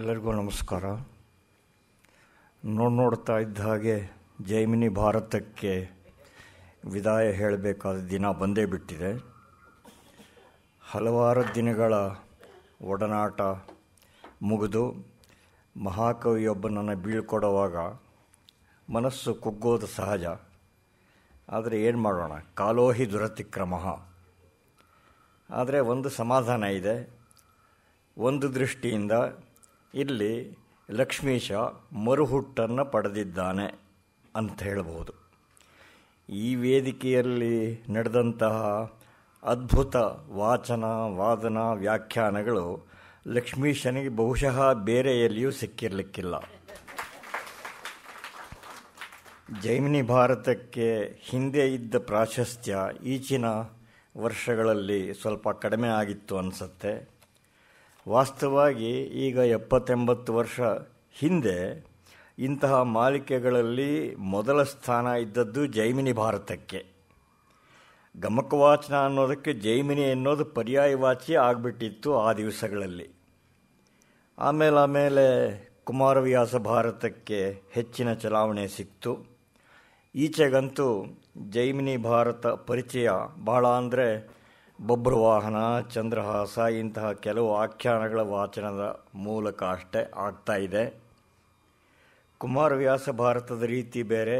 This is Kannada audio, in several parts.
ಎಲ್ಲರಿಗೂ ನಮಸ್ಕಾರ ನೋಡಿ ನೋಡ್ತಾ ಇದ್ದ ಹಾಗೆ ಜೈಮಿನಿ ಭಾರತಕ್ಕೆ ವಿದಾಯ ಹೇಳಬೇಕಾದ ದಿನ ಬಂದೇ ಬಿಟ್ಟಿದೆ ಹಲವಾರು ದಿನಗಳ ಒಡನಾಟ ಮುಗಿದು ಮಹಾಕವಿಯೊಬ್ಬನನ್ನು ಬೀಳ್ಕೊಡುವಾಗ ಮನಸ್ಸು ಕುಗ್ಗೋದು ಸಹಜ ಆದರೆ ಏನು ಮಾಡೋಣ ಕಾಲೋಹಿ ದುರತಿಕ್ರಮ ಆದರೆ ಒಂದು ಸಮಾಧಾನ ಇದೆ ಒಂದು ದೃಷ್ಟಿಯಿಂದ ಇಲ್ಲಿ ಲಕ್ಷ್ಮೀಶ ಮರುಹುಟ್ಟನ್ನು ಪಡೆದಿದ್ದಾನೆ ಅಂತ ಹೇಳಬಹುದು ಈ ವೇದಿಕೆಯಲ್ಲಿ ನಡೆದಂತಹ ಅದ್ಭುತ ವಾಚನ ವಾದನ ವ್ಯಾಖ್ಯಾನಗಳು ಲಕ್ಷ್ಮೀಶನಿಗೆ ಬಹುಶಃ ಬೇರೆ ಸಿಕ್ಕಿರಲಿಕ್ಕಿಲ್ಲ ಜೈಮಿನಿ ಭಾರತಕ್ಕೆ ಹಿಂದೆ ಇದ್ದ ಪ್ರಾಶಸ್ತ್ಯ ಈಚಿನ ವರ್ಷಗಳಲ್ಲಿ ಸ್ವಲ್ಪ ಕಡಿಮೆ ಆಗಿತ್ತು ಅನಿಸುತ್ತೆ ವಾಸ್ತವವಾಗಿ ಈಗ ಎಪ್ಪತ್ತೆಂಬತ್ತು ವರ್ಷ ಹಿಂದೆ ಇಂತಹ ಮಾಲಿಕೆಗಳಲ್ಲಿ ಮೊದಲ ಸ್ಥಾನ ಇದ್ದದ್ದು ಜೈಮಿನಿ ಭಾರತಕ್ಕೆ ಗಮಕವಾಚನ ಅನ್ನೋದಕ್ಕೆ ಜೈಮಿನಿ ಅನ್ನೋದು ಪರ್ಯಾಯವಾಚಿ ಆಗಿಬಿಟ್ಟಿತ್ತು ಆ ದಿವಸಗಳಲ್ಲಿ ಆಮೇಲೆ ಆಮೇಲೆ ಕುಮಾರವ್ಯಾಸ ಭಾರತಕ್ಕೆ ಹೆಚ್ಚಿನ ಚಲಾವಣೆ ಸಿಕ್ತು ಈಚೆಗಂತೂ ಜೈಮಿನಿ ಭಾರತ ಪರಿಚಯ ಬಹಳ ಅಂದರೆ ಬಬ್ರವಾಹನ ಚಂದ್ರಹಾಸ ಇಂತಹ ಕೆಲವು ಆಖ್ಯಾನಗಳ ವಾಚನದ ಮೂಲಕ ಅಷ್ಟೇ ಆಗ್ತಾ ಇದೆ ಕುಮಾರವ್ಯಾಸ ಭಾರತದ ರೀತಿ ಬೇರೆ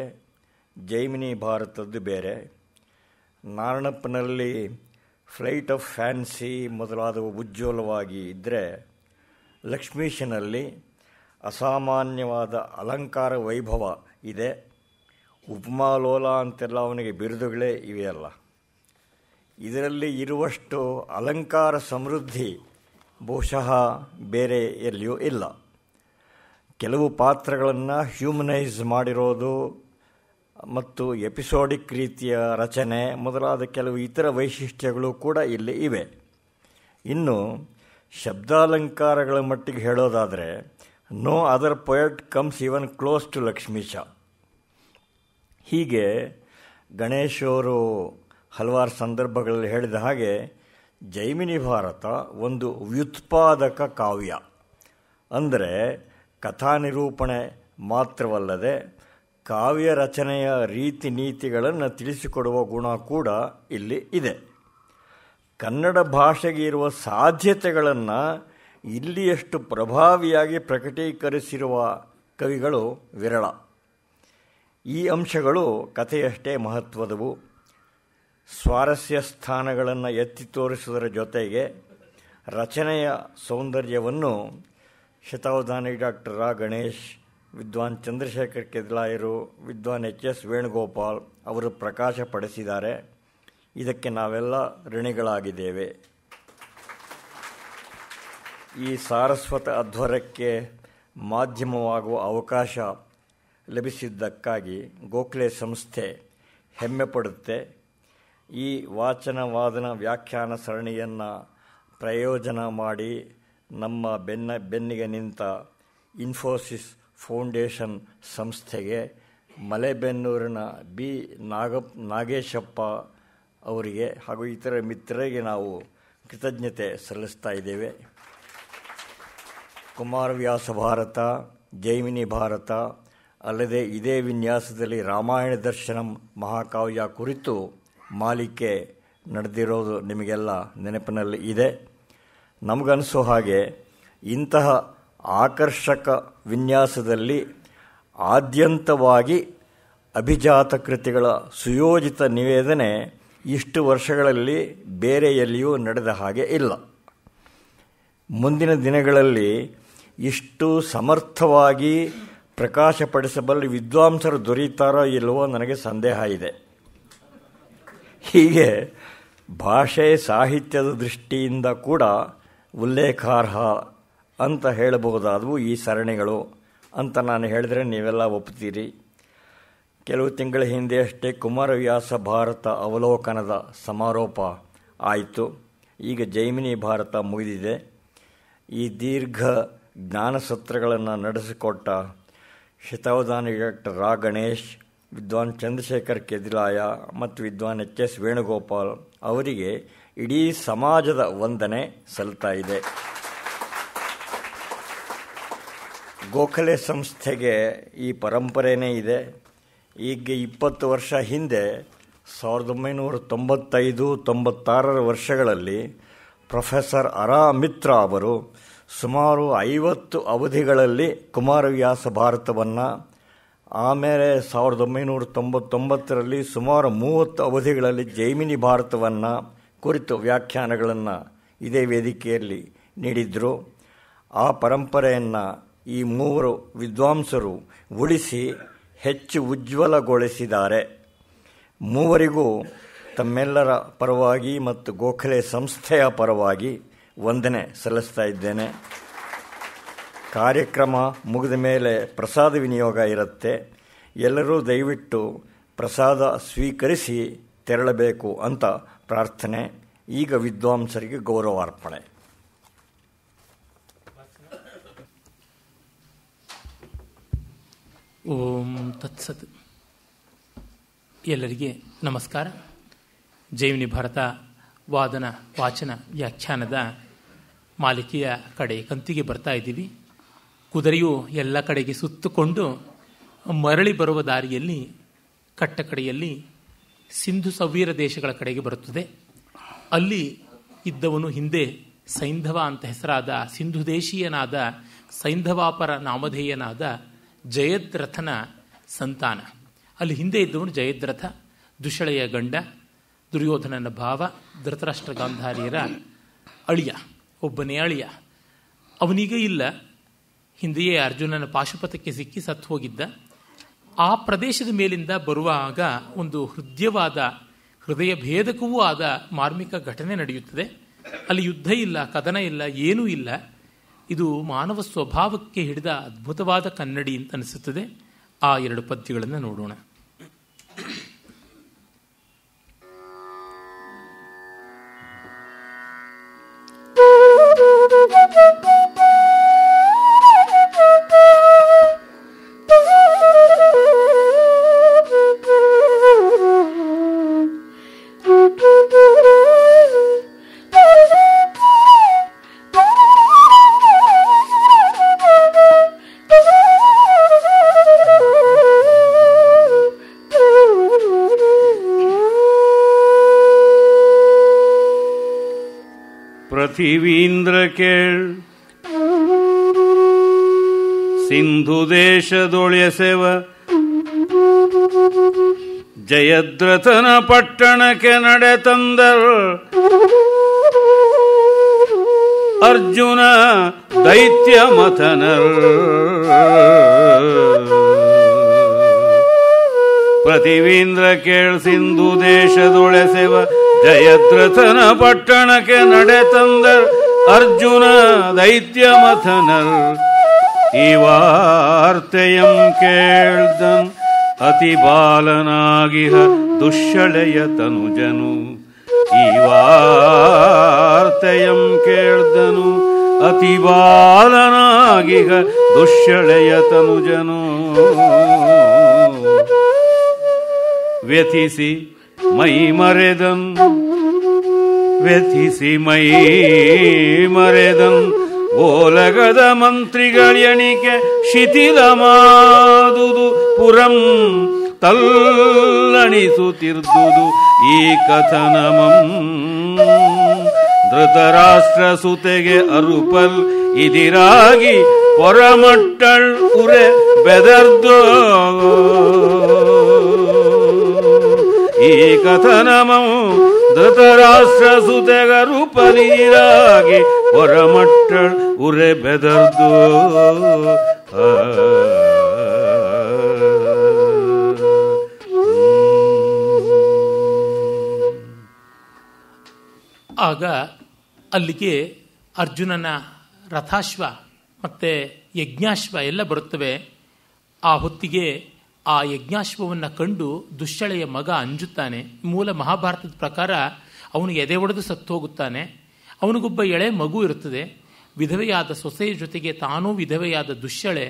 ಜೈಮಿನಿ ಭಾರತದ್ದು ಬೇರೆ ನಾರಣಪ್ಪನಲ್ಲಿ ಫ್ಲೈಟ್ ಆಫ್ ಫ್ಯಾನ್ಸಿ ಮೊದಲಾದವು ಉಜ್ವಲವಾಗಿ ಇದ್ದರೆ ಲಕ್ಷ್ಮೀಶನಲ್ಲಿ ಅಸಾಮಾನ್ಯವಾದ ಅಲಂಕಾರ ವೈಭವ ಇದೆ ಲೋಲ ಅಂತೆಲ್ಲ ಅವನಿಗೆ ಬಿರುದುಗಳೇ ಇವೆಯಲ್ಲ ಇದರಲ್ಲಿ ಇರುವಷ್ಟು ಅಲಂಕಾರ ಸಮೃದ್ಧಿ ಬಹುಶಃ ಬೇರೆ ಎಲ್ಲಿಯೂ ಇಲ್ಲ ಕೆಲವು ಪಾತ್ರಗಳನ್ನು ಹ್ಯೂಮನೈಸ್ ಮಾಡಿರೋದು ಮತ್ತು ಎಪಿಸೋಡಿಕ್ ರೀತಿಯ ರಚನೆ ಮೊದಲಾದ ಕೆಲವು ಇತರ ವೈಶಿಷ್ಟ್ಯಗಳು ಕೂಡ ಇಲ್ಲಿ ಇವೆ ಇನ್ನು ಶಬ್ದಾಲಂಕಾರಗಳ ಮಟ್ಟಿಗೆ ಹೇಳೋದಾದರೆ no other poet comes even close to Lakshmisha ಹೀಗೆ ಗಣೇಶವರು ಹಲವಾರು ಸಂದರ್ಭಗಳಲ್ಲಿ ಹೇಳಿದ ಹಾಗೆ ಜೈಮಿನಿ ಭಾರತ ಒಂದು ವ್ಯುತ್ಪಾದಕ ಕಾವ್ಯ ಅಂದರೆ ಕಥಾ ನಿರೂಪಣೆ ಮಾತ್ರವಲ್ಲದೆ ಕಾವ್ಯ ರಚನೆಯ ರೀತಿ ನೀತಿಗಳನ್ನು ತಿಳಿಸಿಕೊಡುವ ಗುಣ ಕೂಡ ಇಲ್ಲಿ ಇದೆ ಕನ್ನಡ ಭಾಷೆಗೆ ಇರುವ ಸಾಧ್ಯತೆಗಳನ್ನು ಇಲ್ಲಿಯಷ್ಟು ಪ್ರಭಾವಿಯಾಗಿ ಪ್ರಕಟೀಕರಿಸಿರುವ ಕವಿಗಳು ವಿರಳ ಈ ಅಂಶಗಳು ಕಥೆಯಷ್ಟೇ ಮಹತ್ವದವು ಸ್ವಾರಸ್ಯ ಸ್ಥಾನಗಳನ್ನು ಎತ್ತಿ ತೋರಿಸುವುದರ ಜೊತೆಗೆ ರಚನೆಯ ಸೌಂದರ್ಯವನ್ನು ಶತಾವಧಾನಿ ಡಾಕ್ಟರ್ ರಾ ಗಣೇಶ್ ವಿದ್ವಾನ್ ಚಂದ್ರಶೇಖರ್ ಕೆದ್ಲಾಯರು ವಿದ್ವಾನ್ ಎಚ್ ಎಸ್ ವೇಣುಗೋಪಾಲ್ ಅವರು ಪ್ರಕಾಶಪಡಿಸಿದ್ದಾರೆ ಇದಕ್ಕೆ ನಾವೆಲ್ಲ ಋಣಿಗಳಾಗಿದ್ದೇವೆ ಈ ಸಾರಸ್ವತ ಅಧ್ವರಕ್ಕೆ ಮಾಧ್ಯಮವಾಗುವ ಅವಕಾಶ ಲಭಿಸಿದ್ದಕ್ಕಾಗಿ ಗೋಖಲೆ ಸಂಸ್ಥೆ ಹೆಮ್ಮೆ ಪಡುತ್ತೆ ಈ ವಾಚನವಾದನ ವ್ಯಾಖ್ಯಾನ ಸರಣಿಯನ್ನು ಪ್ರಯೋಜನ ಮಾಡಿ ನಮ್ಮ ಬೆನ್ನ ಬೆನ್ನಿಗೆ ನಿಂತ ಇನ್ಫೋಸಿಸ್ ಫೌಂಡೇಶನ್ ಸಂಸ್ಥೆಗೆ ಮಲೆಬೆನ್ನೂರಿನ ಬಿ ನಾಗಪ್ ನಾಗೇಶಪ್ಪ ಅವರಿಗೆ ಹಾಗೂ ಇತರ ಮಿತ್ರರಿಗೆ ನಾವು ಕೃತಜ್ಞತೆ ಸಲ್ಲಿಸ್ತಾ ಇದ್ದೇವೆ ಕುಮಾರವ್ಯಾಸ ಭಾರತ ಜೈಮಿನಿ ಭಾರತ ಅಲ್ಲದೆ ಇದೇ ವಿನ್ಯಾಸದಲ್ಲಿ ರಾಮಾಯಣ ದರ್ಶನಂ ಮಹಾಕಾವ್ಯ ಕುರಿತು ಮಾಲಿಕೆ ನಡೆದಿರೋದು ನಿಮಗೆಲ್ಲ ನೆನಪಿನಲ್ಲಿ ಇದೆ ನಮಗನಿಸೋ ಹಾಗೆ ಇಂತಹ ಆಕರ್ಷಕ ವಿನ್ಯಾಸದಲ್ಲಿ ಆದ್ಯಂತವಾಗಿ ಅಭಿಜಾತ ಕೃತಿಗಳ ಸುಯೋಜಿತ ನಿವೇದನೆ ಇಷ್ಟು ವರ್ಷಗಳಲ್ಲಿ ಬೇರೆ ನಡೆದ ಹಾಗೆ ಇಲ್ಲ ಮುಂದಿನ ದಿನಗಳಲ್ಲಿ ಇಷ್ಟು ಸಮರ್ಥವಾಗಿ ಪ್ರಕಾಶಪಡಿಸಬಲ್ಲ ವಿದ್ವಾಂಸರು ದೊರೆಯುತ್ತಾರೋ ಇಲ್ಲವೋ ನನಗೆ ಸಂದೇಹ ಇದೆ ಹೀಗೆ ಭಾಷೆ ಸಾಹಿತ್ಯದ ದೃಷ್ಟಿಯಿಂದ ಕೂಡ ಉಲ್ಲೇಖಾರ್ಹ ಅಂತ ಹೇಳಬಹುದಾದವು ಈ ಸರಣಿಗಳು ಅಂತ ನಾನು ಹೇಳಿದರೆ ನೀವೆಲ್ಲ ಒಪ್ಪುತ್ತೀರಿ ಕೆಲವು ತಿಂಗಳ ಹಿಂದೆಯಷ್ಟೇ ಕುಮಾರವ್ಯಾಸ ಭಾರತ ಅವಲೋಕನದ ಸಮಾರೋಪ ಆಯಿತು ಈಗ ಜೈಮಿನಿ ಭಾರತ ಮುಗಿದಿದೆ ಈ ದೀರ್ಘ ಜ್ಞಾನಸತ್ರಗಳನ್ನು ನಡೆಸಿಕೊಟ್ಟ ಶತಾವಧಾನಿ ಡಾಕ್ಟರ್ ರಾ ಗಣೇಶ್ ವಿದ್ವಾನ್ ಚಂದ್ರಶೇಖರ್ ಕೆದಿಲಾಯ ಮತ್ತು ವಿದ್ವಾನ್ ಎಚ್ ಎಸ್ ವೇಣುಗೋಪಾಲ್ ಅವರಿಗೆ ಇಡೀ ಸಮಾಜದ ವಂದನೆ ಸಲ್ತಾ ಇದೆ ಗೋಖಲೆ ಸಂಸ್ಥೆಗೆ ಈ ಪರಂಪರೆಯೇ ಇದೆ ಈಗ ಇಪ್ಪತ್ತು ವರ್ಷ ಹಿಂದೆ ಸಾವಿರದ ಒಂಬೈನೂರ ತೊಂಬತ್ತೈದು ತೊಂಬತ್ತಾರರ ವರ್ಷಗಳಲ್ಲಿ ಪ್ರೊಫೆಸರ್ ಅರಾ ಮಿತ್ರ ಅವರು ಸುಮಾರು ಐವತ್ತು ಅವಧಿಗಳಲ್ಲಿ ಕುಮಾರವ್ಯಾಸ ಭಾರತವನ್ನು ಆಮೇಲೆ ಸಾವಿರದ ಒಂಬೈನೂರ ತೊಂಬತ್ತೊಂಬತ್ತರಲ್ಲಿ ಸುಮಾರು ಮೂವತ್ತು ಅವಧಿಗಳಲ್ಲಿ ಜೈಮಿನಿ ಭಾರತವನ್ನು ಕುರಿತು ವ್ಯಾಖ್ಯಾನಗಳನ್ನು ಇದೇ ವೇದಿಕೆಯಲ್ಲಿ ನೀಡಿದ್ದರು ಆ ಪರಂಪರೆಯನ್ನು ಈ ಮೂವರು ವಿದ್ವಾಂಸರು ಉಳಿಸಿ ಹೆಚ್ಚು ಉಜ್ವಲಗೊಳಿಸಿದ್ದಾರೆ ಮೂವರಿಗೂ ತಮ್ಮೆಲ್ಲರ ಪರವಾಗಿ ಮತ್ತು ಗೋಖಲೆ ಸಂಸ್ಥೆಯ ಪರವಾಗಿ ವಂದನೆ ಸಲ್ಲಿಸ್ತಾ ಇದ್ದೇನೆ ಕಾರ್ಯಕ್ರಮ ಮುಗಿದ ಮೇಲೆ ಪ್ರಸಾದ ವಿನಿಯೋಗ ಇರುತ್ತೆ ಎಲ್ಲರೂ ದಯವಿಟ್ಟು ಪ್ರಸಾದ ಸ್ವೀಕರಿಸಿ ತೆರಳಬೇಕು ಅಂತ ಪ್ರಾರ್ಥನೆ ಈಗ ವಿದ್ವಾಂಸರಿಗೆ ಗೌರವಾರ್ಪಣೆ ಓಂ ತತ್ಸತ್ ಎಲ್ಲರಿಗೆ ನಮಸ್ಕಾರ ಜೈವಿನಿ ಭಾರತ ವಾದನ ವಾಚನ ವ್ಯಾಖ್ಯಾನದ ಮಾಲಿಕೆಯ ಕಡೆ ಕಂತಿಗೆ ಬರ್ತಾ ಇದ್ದೀವಿ ಕುದುರೆಯು ಎಲ್ಲ ಕಡೆಗೆ ಸುತ್ತುಕೊಂಡು ಮರಳಿ ಬರುವ ದಾರಿಯಲ್ಲಿ ಕಟ್ಟ ಕಡೆಯಲ್ಲಿ ಸಿಂಧು ಸವೀರ ದೇಶಗಳ ಕಡೆಗೆ ಬರುತ್ತದೆ ಅಲ್ಲಿ ಇದ್ದವನು ಹಿಂದೆ ಸೈಂಧವ ಅಂತ ಹೆಸರಾದ ಸಿಂಧು ದೇಶೀಯನಾದ ಸೈಂಧವಾಪರ ನಾಮಧೇಯನಾದ ಜಯದ್ರಥನ ಸಂತಾನ ಅಲ್ಲಿ ಹಿಂದೆ ಇದ್ದವನು ಜಯದ್ರಥ ದುಶಳೆಯ ಗಂಡ ದುರ್ಯೋಧನನ ಭಾವ ಧೃತರಾಷ್ಟ್ರ ಗಾಂಧಾರಿಯರ ಅಳಿಯ ಒಬ್ಬನೇ ಅಳಿಯ ಅವನಿಗೆ ಇಲ್ಲ ಹಿಂದೆಯೇ ಅರ್ಜುನನ ಪಾಶುಪಥಕ್ಕೆ ಸಿಕ್ಕಿ ಸತ್ತು ಹೋಗಿದ್ದ ಆ ಪ್ರದೇಶದ ಮೇಲಿಂದ ಬರುವಾಗ ಒಂದು ಹೃದಯವಾದ ಹೃದಯ ಭೇದಕವೂ ಆದ ಮಾರ್ಮಿಕ ಘಟನೆ ನಡೆಯುತ್ತದೆ ಅಲ್ಲಿ ಯುದ್ಧ ಇಲ್ಲ ಕದನ ಇಲ್ಲ ಏನೂ ಇಲ್ಲ ಇದು ಮಾನವ ಸ್ವಭಾವಕ್ಕೆ ಹಿಡಿದ ಅದ್ಭುತವಾದ ಕನ್ನಡಿ ಅಂತ ಅನಿಸುತ್ತದೆ ಆ ಎರಡು ಪದ್ಯಗಳನ್ನು ನೋಡೋಣ Thank you. ಪೃಥಿವೀಂದ್ರ ಕೇಳ್ ಸಿಂಧು ದೇಶದೊಳೆಸೆವ ಜಯದ್ರಥನ ಪಟ್ಟಣಕ್ಕೆ ನಡೆ ತಂದರು ಅರ್ಜುನ ದೈತ್ಯ ಮಥನ ಪ್ರತಿವೀಂದ್ರ ಕೇಳ್ ಸಿಂಧು ದೇಶದೊಳೆಸೆವ ಜಯದ್ರಥನ ಪಟ್ಟಣಕ್ಕೆ ನಡೆ ತಂದ ಅರ್ಜುನ ದೈತ್ಯ ಮಥನರ್ ಈ ವಾರ್ತೆಯಂ ಕೇಳ್ದನ್ ಅತಿ ಬಾಲನಾಗಿಹ ದುಶ್ಶಳೆಯ ತನುಜನು ಈ ವಾರ್ತೆಯಂ ಕೇಳ್ದನು ಅತಿ ಬಾಲನಾಗಿಹ ದುಶ್ಶಳೆಯ ತನುಜನು ವ್ಯಥಿಸಿ ಮೈ ಮರೆದಂ ವ್ಯಥಿಸಿ ಮೈ ಮರೆದಂ ಓಲಗದ ಮಂತ್ರಿಗಳೆಣಿಕೆ ಶಿಥಿಲಮಾದುದು ಪುರಂ ತಲ್ಲಣಿಸುತ್ತಿರ್ದುದು ಈ ಕಥನಮಂ ಧೃತರಾಷ್ಟ್ರ ಸುತೆಗೆ ಅರುಪಲ್ ಇದಿರಾಗಿ ಪೊರಮಟ್ಟಳ್ ಉರೆ ಬೆದರ್ದೋ ఈ కథనమము ధృతరాష్ట్ర సుతెగరు పరీరాగి ಹೊರಮಟ್ಟ ಉರೆ ಬೆದರ್ದು ಆಗ ಅಲ್ಲಿಗೆ ಅರ್ಜುನನ ರಥಾಶ್ವ ಮತ್ತೆ ಯಜ್ಞಾಶ್ವ ಎಲ್ಲ ಬರುತ್ತವೆ ಆ ಹೊತ್ತಿಗೆ ಆ ಯಜ್ಞಾಶ್ವವನ್ನು ಕಂಡು ದುಶ್ಶಳೆಯ ಮಗ ಅಂಜುತ್ತಾನೆ ಮೂಲ ಮಹಾಭಾರತದ ಪ್ರಕಾರ ಅವನು ಎದೆ ಒಡೆದು ಸತ್ತೋಗುತ್ತಾನೆ ಅವನಿಗೊಬ್ಬ ಎಳೆ ಮಗು ಇರುತ್ತದೆ ವಿಧವೆಯಾದ ಸೊಸೆಯ ಜೊತೆಗೆ ತಾನೂ ವಿಧವೆಯಾದ ದುಶ್ಯಳೆ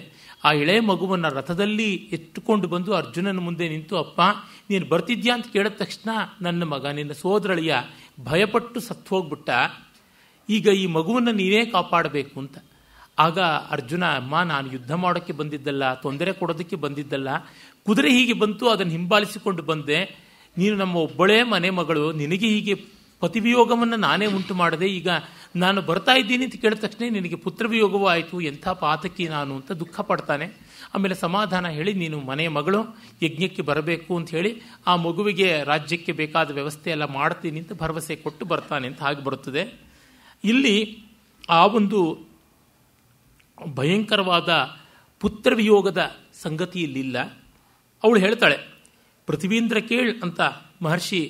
ಆ ಎಳೆ ಮಗುವನ್ನು ರಥದಲ್ಲಿ ಎತ್ತುಕೊಂಡು ಬಂದು ಅರ್ಜುನನ ಮುಂದೆ ನಿಂತು ಅಪ್ಪ ನೀನು ಬರ್ತಿದ್ಯಾ ಅಂತ ಕೇಳಿದ ತಕ್ಷಣ ನನ್ನ ಮಗ ನಿನ್ನ ಸೋದರಳಿಯ ಭಯಪಟ್ಟು ಸತ್ತು ಹೋಗ್ಬಿಟ್ಟ ಈಗ ಈ ಮಗುವನ್ನು ನೀನೇ ಕಾಪಾಡಬೇಕು ಅಂತ ಆಗ ಅರ್ಜುನ ಅಮ್ಮ ನಾನು ಯುದ್ಧ ಮಾಡೋಕ್ಕೆ ಬಂದಿದ್ದಲ್ಲ ತೊಂದರೆ ಕೊಡೋದಕ್ಕೆ ಬಂದಿದ್ದಲ್ಲ ಕುದುರೆ ಹೀಗೆ ಬಂತು ಅದನ್ನು ಹಿಂಬಾಲಿಸಿಕೊಂಡು ಬಂದೆ ನೀನು ನಮ್ಮ ಒಬ್ಬಳೇ ಮನೆ ಮಗಳು ನಿನಗೆ ಹೀಗೆ ಪತಿವಿಯೋಗವನ್ನು ನಾನೇ ಉಂಟು ಮಾಡಿದೆ ಈಗ ನಾನು ಬರ್ತಾ ಇದ್ದೀನಿ ಅಂತ ಕೇಳಿದ ತಕ್ಷಣ ನಿನಗೆ ಪುತ್ರವಿಯೋಗವೂ ಆಯಿತು ಎಂಥ ಪಾತಕಿ ನಾನು ಅಂತ ದುಃಖ ಪಡ್ತಾನೆ ಆಮೇಲೆ ಸಮಾಧಾನ ಹೇಳಿ ನೀನು ಮನೆಯ ಮಗಳು ಯಜ್ಞಕ್ಕೆ ಬರಬೇಕು ಅಂತ ಹೇಳಿ ಆ ಮಗುವಿಗೆ ರಾಜ್ಯಕ್ಕೆ ಬೇಕಾದ ವ್ಯವಸ್ಥೆ ಎಲ್ಲ ಮಾಡ್ತೀನಿ ಅಂತ ಭರವಸೆ ಕೊಟ್ಟು ಬರ್ತಾನೆ ಅಂತ ಹಾಗೆ ಬರುತ್ತದೆ ಇಲ್ಲಿ ಆ ಒಂದು ಭಯಂಕರವಾದ ಪುತ್ರವಿಯೋಗದ ಸಂಗತಿ ಇಲ್ಲಿಲ್ಲ ಅವಳು ಹೇಳ್ತಾಳೆ ಪೃಥ್ವೀಂದ್ರ ಕೇಳ್ ಅಂತ ಮಹರ್ಷಿ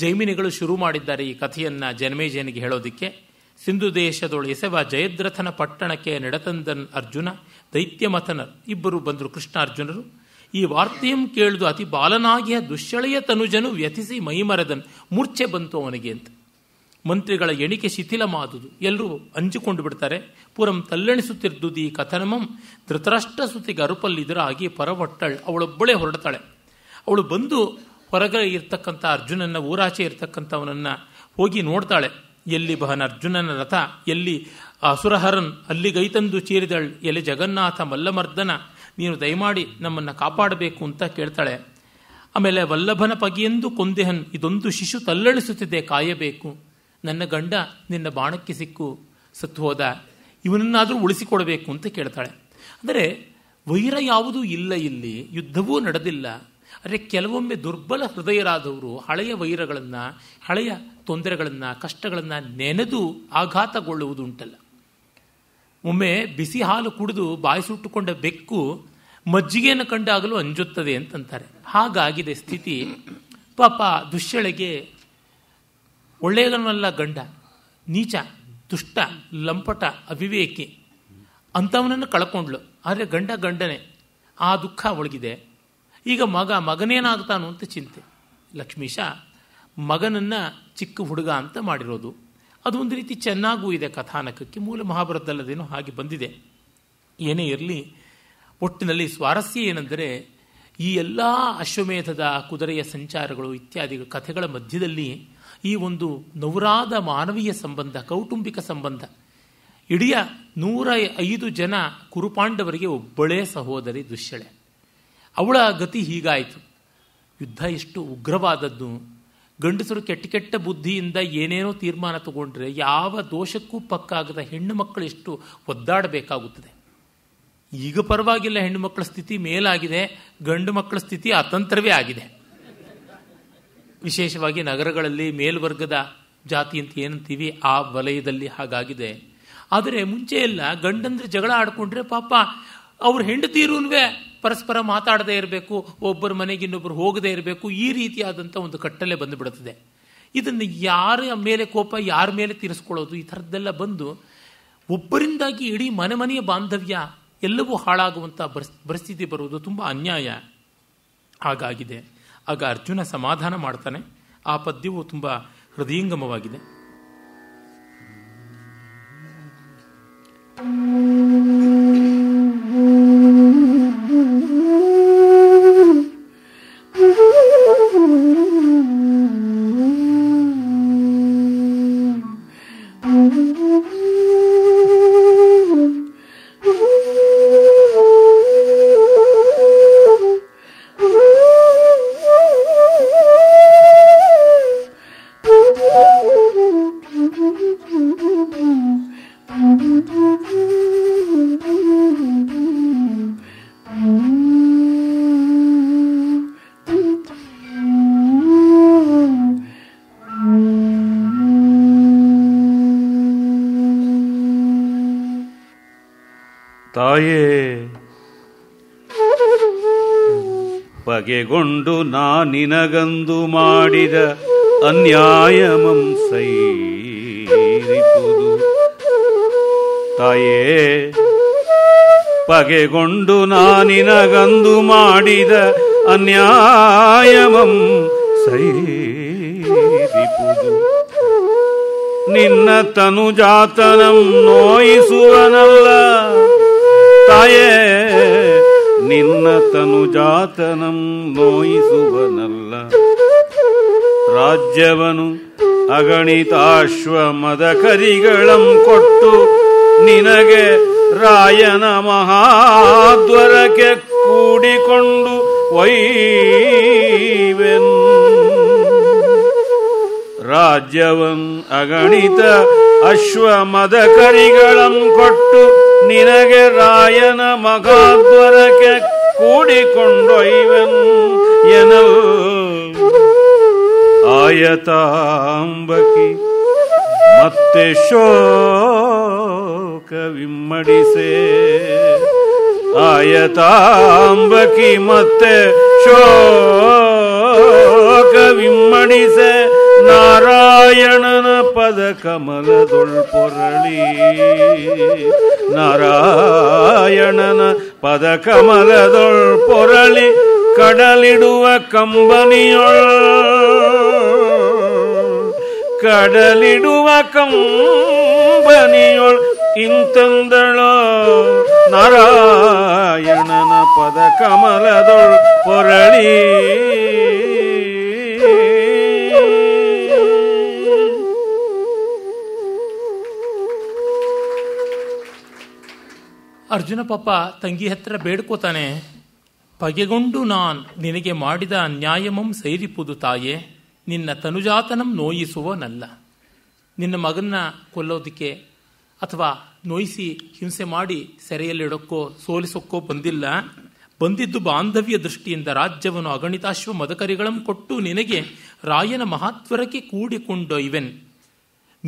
ಜೈಮಿನಿಗಳು ಶುರು ಮಾಡಿದ್ದಾರೆ ಈ ಕಥೆಯನ್ನು ಜನ್ಮೇಜಯನಿಗೆ ಹೇಳೋದಕ್ಕೆ ಸಿಂಧು ದೇಶದೊಳು ಎಸೆವ ಜಯದ್ರಥನ ಪಟ್ಟಣಕ್ಕೆ ನೆಡತಂದನ್ ಅರ್ಜುನ ದೈತ್ಯಮಥನರ್ ಇಬ್ಬರು ಬಂದರು ಕೃಷ್ಣ ಅರ್ಜುನರು ಈ ವಾರ್ತೆಯಂ ಕೇಳಿದು ಅತಿ ಬಾಲನಾಗಿಯ ದುಶ್ಚಳೆಯ ತನುಜನು ವ್ಯಥಿಸಿ ಮೈಮರದನ್ ಮೂರ್ಛೆ ಬಂತು ಅವನಿಗೆ ಅಂತ ಮಂತ್ರಿಗಳ ಎಣಿಕೆ ಶಿಥಿಲ ಮಾದುದು ಎಲ್ಲರೂ ಹಂಚಿಕೊಂಡು ಬಿಡ್ತಾರೆ ಪೂರಂ ತಲ್ಲೆಣಿಸುತ್ತಿದ್ದುದು ಈ ಕಥನಮಂ ಧೃತರಾಷ್ಟ್ರ ಗರುಪಲ್ಲಿ ಅರುಪಲ್ಲಿದ್ದರ ಆಗಿ ಪರವಟ್ಟಳ್ ಅವಳೊಬ್ಬಳೇ ಹೊರಡ್ತಾಳೆ ಅವಳು ಬಂದು ಹೊರಗೆ ಇರ್ತಕ್ಕಂಥ ಅರ್ಜುನನ ಊರಾಚೆ ಇರ್ತಕ್ಕಂಥವನನ್ನು ಹೋಗಿ ನೋಡ್ತಾಳೆ ಎಲ್ಲಿ ಬಹನ ಅರ್ಜುನನ ರಥ ಎಲ್ಲಿ ಅಸುರಹರನ್ ಅಲ್ಲಿಗೈತಂದು ಚೀರಿದಳ್ ಎಲೆ ಜಗನ್ನಾಥ ಮಲ್ಲಮರ್ದನ ನೀನು ದಯಮಾಡಿ ನಮ್ಮನ್ನು ಕಾಪಾಡಬೇಕು ಅಂತ ಕೇಳ್ತಾಳೆ ಆಮೇಲೆ ವಲ್ಲಭನ ಪಗಿಯೆಂದು ಕೊಂದೆಹನ್ ಇದೊಂದು ಶಿಶು ತಲ್ಲಳಿಸುತ್ತಿದೆ ಕಾಯಬೇಕು ನನ್ನ ಗಂಡ ನಿನ್ನ ಬಾಣಕ್ಕೆ ಸಿಕ್ಕು ಸತ್ತು ಹೋದ ಇವನನ್ನಾದರೂ ಉಳಿಸಿಕೊಡಬೇಕು ಅಂತ ಕೇಳ್ತಾಳೆ ಅಂದರೆ ವೈರ ಯಾವುದೂ ಇಲ್ಲ ಇಲ್ಲಿ ಯುದ್ಧವೂ ನಡೆದಿಲ್ಲ ಆದರೆ ಕೆಲವೊಮ್ಮೆ ದುರ್ಬಲ ಹೃದಯರಾದವರು ಹಳೆಯ ವೈರಗಳನ್ನು ಹಳೆಯ ತೊಂದರೆಗಳನ್ನು ಕಷ್ಟಗಳನ್ನು ನೆನೆದು ಆಘಾತಗೊಳ್ಳುವುದು ಉಂಟಲ್ಲ ಒಮ್ಮೆ ಬಿಸಿ ಹಾಲು ಕುಡಿದು ಬಾಯಿಸುಟ್ಟುಕೊಂಡ ಬೆಕ್ಕು ಮಜ್ಜಿಗೆಯನ್ನು ಕಂಡಾಗಲೂ ಅಂಜುತ್ತದೆ ಅಂತಂತಾರೆ ಹಾಗಾಗಿದೆ ಸ್ಥಿತಿ ಪಾಪ ದುಶ್ಯಳೆಗೆ ಒಳ್ಳೆಯದನ್ನಲ್ಲ ಗಂಡ ನೀಚ ದುಷ್ಟ ಲಂಪಟ ಅವಿವೇಕಿ ಅಂಥವನನ್ನು ಕಳ್ಕೊಂಡ್ಲು ಆದರೆ ಗಂಡ ಗಂಡನೇ ಆ ದುಃಖ ಒಳಗಿದೆ ಈಗ ಮಗ ಮಗನೇನಾಗ್ತಾನು ಅಂತ ಚಿಂತೆ ಲಕ್ಷ್ಮೀಶ ಮಗನನ್ನು ಚಿಕ್ಕ ಹುಡುಗ ಅಂತ ಮಾಡಿರೋದು ಅದು ಒಂದು ರೀತಿ ಚೆನ್ನಾಗೂ ಇದೆ ಕಥಾನಕಕ್ಕೆ ಮೂಲ ಮಹಾಭಾರತದಲ್ಲದೇನೋ ಹಾಗೆ ಬಂದಿದೆ ಏನೇ ಇರಲಿ ಒಟ್ಟಿನಲ್ಲಿ ಸ್ವಾರಸ್ಯ ಏನೆಂದರೆ ಈ ಎಲ್ಲ ಅಶ್ವಮೇಧದ ಕುದುರೆಯ ಸಂಚಾರಗಳು ಇತ್ಯಾದಿ ಕಥೆಗಳ ಮಧ್ಯದಲ್ಲಿ ಈ ಒಂದು ನೌರಾದ ಮಾನವೀಯ ಸಂಬಂಧ ಕೌಟುಂಬಿಕ ಸಂಬಂಧ ಇಡೀ ನೂರ ಐದು ಜನ ಕುರುಪಾಂಡವರಿಗೆ ಒಬ್ಬಳೇ ಸಹೋದರಿ ದುಶ್ಯಳೆ ಅವಳ ಗತಿ ಹೀಗಾಯಿತು ಯುದ್ಧ ಎಷ್ಟು ಉಗ್ರವಾದದ್ದು ಗಂಡಸರು ಕೆಟ್ಟ ಕೆಟ್ಟ ಬುದ್ಧಿಯಿಂದ ಏನೇನೋ ತೀರ್ಮಾನ ತಗೊಂಡ್ರೆ ಯಾವ ದೋಷಕ್ಕೂ ಪಕ್ಕಾಗದ ಹೆಣ್ಣು ಮಕ್ಕಳು ಎಷ್ಟು ಒದ್ದಾಡಬೇಕಾಗುತ್ತದೆ ಈಗ ಪರವಾಗಿಲ್ಲ ಹೆಣ್ಣು ಮಕ್ಕಳ ಸ್ಥಿತಿ ಮೇಲಾಗಿದೆ ಗಂಡು ಮಕ್ಕಳ ಸ್ಥಿತಿ ಅತಂತ್ರವೇ ಆಗಿದೆ ವಿಶೇಷವಾಗಿ ನಗರಗಳಲ್ಲಿ ಮೇಲ್ವರ್ಗದ ಜಾತಿ ಅಂತ ಏನಂತೀವಿ ಆ ವಲಯದಲ್ಲಿ ಹಾಗಾಗಿದೆ ಆದರೆ ಮುಂಚೆ ಎಲ್ಲ ಗಂಡಂದ್ರೆ ಜಗಳ ಆಡ್ಕೊಂಡ್ರೆ ಪಾಪ ಅವ್ರ ಹೆಂಡತೀರುನ್ವೇ ಪರಸ್ಪರ ಮಾತಾಡದೇ ಇರಬೇಕು ಒಬ್ಬರ ಮನೆಗೆ ಇನ್ನೊಬ್ಬರು ಹೋಗದೇ ಇರಬೇಕು ಈ ರೀತಿಯಾದಂಥ ಒಂದು ಕಟ್ಟಲೆ ಬಂದುಬಿಡುತ್ತದೆ ಇದನ್ನು ಯಾರ ಮೇಲೆ ಕೋಪ ಯಾರ ಮೇಲೆ ತೀರಿಸ್ಕೊಳ್ಳೋದು ಈ ಥರದ್ದೆಲ್ಲ ಬಂದು ಒಬ್ಬರಿಂದಾಗಿ ಇಡೀ ಮನೆ ಮನೆಯ ಬಾಂಧವ್ಯ ಎಲ್ಲವೂ ಹಾಳಾಗುವಂಥ ಪರಿಸ್ಥಿತಿ ಬರುವುದು ತುಂಬ ಅನ್ಯಾಯ ಹಾಗಾಗಿದೆ ಆಗ ಅರ್ಜುನ ಸಮಾಧಾನ ಮಾಡ್ತಾನೆ ಆ ಪದ್ಯವು ತುಂಬ ಹೃದಯಂಗಮವಾಗಿದೆ ನಾ ನಿನಗಂದು ಮಾಡಿದ ಅನ್ಯಾಯಮಂ ಸೈರಿಪುದು ತಾಯೇ ಪಗೆಗೊಂಡು ನಿನಗಂದು ಮಾಡಿದ ಅನ್ಯಾಯಮಂ ಸೈರಿಪುದು ನಿನ್ನ ತನುಜಾತನಂ ನೋಯಿಸುವನಲ್ಲ ತಾಯೇ ನಿನ್ನ ತನುಜಾತನಂ ನೋಯಿಸುವನಲ್ಲ ರಾಜ್ಯವನು ಅಗಣಿತಾಶ್ವಮದ ಕರಿಗಳಂ ಕೊಟ್ಟು ನಿನಗೆ ರಾಯನ ಮಹಾದ್ವರಕ್ಕೆ ಕೂಡಿಕೊಂಡು ವೈವೆನ್ ರಾಜ್ಯವನ್ ಅಗಣಿತ ಅಶ್ವಮದ ಕರಿಗಳಂ ಕೊಟ್ಟು ನಿನಗೆರಾಯನ ಮಗಾದ್ವರಕ್ಕೆ ಕೂಡಿಕೊಂಡೊಯ್ವನ್ ಎನಲ್ ಆಯತಾಂಬಕಿ ಮತ್ತೆ ಶೋಕ ವಿಮ್ಮಡಿಸೆ ಆಯತಾಂಬಕಿ ಮತ್ತೆ ಶೋಕ ವಿಮ್ಮಡಿಸೆ ನಾರಾಯಣನ ಪದ ಕಮಲದೊಳ್ ಪೊರಳಿ ನಾರಾಯಣನ ಪದ ಕಮಲದೊಳ್ ಪೊರಳಿ ಕಡಲಿಡುವ ಕಂಬನಿಯೊಳ್ ಕಡಲಿಡುವ ಕಂಬನಿಯೊಳ್ ಇಂತಂದಳೋ ನಾರಾಯಣನ ಪದ ಕಮಲದೊಳ್ ಪೊರಳಿ ಅರ್ಜುನ ಪಾಪ ತಂಗಿ ಹತ್ರ ಬೇಡ್ಕೋತಾನೆ ಪಗೆಗೊಂಡು ನಾನ್ ನಿನಗೆ ಮಾಡಿದ ಅನ್ಯಾಯಮಂ ಸೈರಿಪುದು ತಾಯೇ ನಿನ್ನ ತನುಜಾತನಂ ನೋಯಿಸುವನಲ್ಲ ನಿನ್ನ ಮಗನ್ನ ಕೊಲ್ಲೋದಕ್ಕೆ ಅಥವಾ ನೋಯಿಸಿ ಹಿಂಸೆ ಮಾಡಿ ಸೆರೆಯಲ್ಲಿಡೋಕ್ಕೋ ಸೋಲಿಸೋಕ್ಕೋ ಬಂದಿಲ್ಲ ಬಂದಿದ್ದು ಬಾಂಧವ್ಯ ದೃಷ್ಟಿಯಿಂದ ರಾಜ್ಯವನ್ನು ಅಗಣಿತಾಶ್ವ ಮದಕರಿಗಳನ್ನು ಕೊಟ್ಟು ನಿನಗೆ ರಾಯನ ಮಹಾತ್ವರಕ್ಕೆ ಕೂಡಿಕೊಂಡೊಯ್ವೆನ್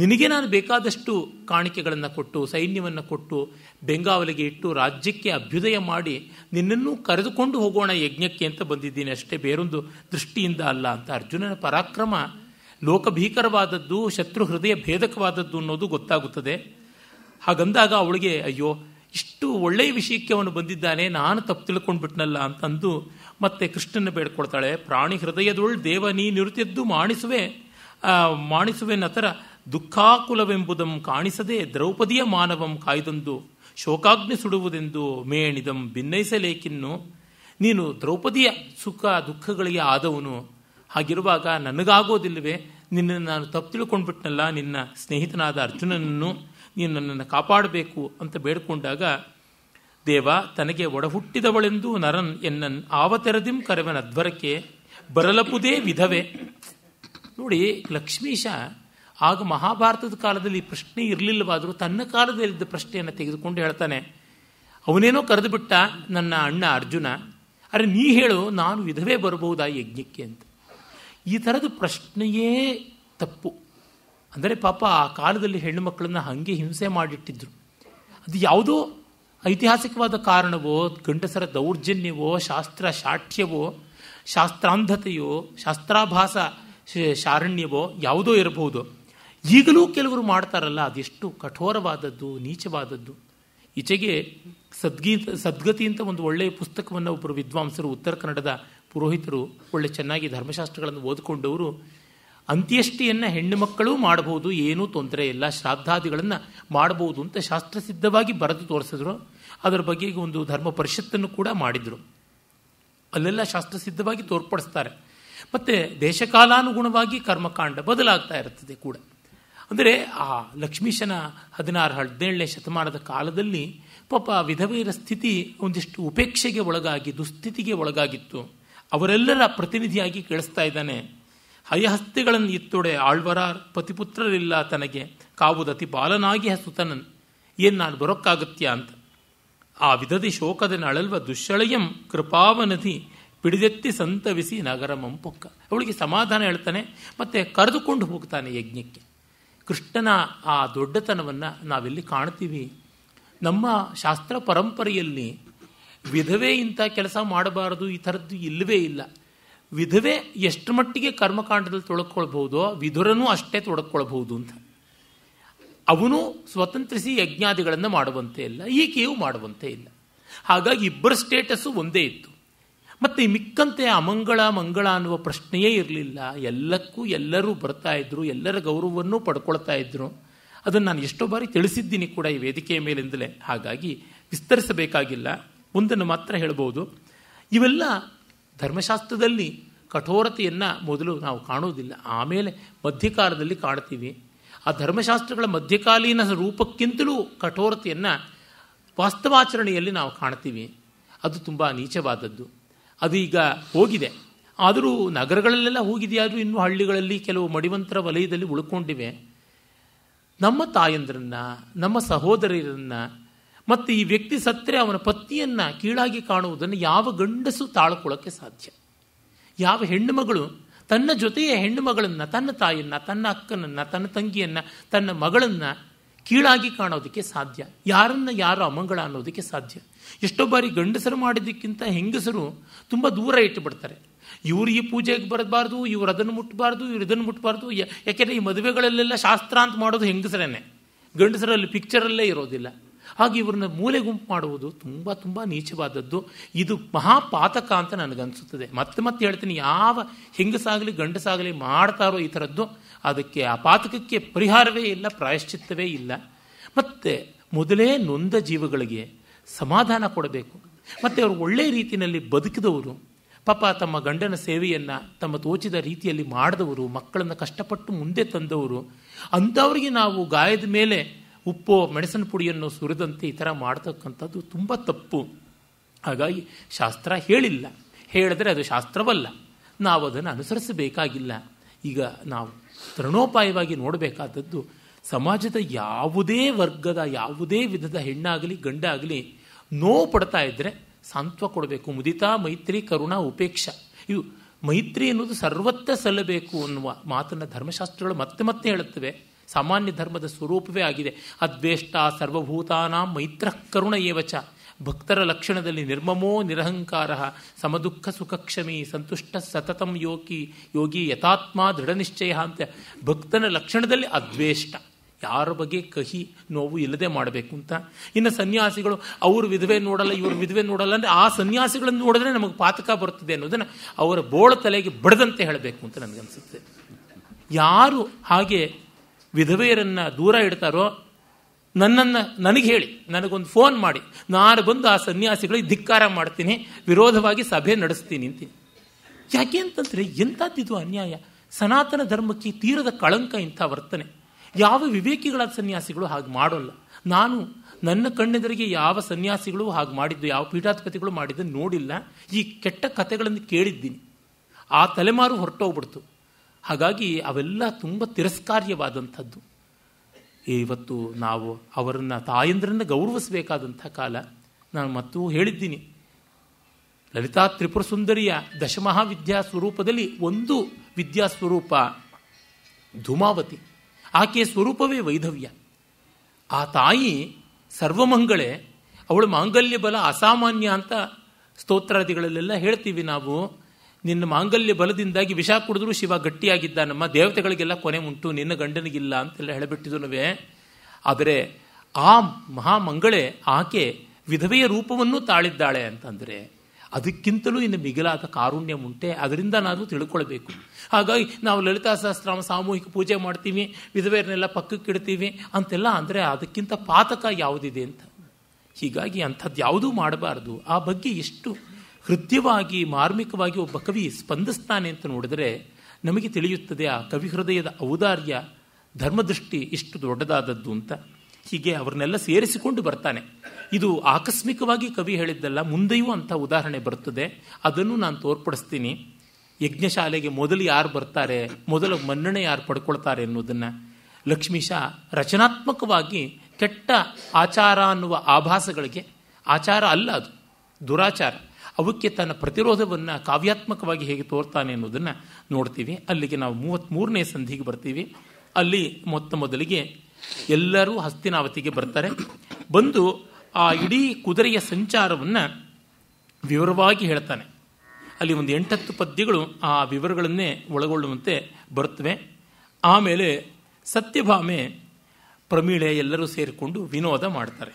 ನಿನಗೆ ನಾನು ಬೇಕಾದಷ್ಟು ಕಾಣಿಕೆಗಳನ್ನು ಕೊಟ್ಟು ಸೈನ್ಯವನ್ನು ಕೊಟ್ಟು ಬೆಂಗಾವಲಿಗೆ ಇಟ್ಟು ರಾಜ್ಯಕ್ಕೆ ಅಭ್ಯುದಯ ಮಾಡಿ ನಿನ್ನನ್ನು ಕರೆದುಕೊಂಡು ಹೋಗೋಣ ಯಜ್ಞಕ್ಕೆ ಅಂತ ಬಂದಿದ್ದೀನಿ ಅಷ್ಟೇ ಬೇರೊಂದು ದೃಷ್ಟಿಯಿಂದ ಅಲ್ಲ ಅಂತ ಅರ್ಜುನನ ಪರಾಕ್ರಮ ಲೋಕಭೀಕರವಾದದ್ದು ಶತ್ರು ಹೃದಯ ಭೇದಕವಾದದ್ದು ಅನ್ನೋದು ಗೊತ್ತಾಗುತ್ತದೆ ಹಾಗಂದಾಗ ಅವಳಿಗೆ ಅಯ್ಯೋ ಇಷ್ಟು ಒಳ್ಳೆಯ ವಿಷಯಕ್ಕೆ ಅವನು ಬಂದಿದ್ದಾನೆ ನಾನು ತಪ್ಪು ತಿಳ್ಕೊಂಡ್ಬಿಟ್ನಲ್ಲ ಅಂತಂದು ಮತ್ತೆ ಕೃಷ್ಣನ ಬೇಡ್ಕೊಳ್ತಾಳೆ ಪ್ರಾಣಿ ಹೃದಯದೊಳ್ ದೇವ ನೀ ನಿರುತಿದ್ದು ಮಾಣಿಸುವೆ ಮಾಣಿಸುವೆ ನಂತರ ದುಃಖಾಕುಲವೆಂಬುದಂ ಕಾಣಿಸದೆ ದ್ರೌಪದಿಯ ಮಾನವಂ ಕಾಯ್ದೊಂದು ಶೋಕಾಗ್ನಿ ಸುಡುವುದೆಂದು ಮೇಣಿದಂ ಭಿನ್ನಯಿಸಲೇಕಿನ್ನು ನೀನು ದ್ರೌಪದಿಯ ಸುಖ ದುಃಖಗಳಿಗೆ ಆದವನು ಹಾಗಿರುವಾಗ ನನಗಾಗೋದಿಲ್ಲವೇ ನಿನ್ನನ್ನು ನಾನು ತಪ್ಪು ತಿಳ್ಕೊಂಡ್ಬಿಟ್ನಲ್ಲ ನಿನ್ನ ಸ್ನೇಹಿತನಾದ ಅರ್ಜುನನನ್ನು ನೀನು ನನ್ನನ್ನು ಕಾಪಾಡಬೇಕು ಅಂತ ಬೇಡಿಕೊಂಡಾಗ ದೇವ ತನಗೆ ಒಡಹುಟ್ಟಿದವಳೆಂದು ನರನ್ ಎನ್ನನ್ ಆವತೆರದಿಂ ಕರೆವನ ಅಧ್ವರಕ್ಕೆ ಬರಲಪುದೇ ವಿಧವೆ ನೋಡಿ ಲಕ್ಷ್ಮೀಶ ಆಗ ಮಹಾಭಾರತದ ಕಾಲದಲ್ಲಿ ಈ ಪ್ರಶ್ನೆ ಇರಲಿಲ್ಲವಾದರೂ ತನ್ನ ಕಾಲದಲ್ಲಿದ್ದ ಪ್ರಶ್ನೆಯನ್ನು ತೆಗೆದುಕೊಂಡು ಹೇಳ್ತಾನೆ ಅವನೇನೋ ಬಿಟ್ಟ ನನ್ನ ಅಣ್ಣ ಅರ್ಜುನ ಅರೆ ನೀ ಹೇಳು ನಾನು ವಿಧವೇ ಬರಬಹುದಾ ಯಜ್ಞಕ್ಕೆ ಅಂತ ಈ ಥರದ ಪ್ರಶ್ನೆಯೇ ತಪ್ಪು ಅಂದರೆ ಪಾಪ ಆ ಕಾಲದಲ್ಲಿ ಹೆಣ್ಣು ಮಕ್ಕಳನ್ನು ಹಂಗೆ ಹಿಂಸೆ ಮಾಡಿಟ್ಟಿದ್ರು ಅದು ಯಾವುದೋ ಐತಿಹಾಸಿಕವಾದ ಕಾರಣವೋ ಗಂಡಸರ ದೌರ್ಜನ್ಯವೋ ಶಾಸ್ತ್ರ ಶಾಠ್ಯವೋ ಶಾಸ್ತ್ರಾಂಧತೆಯೋ ಶಾಸ್ತ್ರಾಭಾಸ ಶಾರಣ್ಯವೋ ಯಾವುದೋ ಇರಬಹುದು ಈಗಲೂ ಕೆಲವರು ಮಾಡ್ತಾರಲ್ಲ ಅದೆಷ್ಟು ಕಠೋರವಾದದ್ದು ನೀಚವಾದದ್ದು ಈಚೆಗೆ ಸದ್ಗೀತ ಸದ್ಗತಿ ಅಂತ ಒಂದು ಒಳ್ಳೆಯ ಪುಸ್ತಕವನ್ನು ಒಬ್ಬರು ವಿದ್ವಾಂಸರು ಉತ್ತರ ಕನ್ನಡದ ಪುರೋಹಿತರು ಒಳ್ಳೆ ಚೆನ್ನಾಗಿ ಧರ್ಮಶಾಸ್ತ್ರಗಳನ್ನು ಓದಿಕೊಂಡವರು ಅಂತ್ಯಷ್ಟಿಯನ್ನು ಹೆಣ್ಣು ಮಕ್ಕಳು ಮಾಡಬಹುದು ಏನೂ ತೊಂದರೆ ಇಲ್ಲ ಶ್ರಾದ್ದಾದಿಗಳನ್ನು ಮಾಡಬಹುದು ಅಂತ ಶಾಸ್ತ್ರಸಿದ್ಧವಾಗಿ ಬರೆದು ತೋರಿಸಿದ್ರು ಅದರ ಬಗ್ಗೆ ಒಂದು ಧರ್ಮ ಪರಿಷತ್ತನ್ನು ಕೂಡ ಮಾಡಿದರು ಅಲ್ಲೆಲ್ಲ ಶಾಸ್ತ್ರಸಿದ್ಧವಾಗಿ ತೋರ್ಪಡಿಸ್ತಾರೆ ಮತ್ತು ದೇಶಕಾಲಾನುಗುಣವಾಗಿ ಕರ್ಮಕಾಂಡ ಬದಲಾಗ್ತಾ ಇರ್ತದೆ ಕೂಡ ಅಂದರೆ ಆ ಲಕ್ಷ್ಮೀಶನ ಹದಿನಾರು ಹದಿನೇಳನೇ ಶತಮಾನದ ಕಾಲದಲ್ಲಿ ಪಾಪ ವಿಧವೀರ ಸ್ಥಿತಿ ಒಂದಿಷ್ಟು ಉಪೇಕ್ಷೆಗೆ ಒಳಗಾಗಿ ದುಸ್ಥಿತಿಗೆ ಒಳಗಾಗಿತ್ತು ಅವರೆಲ್ಲರ ಪ್ರತಿನಿಧಿಯಾಗಿ ಕೇಳಿಸ್ತಾ ಇದ್ದಾನೆ ಹಯಹಸ್ತಿಗಳನ್ನು ಇತ್ತೊಡೆ ಆಳ್ವರ ಪತಿಪುತ್ರರಿಲ್ಲ ತನಗೆ ಕಾವುದತಿ ಬಾಲನಾಗಿ ಹಸುತನನ್ ಏನು ನಾನು ಬರೋಕ್ಕಾಗತ್ಯ ಅಂತ ಆ ವಿಧದಿ ಶೋಕದ ನಳಲ್ವ ದುಶ್ಶಳಯಂ ಕೃಪಾವನಧಿ ಪಿಡಿದೆತ್ತಿ ಸಂತವಿಸಿ ನಗರ ಮಂಪೊಕ್ಕ ಅವಳಿಗೆ ಸಮಾಧಾನ ಹೇಳ್ತಾನೆ ಮತ್ತೆ ಕರೆದುಕೊಂಡು ಹೋಗ್ತಾನೆ ಯಜ್ಞಕ್ಕೆ ಕೃಷ್ಣನ ಆ ದೊಡ್ಡತನವನ್ನು ನಾವಿಲ್ಲಿ ಕಾಣ್ತೀವಿ ನಮ್ಮ ಶಾಸ್ತ್ರ ಪರಂಪರೆಯಲ್ಲಿ ವಿಧವೆ ಇಂಥ ಕೆಲಸ ಮಾಡಬಾರದು ಈ ಥರದ್ದು ಇಲ್ಲವೇ ಇಲ್ಲ ವಿಧವೆ ಎಷ್ಟು ಮಟ್ಟಿಗೆ ಕರ್ಮಕಾಂಡದಲ್ಲಿ ತೊಡಕೊಳ್ಬಹುದೋ ವಿಧುರನೂ ಅಷ್ಟೇ ತೊಡಕೊಳ್ಬಹುದು ಅಂತ ಅವನು ಸ್ವತಂತ್ರಿಸಿ ಯಜ್ಞಾದಿಗಳನ್ನು ಮಾಡುವಂತೆ ಇಲ್ಲ ಈಕೆಯೂ ಮಾಡುವಂತೆ ಇಲ್ಲ ಹಾಗಾಗಿ ಇಬ್ಬರ ಸ್ಟೇಟಸ್ಸು ಒಂದೇ ಇತ್ತು ಮತ್ತು ಈ ಮಿಕ್ಕಂತೆ ಅಮಂಗಳ ಮಂಗಳ ಅನ್ನುವ ಪ್ರಶ್ನೆಯೇ ಇರಲಿಲ್ಲ ಎಲ್ಲಕ್ಕೂ ಎಲ್ಲರೂ ಬರ್ತಾ ಇದ್ರು ಎಲ್ಲರ ಗೌರವವನ್ನು ಪಡ್ಕೊಳ್ತಾ ಇದ್ರು ಅದನ್ನು ನಾನು ಎಷ್ಟೋ ಬಾರಿ ತಿಳಿಸಿದ್ದೀನಿ ಕೂಡ ಈ ವೇದಿಕೆಯ ಮೇಲಿಂದಲೇ ಹಾಗಾಗಿ ವಿಸ್ತರಿಸಬೇಕಾಗಿಲ್ಲ ಮುಂದನ್ನು ಮಾತ್ರ ಹೇಳ್ಬೋದು ಇವೆಲ್ಲ ಧರ್ಮಶಾಸ್ತ್ರದಲ್ಲಿ ಕಠೋರತೆಯನ್ನು ಮೊದಲು ನಾವು ಕಾಣುವುದಿಲ್ಲ ಆಮೇಲೆ ಮಧ್ಯಕಾಲದಲ್ಲಿ ಕಾಣ್ತೀವಿ ಆ ಧರ್ಮಶಾಸ್ತ್ರಗಳ ಮಧ್ಯಕಾಲೀನ ರೂಪಕ್ಕಿಂತಲೂ ಕಠೋರತೆಯನ್ನು ವಾಸ್ತವಾಚರಣೆಯಲ್ಲಿ ನಾವು ಕಾಣ್ತೀವಿ ಅದು ತುಂಬ ನೀಚವಾದದ್ದು ಅದು ಈಗ ಹೋಗಿದೆ ಆದರೂ ನಗರಗಳಲ್ಲೆಲ್ಲ ಹೋಗಿದೆಯಾದರೂ ಇನ್ನೂ ಹಳ್ಳಿಗಳಲ್ಲಿ ಕೆಲವು ಮಡಿವಂತರ ವಲಯದಲ್ಲಿ ಉಳ್ಕೊಂಡಿವೆ ನಮ್ಮ ತಾಯಂದ್ರನ್ನ ನಮ್ಮ ಸಹೋದರರನ್ನು ಮತ್ತು ಈ ವ್ಯಕ್ತಿ ಸತ್ತರೆ ಅವನ ಪತ್ನಿಯನ್ನು ಕೀಳಾಗಿ ಕಾಣುವುದನ್ನು ಯಾವ ಗಂಡಸು ತಾಳ್ಕೊಳ್ಳೋಕ್ಕೆ ಸಾಧ್ಯ ಯಾವ ಹೆಣ್ಣುಮಗಳು ತನ್ನ ಜೊತೆಯ ಹೆಣ್ಣು ಮಗಳನ್ನು ತನ್ನ ತಾಯಿಯನ್ನು ತನ್ನ ಅಕ್ಕನನ್ನು ತನ್ನ ತಂಗಿಯನ್ನು ತನ್ನ ಮಗಳನ್ನು ಕೀಳಾಗಿ ಕಾಣೋದಕ್ಕೆ ಸಾಧ್ಯ ಯಾರನ್ನ ಯಾರು ಅಮಂಗಳ ಅನ್ನೋದಕ್ಕೆ ಸಾಧ್ಯ ಎಷ್ಟೋ ಬಾರಿ ಗಂಡಸರು ಮಾಡಿದ್ದಕ್ಕಿಂತ ಹೆಂಗಸರು ತುಂಬ ದೂರ ಇಟ್ಟುಬಿಡ್ತಾರೆ ಇವರು ಈ ಪೂಜೆಗೆ ಬರಬಾರ್ದು ಇವರು ಅದನ್ನು ಮುಟ್ಟಬಾರ್ದು ಇವ್ರು ಇದನ್ನು ಮುಟ್ಟಬಾರ್ದು ಯಾಕೆಂದರೆ ಈ ಮದುವೆಗಳಲ್ಲೆಲ್ಲ ಶಾಸ್ತ್ರ ಅಂತ ಮಾಡೋದು ಹೆಂಗಸರೇನೆ ಗಂಡಸರಲ್ಲಿ ಪಿಕ್ಚರಲ್ಲೇ ಇರೋದಿಲ್ಲ ಹಾಗೆ ಇವ್ರನ್ನ ಮೂಲೆ ಗುಂಪು ಮಾಡುವುದು ತುಂಬ ತುಂಬ ನೀಚವಾದದ್ದು ಇದು ಮಹಾಪಾತಕ ಅಂತ ನನಗನ್ಸುತ್ತದೆ ಮತ್ತೆ ಮತ್ತೆ ಹೇಳ್ತೀನಿ ಯಾವ ಹೆಂಗಸಾಗಲಿ ಗಂಡಸಾಗಲಿ ಮಾಡ್ತಾರೋ ಈ ಥರದ್ದು ಅದಕ್ಕೆ ಆ ಪಾತಕಕ್ಕೆ ಪರಿಹಾರವೇ ಇಲ್ಲ ಪ್ರಾಯಶ್ಚಿತ್ತವೇ ಇಲ್ಲ ಮತ್ತು ಮೊದಲೇ ನೊಂದ ಜೀವಗಳಿಗೆ ಸಮಾಧಾನ ಕೊಡಬೇಕು ಮತ್ತು ಅವರು ಒಳ್ಳೆಯ ರೀತಿಯಲ್ಲಿ ಬದುಕಿದವರು ಪಾಪ ತಮ್ಮ ಗಂಡನ ಸೇವೆಯನ್ನು ತಮ್ಮ ತೋಚಿದ ರೀತಿಯಲ್ಲಿ ಮಾಡಿದವರು ಮಕ್ಕಳನ್ನು ಕಷ್ಟಪಟ್ಟು ಮುಂದೆ ತಂದವರು ಅಂಥವ್ರಿಗೆ ನಾವು ಗಾಯದ ಮೇಲೆ ಉಪ್ಪು ಮೆಣಸಿನ ಪುಡಿಯನ್ನು ಸುರಿದಂತೆ ಈ ಥರ ಮಾಡ್ತಕ್ಕಂಥದ್ದು ತುಂಬ ತಪ್ಪು ಹಾಗಾಗಿ ಶಾಸ್ತ್ರ ಹೇಳಿಲ್ಲ ಹೇಳಿದ್ರೆ ಅದು ಶಾಸ್ತ್ರವಲ್ಲ ನಾವು ಅದನ್ನು ಅನುಸರಿಸಬೇಕಾಗಿಲ್ಲ ಈಗ ನಾವು ತರಣೋಪಾಯವಾಗಿ ನೋಡಬೇಕಾದದ್ದು ಸಮಾಜದ ಯಾವುದೇ ವರ್ಗದ ಯಾವುದೇ ವಿಧದ ಹೆಣ್ಣಾಗಲಿ ಗಂಡಾಗಲಿ ನೋವು ಪಡ್ತಾ ಇದ್ದರೆ ಸಾಂತ್ವ ಕೊಡಬೇಕು ಮುದಿತಾ ಮೈತ್ರಿ ಕರುಣ ಉಪೇಕ್ಷ ಇದು ಮೈತ್ರಿ ಅನ್ನೋದು ಸರ್ವತ್ರ ಸಲ್ಲಬೇಕು ಅನ್ನುವ ಮಾತನ್ನು ಧರ್ಮಶಾಸ್ತ್ರಗಳು ಮತ್ತೆ ಮತ್ತೆ ಹೇಳುತ್ತವೆ ಸಾಮಾನ್ಯ ಧರ್ಮದ ಸ್ವರೂಪವೇ ಆಗಿದೆ ಅದ್ವೇಷ್ಟ ಸರ್ವಭೂತಾನಾಂ ಮೈತ್ರ ಕರುಣ ಏವಚ ಭಕ್ತರ ಲಕ್ಷಣದಲ್ಲಿ ನಿರ್ಮಮೋ ನಿರಹಂಕಾರ ಸಮದುಃಖ ಸುಖಕ್ಷಮಿ ಸಂತುಷ್ಟ ಸತತಂ ಯೋಗಿ ಯೋಗಿ ಯಥಾತ್ಮ ನಿಶ್ಚಯ ಅಂತ ಭಕ್ತನ ಲಕ್ಷಣದಲ್ಲಿ ಅದ್ವೇಷ್ಟ ಯಾರ ಬಗ್ಗೆ ಕಹಿ ನೋವು ಇಲ್ಲದೆ ಮಾಡಬೇಕು ಅಂತ ಇನ್ನು ಸನ್ಯಾಸಿಗಳು ಅವ್ರ ವಿಧವೆ ನೋಡಲ್ಲ ಇವ್ರ ವಿಧವೆ ನೋಡಲ್ಲ ಅಂದರೆ ಆ ಸನ್ಯಾಸಿಗಳನ್ನು ನೋಡಿದ್ರೆ ನಮಗೆ ಪಾತಕ ಬರುತ್ತದೆ ಅನ್ನೋದನ್ನು ಅವರ ಬೋಳ ತಲೆಗೆ ಬಡದಂತೆ ಹೇಳಬೇಕು ಅಂತ ನನಗನ್ಸುತ್ತೆ ಯಾರು ಹಾಗೆ ವಿಧವೆಯರನ್ನು ದೂರ ಇಡ್ತಾರೋ ನನ್ನನ್ನು ನನಗೆ ಹೇಳಿ ನನಗೊಂದು ಫೋನ್ ಮಾಡಿ ನಾನು ಬಂದು ಆ ಸನ್ಯಾಸಿಗಳಿಗೆ ಧಿಕ್ಕಾರ ಮಾಡ್ತೀನಿ ವಿರೋಧವಾಗಿ ಸಭೆ ನಡೆಸ್ತೀನಿ ಅಂತೀನಿ ಯಾಕೆ ಅಂತಂದರೆ ಎಂಥದ್ದಿದು ಅನ್ಯಾಯ ಸನಾತನ ಧರ್ಮಕ್ಕೆ ತೀರದ ಕಳಂಕ ಇಂಥ ವರ್ತನೆ ಯಾವ ವಿವೇಕಿಗಳಾದ ಸನ್ಯಾಸಿಗಳು ಹಾಗೆ ಮಾಡೋಲ್ಲ ನಾನು ನನ್ನ ಕಣ್ಣೆದರಿಗೆ ಯಾವ ಸನ್ಯಾಸಿಗಳು ಹಾಗೆ ಮಾಡಿದ್ದು ಯಾವ ಪೀಠಾಧಿಪತಿಗಳು ಮಾಡಿದ್ದು ನೋಡಿಲ್ಲ ಈ ಕೆಟ್ಟ ಕಥೆಗಳನ್ನು ಕೇಳಿದ್ದೀನಿ ಆ ತಲೆಮಾರು ಹೊರಟೋಗ್ಬಿಡ್ತು ಹಾಗಾಗಿ ಅವೆಲ್ಲ ತುಂಬ ತಿರಸ್ಕಾರ್ಯವಾದಂಥದ್ದು ಇವತ್ತು ನಾವು ಅವರನ್ನು ತಾಯಂದ್ರನ್ನ ಗೌರವಿಸಬೇಕಾದಂಥ ಕಾಲ ನಾನು ಮತ್ತು ಹೇಳಿದ್ದೀನಿ ಲಲಿತಾ ತ್ರಿಪುರ ಸುಂದರಿಯ ದಶಮಹಾವಿದ್ಯಾ ಸ್ವರೂಪದಲ್ಲಿ ಒಂದು ವಿದ್ಯಾ ಸ್ವರೂಪ ಧೂಮಾವತಿ ಆಕೆಯ ಸ್ವರೂಪವೇ ವೈಧವ್ಯ ಆ ತಾಯಿ ಸರ್ವಮಂಗಳೇ ಅವಳು ಮಾಂಗಲ್ಯ ಬಲ ಅಸಾಮಾನ್ಯ ಅಂತ ಸ್ತೋತ್ರಾದಿಗಳಲ್ಲೆಲ್ಲ ಹೇಳ್ತೀವಿ ನಾವು ನಿನ್ನ ಮಾಂಗಲ್ಯ ಬಲದಿಂದಾಗಿ ವಿಷ ಕುಡಿದ್ರು ಶಿವ ಗಟ್ಟಿಯಾಗಿದ್ದ ನಮ್ಮ ದೇವತೆಗಳಿಗೆಲ್ಲ ಕೊನೆ ಉಂಟು ನಿನ್ನ ಗಂಡನಿಗಿಲ್ಲ ಅಂತೆಲ್ಲ ಹೇಳಿಬಿಟ್ಟಿದನುವೆ ಆದರೆ ಆ ಮಹಾಮಂಗಳೇ ಆಕೆ ವಿಧವೆಯ ರೂಪವನ್ನು ತಾಳಿದ್ದಾಳೆ ಅಂತಂದರೆ ಅದಕ್ಕಿಂತಲೂ ಇನ್ನು ಮಿಗಿಲಾದ ಕಾರುಣ್ಯ ಉಂಟೆ ಅದರಿಂದ ನಾನು ತಿಳ್ಕೊಳ್ಬೇಕು ಹಾಗಾಗಿ ನಾವು ಲಲಿತಾ ಸಹಸ್ರ ಸಾಮೂಹಿಕ ಪೂಜೆ ಮಾಡ್ತೀವಿ ವಿಧವೆಯರನ್ನೆಲ್ಲ ಪಕ್ಕಕ್ಕಿಡ್ತೀವಿ ಅಂತೆಲ್ಲ ಅಂದರೆ ಅದಕ್ಕಿಂತ ಪಾತಕ ಯಾವುದಿದೆ ಅಂತ ಹೀಗಾಗಿ ಅಂಥದ್ದು ಯಾವುದೂ ಮಾಡಬಾರ್ದು ಆ ಬಗ್ಗೆ ಎಷ್ಟು ಕೃತ್ಯವಾಗಿ ಮಾರ್ಮಿಕವಾಗಿ ಒಬ್ಬ ಕವಿ ಸ್ಪಂದಿಸ್ತಾನೆ ಅಂತ ನೋಡಿದರೆ ನಮಗೆ ತಿಳಿಯುತ್ತದೆ ಆ ಕವಿ ಹೃದಯದ ಔದಾರ್ಯ ಧರ್ಮದೃಷ್ಟಿ ಇಷ್ಟು ದೊಡ್ಡದಾದದ್ದು ಅಂತ ಹೀಗೆ ಅವ್ರನ್ನೆಲ್ಲ ಸೇರಿಸಿಕೊಂಡು ಬರ್ತಾನೆ ಇದು ಆಕಸ್ಮಿಕವಾಗಿ ಕವಿ ಹೇಳಿದ್ದಲ್ಲ ಮುಂದೆಯೂ ಅಂಥ ಉದಾಹರಣೆ ಬರ್ತದೆ ಅದನ್ನು ನಾನು ತೋರ್ಪಡಿಸ್ತೀನಿ ಯಜ್ಞಶಾಲೆಗೆ ಮೊದಲು ಯಾರು ಬರ್ತಾರೆ ಮೊದಲು ಮನ್ನಣೆ ಯಾರು ಪಡ್ಕೊಳ್ತಾರೆ ಅನ್ನೋದನ್ನು ಲಕ್ಷ್ಮೀಶಾ ರಚನಾತ್ಮಕವಾಗಿ ಕೆಟ್ಟ ಆಚಾರ ಅನ್ನುವ ಆಭಾಸಗಳಿಗೆ ಆಚಾರ ಅಲ್ಲ ಅದು ದುರಾಚಾರ ಅವಕ್ಕೆ ತನ್ನ ಪ್ರತಿರೋಧವನ್ನು ಕಾವ್ಯಾತ್ಮಕವಾಗಿ ಹೇಗೆ ತೋರ್ತಾನೆ ಅನ್ನೋದನ್ನು ನೋಡ್ತೀವಿ ಅಲ್ಲಿಗೆ ನಾವು ಮೂರನೇ ಸಂಧಿಗೆ ಬರ್ತೀವಿ ಅಲ್ಲಿ ಮೊತ್ತ ಮೊದಲಿಗೆ ಎಲ್ಲರೂ ಹಸ್ತಿನಾವತಿಗೆ ಬರ್ತಾರೆ ಬಂದು ಆ ಇಡೀ ಕುದುರೆಯ ಸಂಚಾರವನ್ನು ವಿವರವಾಗಿ ಹೇಳ್ತಾನೆ ಅಲ್ಲಿ ಒಂದು ಎಂಟತ್ತು ಪದ್ಯಗಳು ಆ ವಿವರಗಳನ್ನೇ ಒಳಗೊಳ್ಳುವಂತೆ ಬರ್ತವೆ ಆಮೇಲೆ ಸತ್ಯಭಾಮೆ ಪ್ರಮೀಳೆ ಎಲ್ಲರೂ ಸೇರಿಕೊಂಡು ವಿನೋದ ಮಾಡ್ತಾರೆ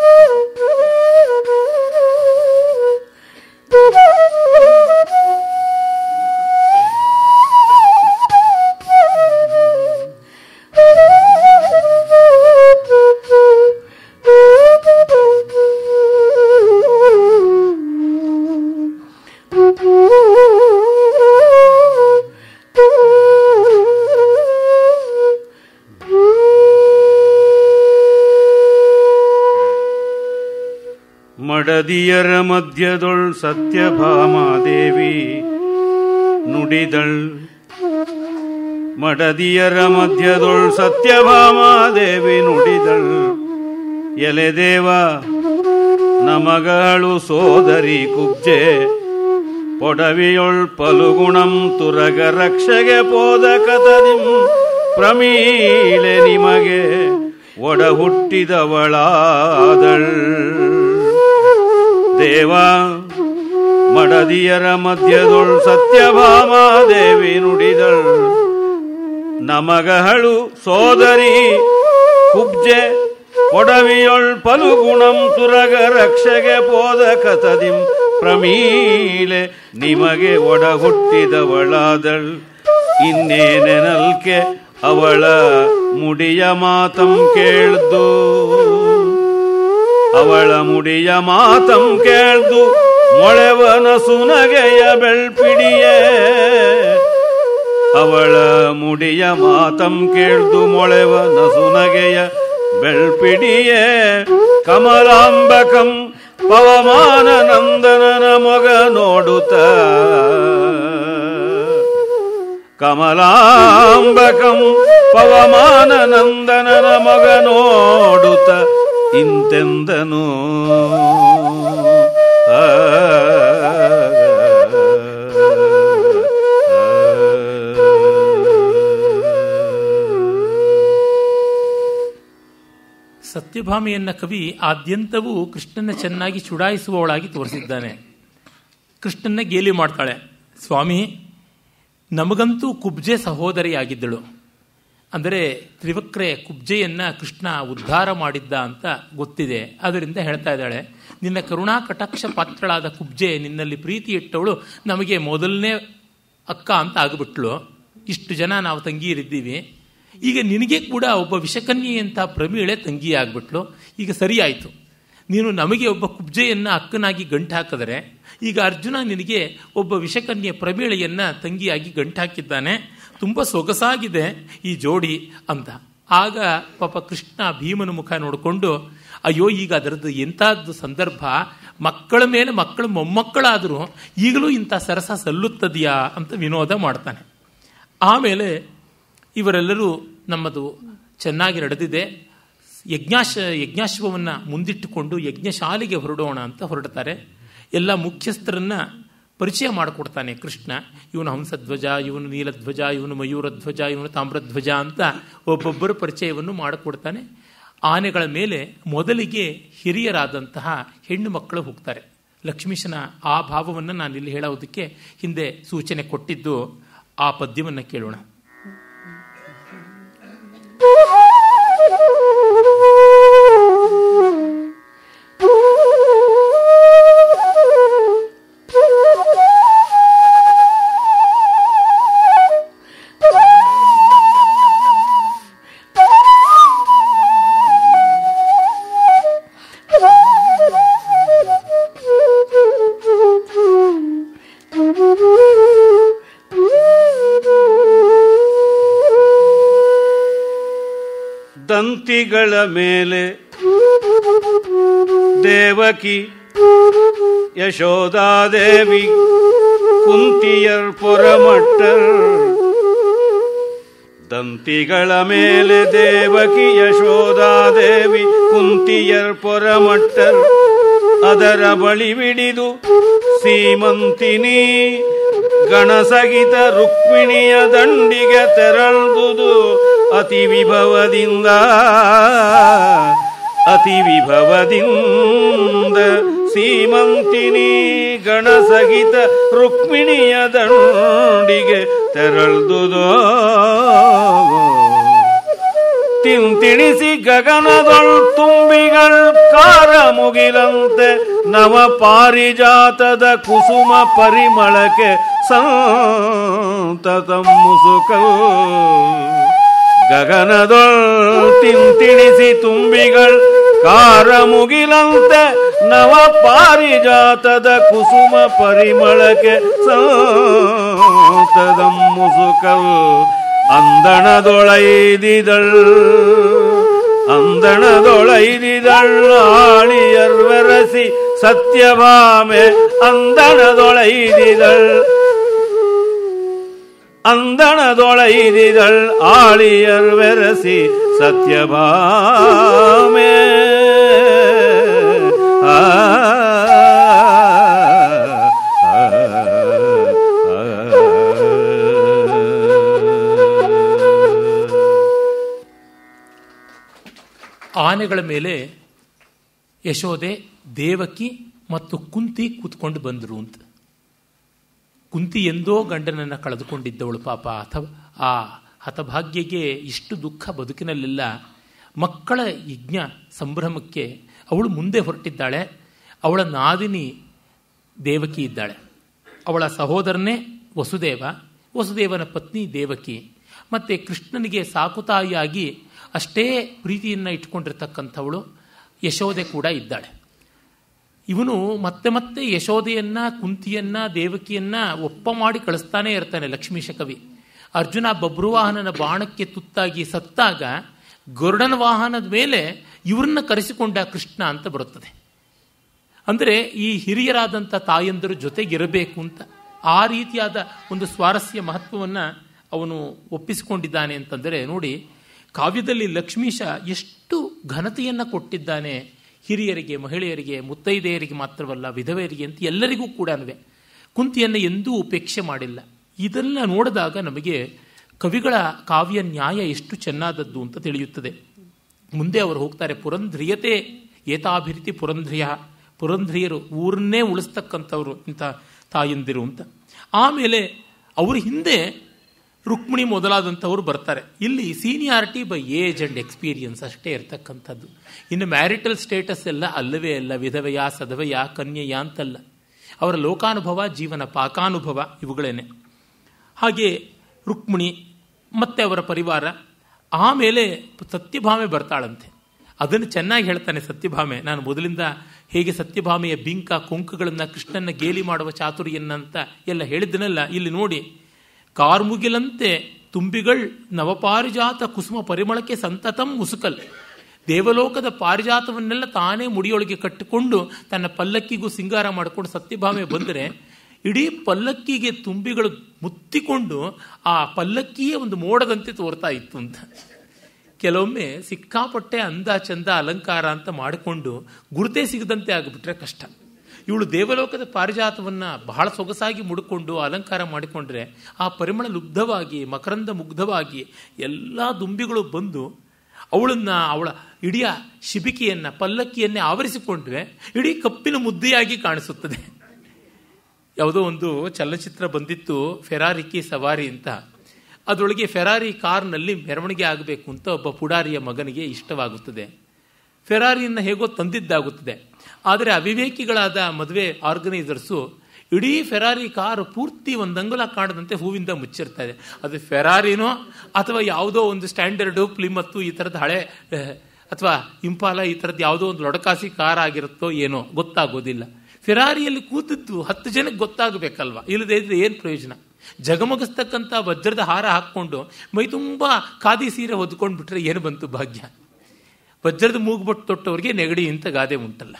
ಸದಿಯರ ಮಧ್ಯದೊಳ್ ಸತ್ಯಭಾಮಾದೇವಿ ನುಡಿದಳ್ ಮಡದಿಯರ ಮಧ್ಯದೊಳ್ ಸತ್ಯಭಾಮಾದೇವಿ ನುಡಿದಳ್ ದೇವ ನಮಗಳು ಸೋದರಿ ಕುಬ್ಜೆ ಪೊಡವಿಯೊಳ್ ಪಲುಗುಣಂ ತುರಗ ರಕ್ಷೆಗೆ ಪೋದ ಕಥನಿಂ ಪ್ರಮೀಲೆ ನಿಮಗೆ ಒಡ ಹುಟ್ಟಿದವಳಾದಳ್ ದೇವ ಮಡದಿಯರ ಮಧ್ಯದೊಳ್ ಸತ್ಯಭಾಮಾ ದೇವಿ ನುಡಿದಳು ನಮಗಹಳು ಸೋದರಿ ಕುಬ್ಜೆ ಒಡವಿಯೊಳ್ ಪಲುಗುಣಂ ತುರಗ ರಕ್ಷೆಗೆ ಪೋದ ಕಥದಿಂ ಪ್ರಮೀಲೆ ನಿಮಗೆ ಒಡ ಹುಟ್ಟಿದವಳಾದಳ್ ನಲ್ಕೆ ಅವಳ ಮುಡಿಯ ಮಾತಂ ಕೇಳ್ದು ಅವಳ ಮುಡಿಯ ಮಾತಂ ಕೇಳ್ದು ಮೊಳೆವನ ಸುನಗೆಯ ಬೆಳ್ಪಿಡಿಯೇ ಅವಳ ಮುಡಿಯ ಮಾತಂ ಕೇಳ್ದು ಮೊಳೆವನ ಸುನಗೆಯ ಬೆಳ್ಪಿಡಿಯೇ ಕಮಲಾಂಬಕಂ ಪವಮಾನ ನಂದನನ ಮಗ ನೋಡುತ್ತ ಕಮಲಾಂಬಕಂ ಪವಮಾನ ನಂದನನ ಮಗ ನೋಡುತ್ತ ಇಂತೆಂದನು ಆ ಸತ್ಯಭಾಮೆಯನ್ನ ಕವಿ ಆದ್ಯಂತವೂ ಕೃಷ್ಣನ ಚೆನ್ನಾಗಿ ಚುಡಾಯಿಸುವವಳಾಗಿ ತೋರಿಸಿದ್ದಾನೆ ಕೃಷ್ಣನ ಗೇಲಿ ಮಾಡ್ತಾಳೆ ಸ್ವಾಮಿ ನಮಗಂತೂ ಕುಬ್ಜೆ ಸಹೋದರಿಯಾಗಿದ್ದಳು ಅಂದರೆ ತ್ರಿವಕ್ರೆ ಕುಬ್ಜೆಯನ್ನು ಕೃಷ್ಣ ಉದ್ಧಾರ ಮಾಡಿದ್ದ ಅಂತ ಗೊತ್ತಿದೆ ಅದರಿಂದ ಹೇಳ್ತಾ ಇದ್ದಾಳೆ ನಿನ್ನ ಕರುಣಾ ಕಟಾಕ್ಷ ಪಾತ್ರಳಾದ ಕುಬ್ಜೆ ನಿನ್ನಲ್ಲಿ ಪ್ರೀತಿ ಇಟ್ಟವಳು ನಮಗೆ ಮೊದಲನೇ ಅಕ್ಕ ಅಂತ ಆಗಿಬಿಟ್ಳು ಇಷ್ಟು ಜನ ನಾವು ತಂಗಿಯರಿದ್ದೀವಿ ಈಗ ನಿನಗೆ ಕೂಡ ಒಬ್ಬ ವಿಷಕನ್ಯೆಯಂಥ ಪ್ರಮೀಳೆ ತಂಗಿ ಆಗಿಬಿಟ್ಲು ಈಗ ಸರಿಯಾಯಿತು ನೀನು ನಮಗೆ ಒಬ್ಬ ಕುಬ್ಜೆಯನ್ನು ಅಕ್ಕನಾಗಿ ಗಂಟು ಹಾಕಿದರೆ ಈಗ ಅರ್ಜುನ ನಿನಗೆ ಒಬ್ಬ ವಿಷಕನ್ಯೆ ಪ್ರಮೀಳೆಯನ್ನು ತಂಗಿಯಾಗಿ ಗಂಟು ಹಾಕಿದ್ದಾನೆ ತುಂಬ ಸೊಗಸಾಗಿದೆ ಈ ಜೋಡಿ ಅಂತ ಆಗ ಪಾಪ ಕೃಷ್ಣ ಭೀಮನ ಮುಖ ನೋಡಿಕೊಂಡು ಅಯ್ಯೋ ಈಗ ಅದರದ್ದು ಎಂಥದ್ದು ಸಂದರ್ಭ ಮಕ್ಕಳ ಮೇಲೆ ಮಕ್ಕಳು ಮೊಮ್ಮಕ್ಕಳಾದರೂ ಈಗಲೂ ಇಂಥ ಸರಸ ಸಲ್ಲುತ್ತದೆಯಾ ಅಂತ ವಿನೋದ ಮಾಡ್ತಾನೆ ಆಮೇಲೆ ಇವರೆಲ್ಲರೂ ನಮ್ಮದು ಚೆನ್ನಾಗಿ ನಡೆದಿದೆ ಯಜ್ಞಾಶ ಯಜ್ಞಾಶ್ವವನ್ನು ಮುಂದಿಟ್ಟುಕೊಂಡು ಯಜ್ಞಶಾಲೆಗೆ ಹೊರಡೋಣ ಅಂತ ಹೊರಡ್ತಾರೆ ಎಲ್ಲ ಮುಖ್ಯಸ್ಥರನ್ನು ಪರಿಚಯ ಮಾಡಿಕೊಡ್ತಾನೆ ಕೃಷ್ಣ ಇವನು ಹಂಸಧ್ವಜ ಇವನು ನೀಲಧ್ವಜ ಇವನು ಮಯೂರಧ್ವಜ ಇವನು ತಾಮ್ರಧ್ವಜ ಅಂತ ಒಬ್ಬೊಬ್ಬರು ಪರಿಚಯವನ್ನು ಮಾಡಿಕೊಡ್ತಾನೆ ಆನೆಗಳ ಮೇಲೆ ಮೊದಲಿಗೆ ಹಿರಿಯರಾದಂತಹ ಹೆಣ್ಣು ಮಕ್ಕಳು ಹೋಗ್ತಾರೆ ಲಕ್ಷ್ಮೀಶನ ಆ ಭಾವವನ್ನು ನಾನಿಲ್ಲಿ ಹೇಳೋದಕ್ಕೆ ಹಿಂದೆ ಸೂಚನೆ ಕೊಟ್ಟಿದ್ದು ಆ ಪದ್ಯವನ್ನು ಕೇಳೋಣ ಮೇಲೆ ದೇವಕಿ ಯಶೋದಾದೇವಿ ಕುಂತಿಯರ್ ಪೊರಮಟ್ಟರ್ ದಂತಿಗಳ ಮೇಲೆ ದೇವಕಿ ಯಶೋದಾದೇವಿ ಕುಂತಿಯರ್ ಪೊರಮಟ್ಟರ್ ಅದರ ಬಳಿ ಬಿಡಿದು ಸೀಮಂತಿನಿ ಗಣಸಗಿತ ರುಕ್ಮಿಣಿಯ ದಂಡಿಗೆ ತೆರಳುದು ಅತಿ ವಿಭವದಿಂದ ಅತಿ ವಿಭವದಿಂದ ಸೀಮಂತಿನಿ ಗಣಸಹಿತ ರುಕ್ಮಿಣಿಯ ದಂಡಿಗೆ ತೆರಳ್ದುದೋ ತಿಂತಿಣಿಸಿ ಗಗನದೊಳ್ ತುಂಬಿಗಳ್ ಕಾರ ಮುಗಿಲಂತೆ ನವ ಪಾರಿಜಾತದ ಕುಸುಮ ಪರಿಮಳಕ್ಕೆ ಸಂತತ ಗಗನದೊಳ್ ತಿಂತಿಣಿಸಿ ತುಂಬಿಗಳ್ ಕಾರ ಮುಗಿಲಂತೆ ನವ ಪಾರಿಜಾತದ ಕುಸುಮ ಪರಿಮಳಕ್ಕೆ ಸಾತದ ಮುಸುಕವು ಅಂದಣದೊಳೈದಿದಳ್ ಅಂದಣದೊಳೈದಿದಳ್ ಸತ್ಯಭಾಮೆ ಅಂದಣದೊಳೈದಿದಳ್ அந்தனதொழைதிதழ் ಆಳಿಯರ್ வெரசி சத்யபாமே ಆನೆಗಳ ಮೇಲೆ ಯಶೋದೆ ದೇವಕಿ ಮತ್ತು ಕುಂತಿ ಕೂತ್ಕೊಂಡು ಬಂದರು ಅಂತ ಕುಂತಿ ಎಂದೋ ಗಂಡನನ್ನು ಕಳೆದುಕೊಂಡಿದ್ದವಳು ಪಾಪ ಅಥವಾ ಆ ಹತಭಾಗ್ಯಗೆ ಇಷ್ಟು ದುಃಖ ಬದುಕಿನಲ್ಲೆಲ್ಲ ಮಕ್ಕಳ ಯಜ್ಞ ಸಂಭ್ರಮಕ್ಕೆ ಅವಳು ಮುಂದೆ ಹೊರಟಿದ್ದಾಳೆ ಅವಳ ನಾದಿನಿ ದೇವಕಿ ಇದ್ದಾಳೆ ಅವಳ ಸಹೋದರನೇ ವಸುದೇವ ವಸುದೇವನ ಪತ್ನಿ ದೇವಕಿ ಮತ್ತು ಕೃಷ್ಣನಿಗೆ ಸಾಕುತಾಯಿಯಾಗಿ ಅಷ್ಟೇ ಪ್ರೀತಿಯನ್ನು ಇಟ್ಕೊಂಡಿರ್ತಕ್ಕಂಥವಳು ಯಶೋದೆ ಕೂಡ ಇದ್ದಾಳೆ ಇವನು ಮತ್ತೆ ಮತ್ತೆ ಯಶೋಧೆಯನ್ನ ಕುಂತಿಯನ್ನ ದೇವಕಿಯನ್ನ ಒಪ್ಪ ಮಾಡಿ ಕಳಿಸ್ತಾನೆ ಇರ್ತಾನೆ ಲಕ್ಷ್ಮೀಶ ಕವಿ ಅರ್ಜುನ ಬಬ್ರುವಾಹನನ ಬಾಣಕ್ಕೆ ತುತ್ತಾಗಿ ಸತ್ತಾಗ ಗರುಡನ ವಾಹನದ ಮೇಲೆ ಇವ್ರನ್ನ ಕರೆಸಿಕೊಂಡ ಕೃಷ್ಣ ಅಂತ ಬರುತ್ತದೆ ಅಂದರೆ ಈ ಹಿರಿಯರಾದಂಥ ತಾಯಂದರು ಜೊತೆಗಿರಬೇಕು ಅಂತ ಆ ರೀತಿಯಾದ ಒಂದು ಸ್ವಾರಸ್ಯ ಮಹತ್ವವನ್ನು ಅವನು ಒಪ್ಪಿಸಿಕೊಂಡಿದ್ದಾನೆ ಅಂತಂದರೆ ನೋಡಿ ಕಾವ್ಯದಲ್ಲಿ ಲಕ್ಷ್ಮೀಶ ಎಷ್ಟು ಘನತೆಯನ್ನು ಕೊಟ್ಟಿದ್ದಾನೆ ಹಿರಿಯರಿಗೆ ಮಹಿಳೆಯರಿಗೆ ಮುತ್ತೈದೆಯರಿಗೆ ಮಾತ್ರವಲ್ಲ ವಿಧವೆಯರಿಗೆ ಅಂತ ಎಲ್ಲರಿಗೂ ಕೂಡ ಕುಂತಿಯನ್ನು ಎಂದೂ ಉಪೇಕ್ಷೆ ಮಾಡಿಲ್ಲ ಇದೆಲ್ಲ ನೋಡಿದಾಗ ನಮಗೆ ಕವಿಗಳ ಕಾವ್ಯ ನ್ಯಾಯ ಎಷ್ಟು ಚೆನ್ನಾದದ್ದು ಅಂತ ತಿಳಿಯುತ್ತದೆ ಮುಂದೆ ಅವರು ಹೋಗ್ತಾರೆ ಪುರಂಧ್ರಿಯತೆ ಏತಾಭಿರಿತಿ ಪುರಂಧ್ರಿಯ ಪುರಂಧ್ರಿಯರು ಊರನ್ನೇ ಉಳಿಸ್ತಕ್ಕಂಥವ್ರು ಇಂಥ ತಾಯಂದಿರು ಅಂತ ಆಮೇಲೆ ಅವರ ಹಿಂದೆ ರುಕ್ಮಿಣಿ ಮೊದಲಾದಂಥವ್ರು ಬರ್ತಾರೆ ಇಲ್ಲಿ seniority by age and experience ಅಷ್ಟೇ ಇರತಕ್ಕಂಥದ್ದು ಇನ್ನು ಮ್ಯಾರಿಟಲ್ ಸ್ಟೇಟಸ್ ಎಲ್ಲ ಅಲ್ಲವೇ ಅಲ್ಲ ವಿಧವೆಯ ಸದವೆಯ ಕನ್ಯೆಯ ಅಂತಲ್ಲ ಅವರ ಲೋಕಾನುಭವ ಜೀವನ ಪಾಕಾನುಭವ ಇವುಗಳೇನೆ ಹಾಗೆ ರುಕ್ಮಿಣಿ ಮತ್ತು ಅವರ ಪರಿವಾರ ಆಮೇಲೆ ಸತ್ಯಭಾಮೆ ಬರ್ತಾಳಂತೆ ಅದನ್ನು ಚೆನ್ನಾಗಿ ಹೇಳ್ತಾನೆ ಸತ್ಯಭಾಮೆ ನಾನು ಮೊದಲಿಂದ ಹೇಗೆ ಸತ್ಯಭಾಮೆಯ ಬಿಂಕ ಕೊಂಕುಗಳನ್ನು ಕೃಷ್ಣನ ಗೇಲಿ ಮಾಡುವ ಚಾತುರ್ಯನ್ನಂತ ಎಲ್ಲ ಹೇಳಿದ್ದನಲ್ಲ ಇಲ್ಲಿ ನೋಡಿ ಕಾರ್ಮುಗಿಲಂತೆ ತುಂಬಿಗಳು ನವಪಾರಿಜಾತ ಕುಸುಮ ಪರಿಮಳಕ್ಕೆ ಸಂತತಂ ಮುಸುಕಲ್ ದೇವಲೋಕದ ಪಾರಿಜಾತವನ್ನೆಲ್ಲ ತಾನೇ ಮುಡಿಯೊಳಗೆ ಕಟ್ಟಿಕೊಂಡು ತನ್ನ ಪಲ್ಲಕ್ಕಿಗೂ ಸಿಂಗಾರ ಮಾಡಿಕೊಂಡು ಸತ್ಯಭಾಮೆ ಬಂದರೆ ಇಡೀ ಪಲ್ಲಕ್ಕಿಗೆ ತುಂಬಿಗಳು ಮುತ್ತಿಕೊಂಡು ಆ ಪಲ್ಲಕ್ಕಿಯೇ ಒಂದು ಮೋಡದಂತೆ ತೋರ್ತಾ ಇತ್ತು ಅಂತ ಕೆಲವೊಮ್ಮೆ ಸಿಕ್ಕಾಪಟ್ಟೆ ಅಂದ ಚಂದ ಅಲಂಕಾರ ಅಂತ ಮಾಡಿಕೊಂಡು ಗುರುತೇ ಸಿಗದಂತೆ ಆಗಿಬಿಟ್ರೆ ಕಷ್ಟ ಇವಳು ದೇವಲೋಕದ ಪಾರಿಜಾತವನ್ನು ಬಹಳ ಸೊಗಸಾಗಿ ಮುಡ್ಕೊಂಡು ಅಲಂಕಾರ ಮಾಡಿಕೊಂಡ್ರೆ ಆ ಪರಿಮಳ ಲುಬ್ಧವಾಗಿ ಮಕರಂದ ಮುಗ್ಧವಾಗಿ ಎಲ್ಲ ದುಂಬಿಗಳು ಬಂದು ಅವಳನ್ನು ಅವಳ ಇಡೀ ಶಿಬಿಕೆಯನ್ನು ಪಲ್ಲಕ್ಕಿಯನ್ನೇ ಆವರಿಸಿಕೊಂಡ್ರೆ ಇಡೀ ಕಪ್ಪಿನ ಮುದ್ದೆಯಾಗಿ ಕಾಣಿಸುತ್ತದೆ ಯಾವುದೋ ಒಂದು ಚಲನಚಿತ್ರ ಬಂದಿತ್ತು ಕಿ ಸವಾರಿ ಅಂತ ಅದರೊಳಗೆ ಫೆರಾರಿ ಕಾರ್ನಲ್ಲಿ ಮೆರವಣಿಗೆ ಆಗಬೇಕು ಅಂತ ಒಬ್ಬ ಪುಡಾರಿಯ ಮಗನಿಗೆ ಇಷ್ಟವಾಗುತ್ತದೆ ಫೆರಾರಿಯನ್ನು ಹೇಗೋ ತಂದಿದ್ದಾಗುತ್ತದೆ ಆದರೆ ಅವಿವೇಕಿಗಳಾದ ಮದುವೆ ಆರ್ಗನೈಸರ್ಸು ಇಡೀ ಫೆರಾರಿ ಕಾರು ಪೂರ್ತಿ ಒಂದು ಅಂಗುಲ ಕಾಣದಂತೆ ಹೂವಿಂದ ಮುಚ್ಚಿರ್ತಾ ಇದೆ ಅದು ಫೆರಾರಿನೋ ಅಥವಾ ಯಾವುದೋ ಒಂದು ಸ್ಟ್ಯಾಂಡರ್ಡು ಪ್ಲಿಮತ್ತು ಈ ಥರದ ಹಳೆ ಅಥವಾ ಇಂಪಾಲ ಈ ಥರದ್ದು ಯಾವುದೋ ಒಂದು ಲೊಡಕಾಸಿ ಕಾರ್ ಆಗಿರುತ್ತೋ ಏನೋ ಗೊತ್ತಾಗೋದಿಲ್ಲ ಫೆರಾರಿಯಲ್ಲಿ ಕೂತಿದ್ದು ಹತ್ತು ಜನಕ್ಕೆ ಗೊತ್ತಾಗಬೇಕಲ್ವ ಇಲ್ಲದೇ ಇದ್ರೆ ಏನು ಪ್ರಯೋಜನ ಜಗಮಗಿಸ್ತಕ್ಕಂಥ ವಜ್ರದ ಹಾರ ಹಾಕ್ಕೊಂಡು ಮೈ ತುಂಬ ಖಾದಿ ಸೀರೆ ಹೊದ್ಕೊಂಡು ಬಿಟ್ರೆ ಏನು ಬಂತು ಭಾಗ್ಯ ವಜ್ರದ ಮೂಗ್ಬಟ್ಟು ತೊಟ್ಟವ್ರಿಗೆ ನೆಗಡಿ ಇಂಥ ಗಾದೆ ಉಂಟಲ್ಲ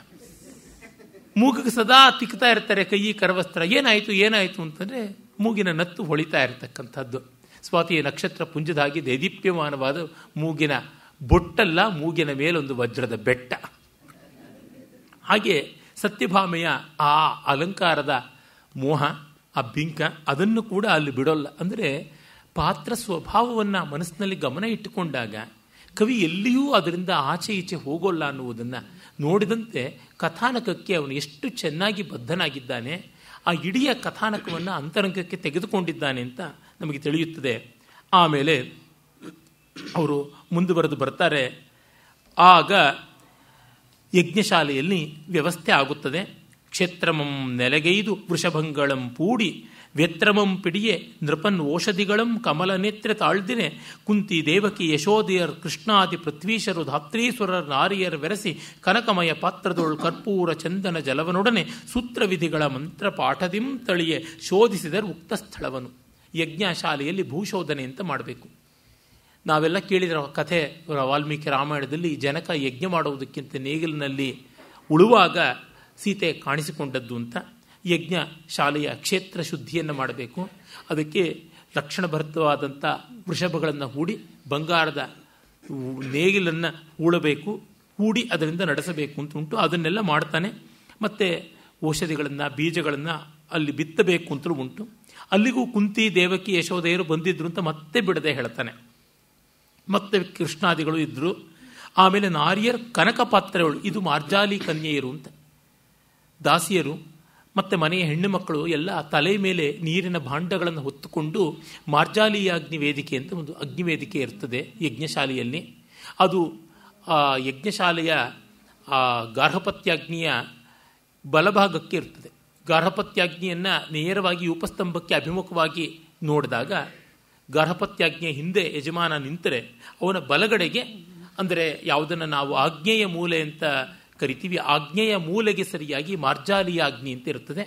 ಮೂಗಕ್ಕೆ ಸದಾ ತಿಕ್ತಾ ಇರ್ತಾರೆ ಕೈ ಕರವಸ್ತ್ರ ಏನಾಯಿತು ಏನಾಯಿತು ಅಂತಂದರೆ ಮೂಗಿನ ನತ್ತು ಹೊಳಿತಾ ಇರತಕ್ಕಂಥದ್ದು ಸ್ವಾತಿಯ ನಕ್ಷತ್ರ ಪುಂಜದಾಗಿ ದೈದೀಪ್ಯಮಾನವಾದ ಮೂಗಿನ ಬೊಟ್ಟಲ್ಲ ಮೂಗಿನ ಮೇಲೊಂದು ವಜ್ರದ ಬೆಟ್ಟ ಹಾಗೆ ಸತ್ಯಭಾಮೆಯ ಆ ಅಲಂಕಾರದ ಮೋಹ ಆ ಬಿಂಕ ಅದನ್ನು ಕೂಡ ಅಲ್ಲಿ ಬಿಡೋಲ್ಲ ಅಂದರೆ ಪಾತ್ರ ಸ್ವಭಾವವನ್ನು ಮನಸ್ಸಿನಲ್ಲಿ ಗಮನ ಇಟ್ಟುಕೊಂಡಾಗ ಕವಿ ಎಲ್ಲಿಯೂ ಅದರಿಂದ ಆಚೆ ಈಚೆ ಹೋಗೋಲ್ಲ ಅನ್ನುವುದನ್ನು ನೋಡಿದಂತೆ ಕಥಾನಕಕ್ಕೆ ಅವನು ಎಷ್ಟು ಚೆನ್ನಾಗಿ ಬದ್ಧನಾಗಿದ್ದಾನೆ ಆ ಇಡೀ ಕಥಾನಕವನ್ನು ಅಂತರಂಗಕ್ಕೆ ತೆಗೆದುಕೊಂಡಿದ್ದಾನೆ ಅಂತ ನಮಗೆ ತಿಳಿಯುತ್ತದೆ ಆಮೇಲೆ ಅವರು ಮುಂದುವರೆದು ಬರ್ತಾರೆ ಆಗ ಯಜ್ಞಶಾಲೆಯಲ್ಲಿ ವ್ಯವಸ್ಥೆ ಆಗುತ್ತದೆ ಕ್ಷೇತ್ರಮಂ ನೆಲೆಗೈದು ವೃಷಭಂಗಳಂ ಪೂಡಿ ವ್ಯತ್ರಮಂ ಪಿಡಿಯೇ ನೃಪನ್ ಓಷಧಿಗಳಂ ಕಮಲ ನೇತ್ರ ತಾಳ್ದಿನೆ ಕುಂತಿ ದೇವಕಿ ಯಶೋಧಿಯರ್ ಕೃಷ್ಣಾದಿ ಪೃಥ್ವೀಶರು ಧಾತ್ರೀಶ್ವರರ್ ನಾರಿಯರ್ ವೆರಸಿ ಕನಕಮಯ ಪಾತ್ರದೊಳ್ ಕರ್ಪೂರ ಚಂದನ ಜಲವನೊಡನೆ ಸೂತ್ರವಿಧಿಗಳ ಮಂತ್ರ ಪಾಠದಿಂ ತಳಿಯೆ ಶೋಧಿಸಿದರು ಉಕ್ತ ಸ್ಥಳವನ್ನು ಶಾಲೆಯಲ್ಲಿ ಭೂಶೋಧನೆ ಅಂತ ಮಾಡಬೇಕು ನಾವೆಲ್ಲ ಕೇಳಿದ ಕಥೆ ವಾಲ್ಮೀಕಿ ರಾಮಾಯಣದಲ್ಲಿ ಜನಕ ಯಜ್ಞ ಮಾಡುವುದಕ್ಕಿಂತ ನೇಗಿಲಿನಲ್ಲಿ ಉಳುವಾಗ ಸೀತೆ ಕಾಣಿಸಿಕೊಂಡದ್ದು ಅಂತ ಯಜ್ಞ ಶಾಲೆಯ ಕ್ಷೇತ್ರ ಶುದ್ಧಿಯನ್ನು ಮಾಡಬೇಕು ಅದಕ್ಕೆ ಲಕ್ಷಣ ವೃಷಭಗಳನ್ನು ಹೂಡಿ ಬಂಗಾರದ ನೇಗಿಲನ್ನು ಹೂಳಬೇಕು ಹೂಡಿ ಅದರಿಂದ ನಡೆಸಬೇಕು ಅಂತ ಉಂಟು ಅದನ್ನೆಲ್ಲ ಮಾಡ್ತಾನೆ ಮತ್ತು ಔಷಧಿಗಳನ್ನು ಬೀಜಗಳನ್ನು ಅಲ್ಲಿ ಬಿತ್ತಬೇಕು ಅಂತಲೂ ಉಂಟು ಅಲ್ಲಿಗೂ ಕುಂತಿ ದೇವಕಿ ಯಶೋದೆಯರು ಬಂದಿದ್ರು ಅಂತ ಮತ್ತೆ ಬಿಡದೆ ಹೇಳ್ತಾನೆ ಮತ್ತೆ ಕೃಷ್ಣಾದಿಗಳು ಇದ್ದರು ಆಮೇಲೆ ನಾರಿಯರ್ ಕನಕ ಪಾತ್ರೆಗಳು ಇದು ಮಾರ್ಜಾಲಿ ಕನ್ಯೆಯರು ಅಂತ ದಾಸಿಯರು ಮತ್ತು ಮನೆಯ ಹೆಣ್ಣು ಮಕ್ಕಳು ಎಲ್ಲ ತಲೆ ಮೇಲೆ ನೀರಿನ ಭಾಂಡಗಳನ್ನು ಹೊತ್ತುಕೊಂಡು ಮಾರ್ಜಾಲಿ ಅಗ್ನಿ ವೇದಿಕೆ ಅಂತ ಒಂದು ಅಗ್ನಿವೇದಿಕೆ ಇರ್ತದೆ ಯಜ್ಞಶಾಲೆಯಲ್ಲಿ ಅದು ಆ ಯಜ್ಞಶಾಲೆಯ ಆ ಗಾರ್ಹಪತ್ಯಾಗ್ನಿಯ ಬಲಭಾಗಕ್ಕೆ ಇರ್ತದೆ ಗಾರ್ಹಪತ್ಯಾಗ್ನಿಯನ್ನು ನೇರವಾಗಿ ಉಪಸ್ತಂಭಕ್ಕೆ ಅಭಿಮುಖವಾಗಿ ನೋಡಿದಾಗ ಗಾರ್ಹಪತ್ಯಾಜ್ಞೆಯ ಹಿಂದೆ ಯಜಮಾನ ನಿಂತರೆ ಅವನ ಬಲಗಡೆಗೆ ಅಂದರೆ ಯಾವುದನ್ನು ನಾವು ಆಜ್ಞೆಯ ಮೂಲೆ ಅಂತ ಕರಿತೀವಿ ಆಜ್ಞೆಯ ಮೂಲೆಗೆ ಸರಿಯಾಗಿ ಮಾರ್ಜಾಲಿಯಾಜ್ಞೆ ಅಂತ ಇರ್ತದೆ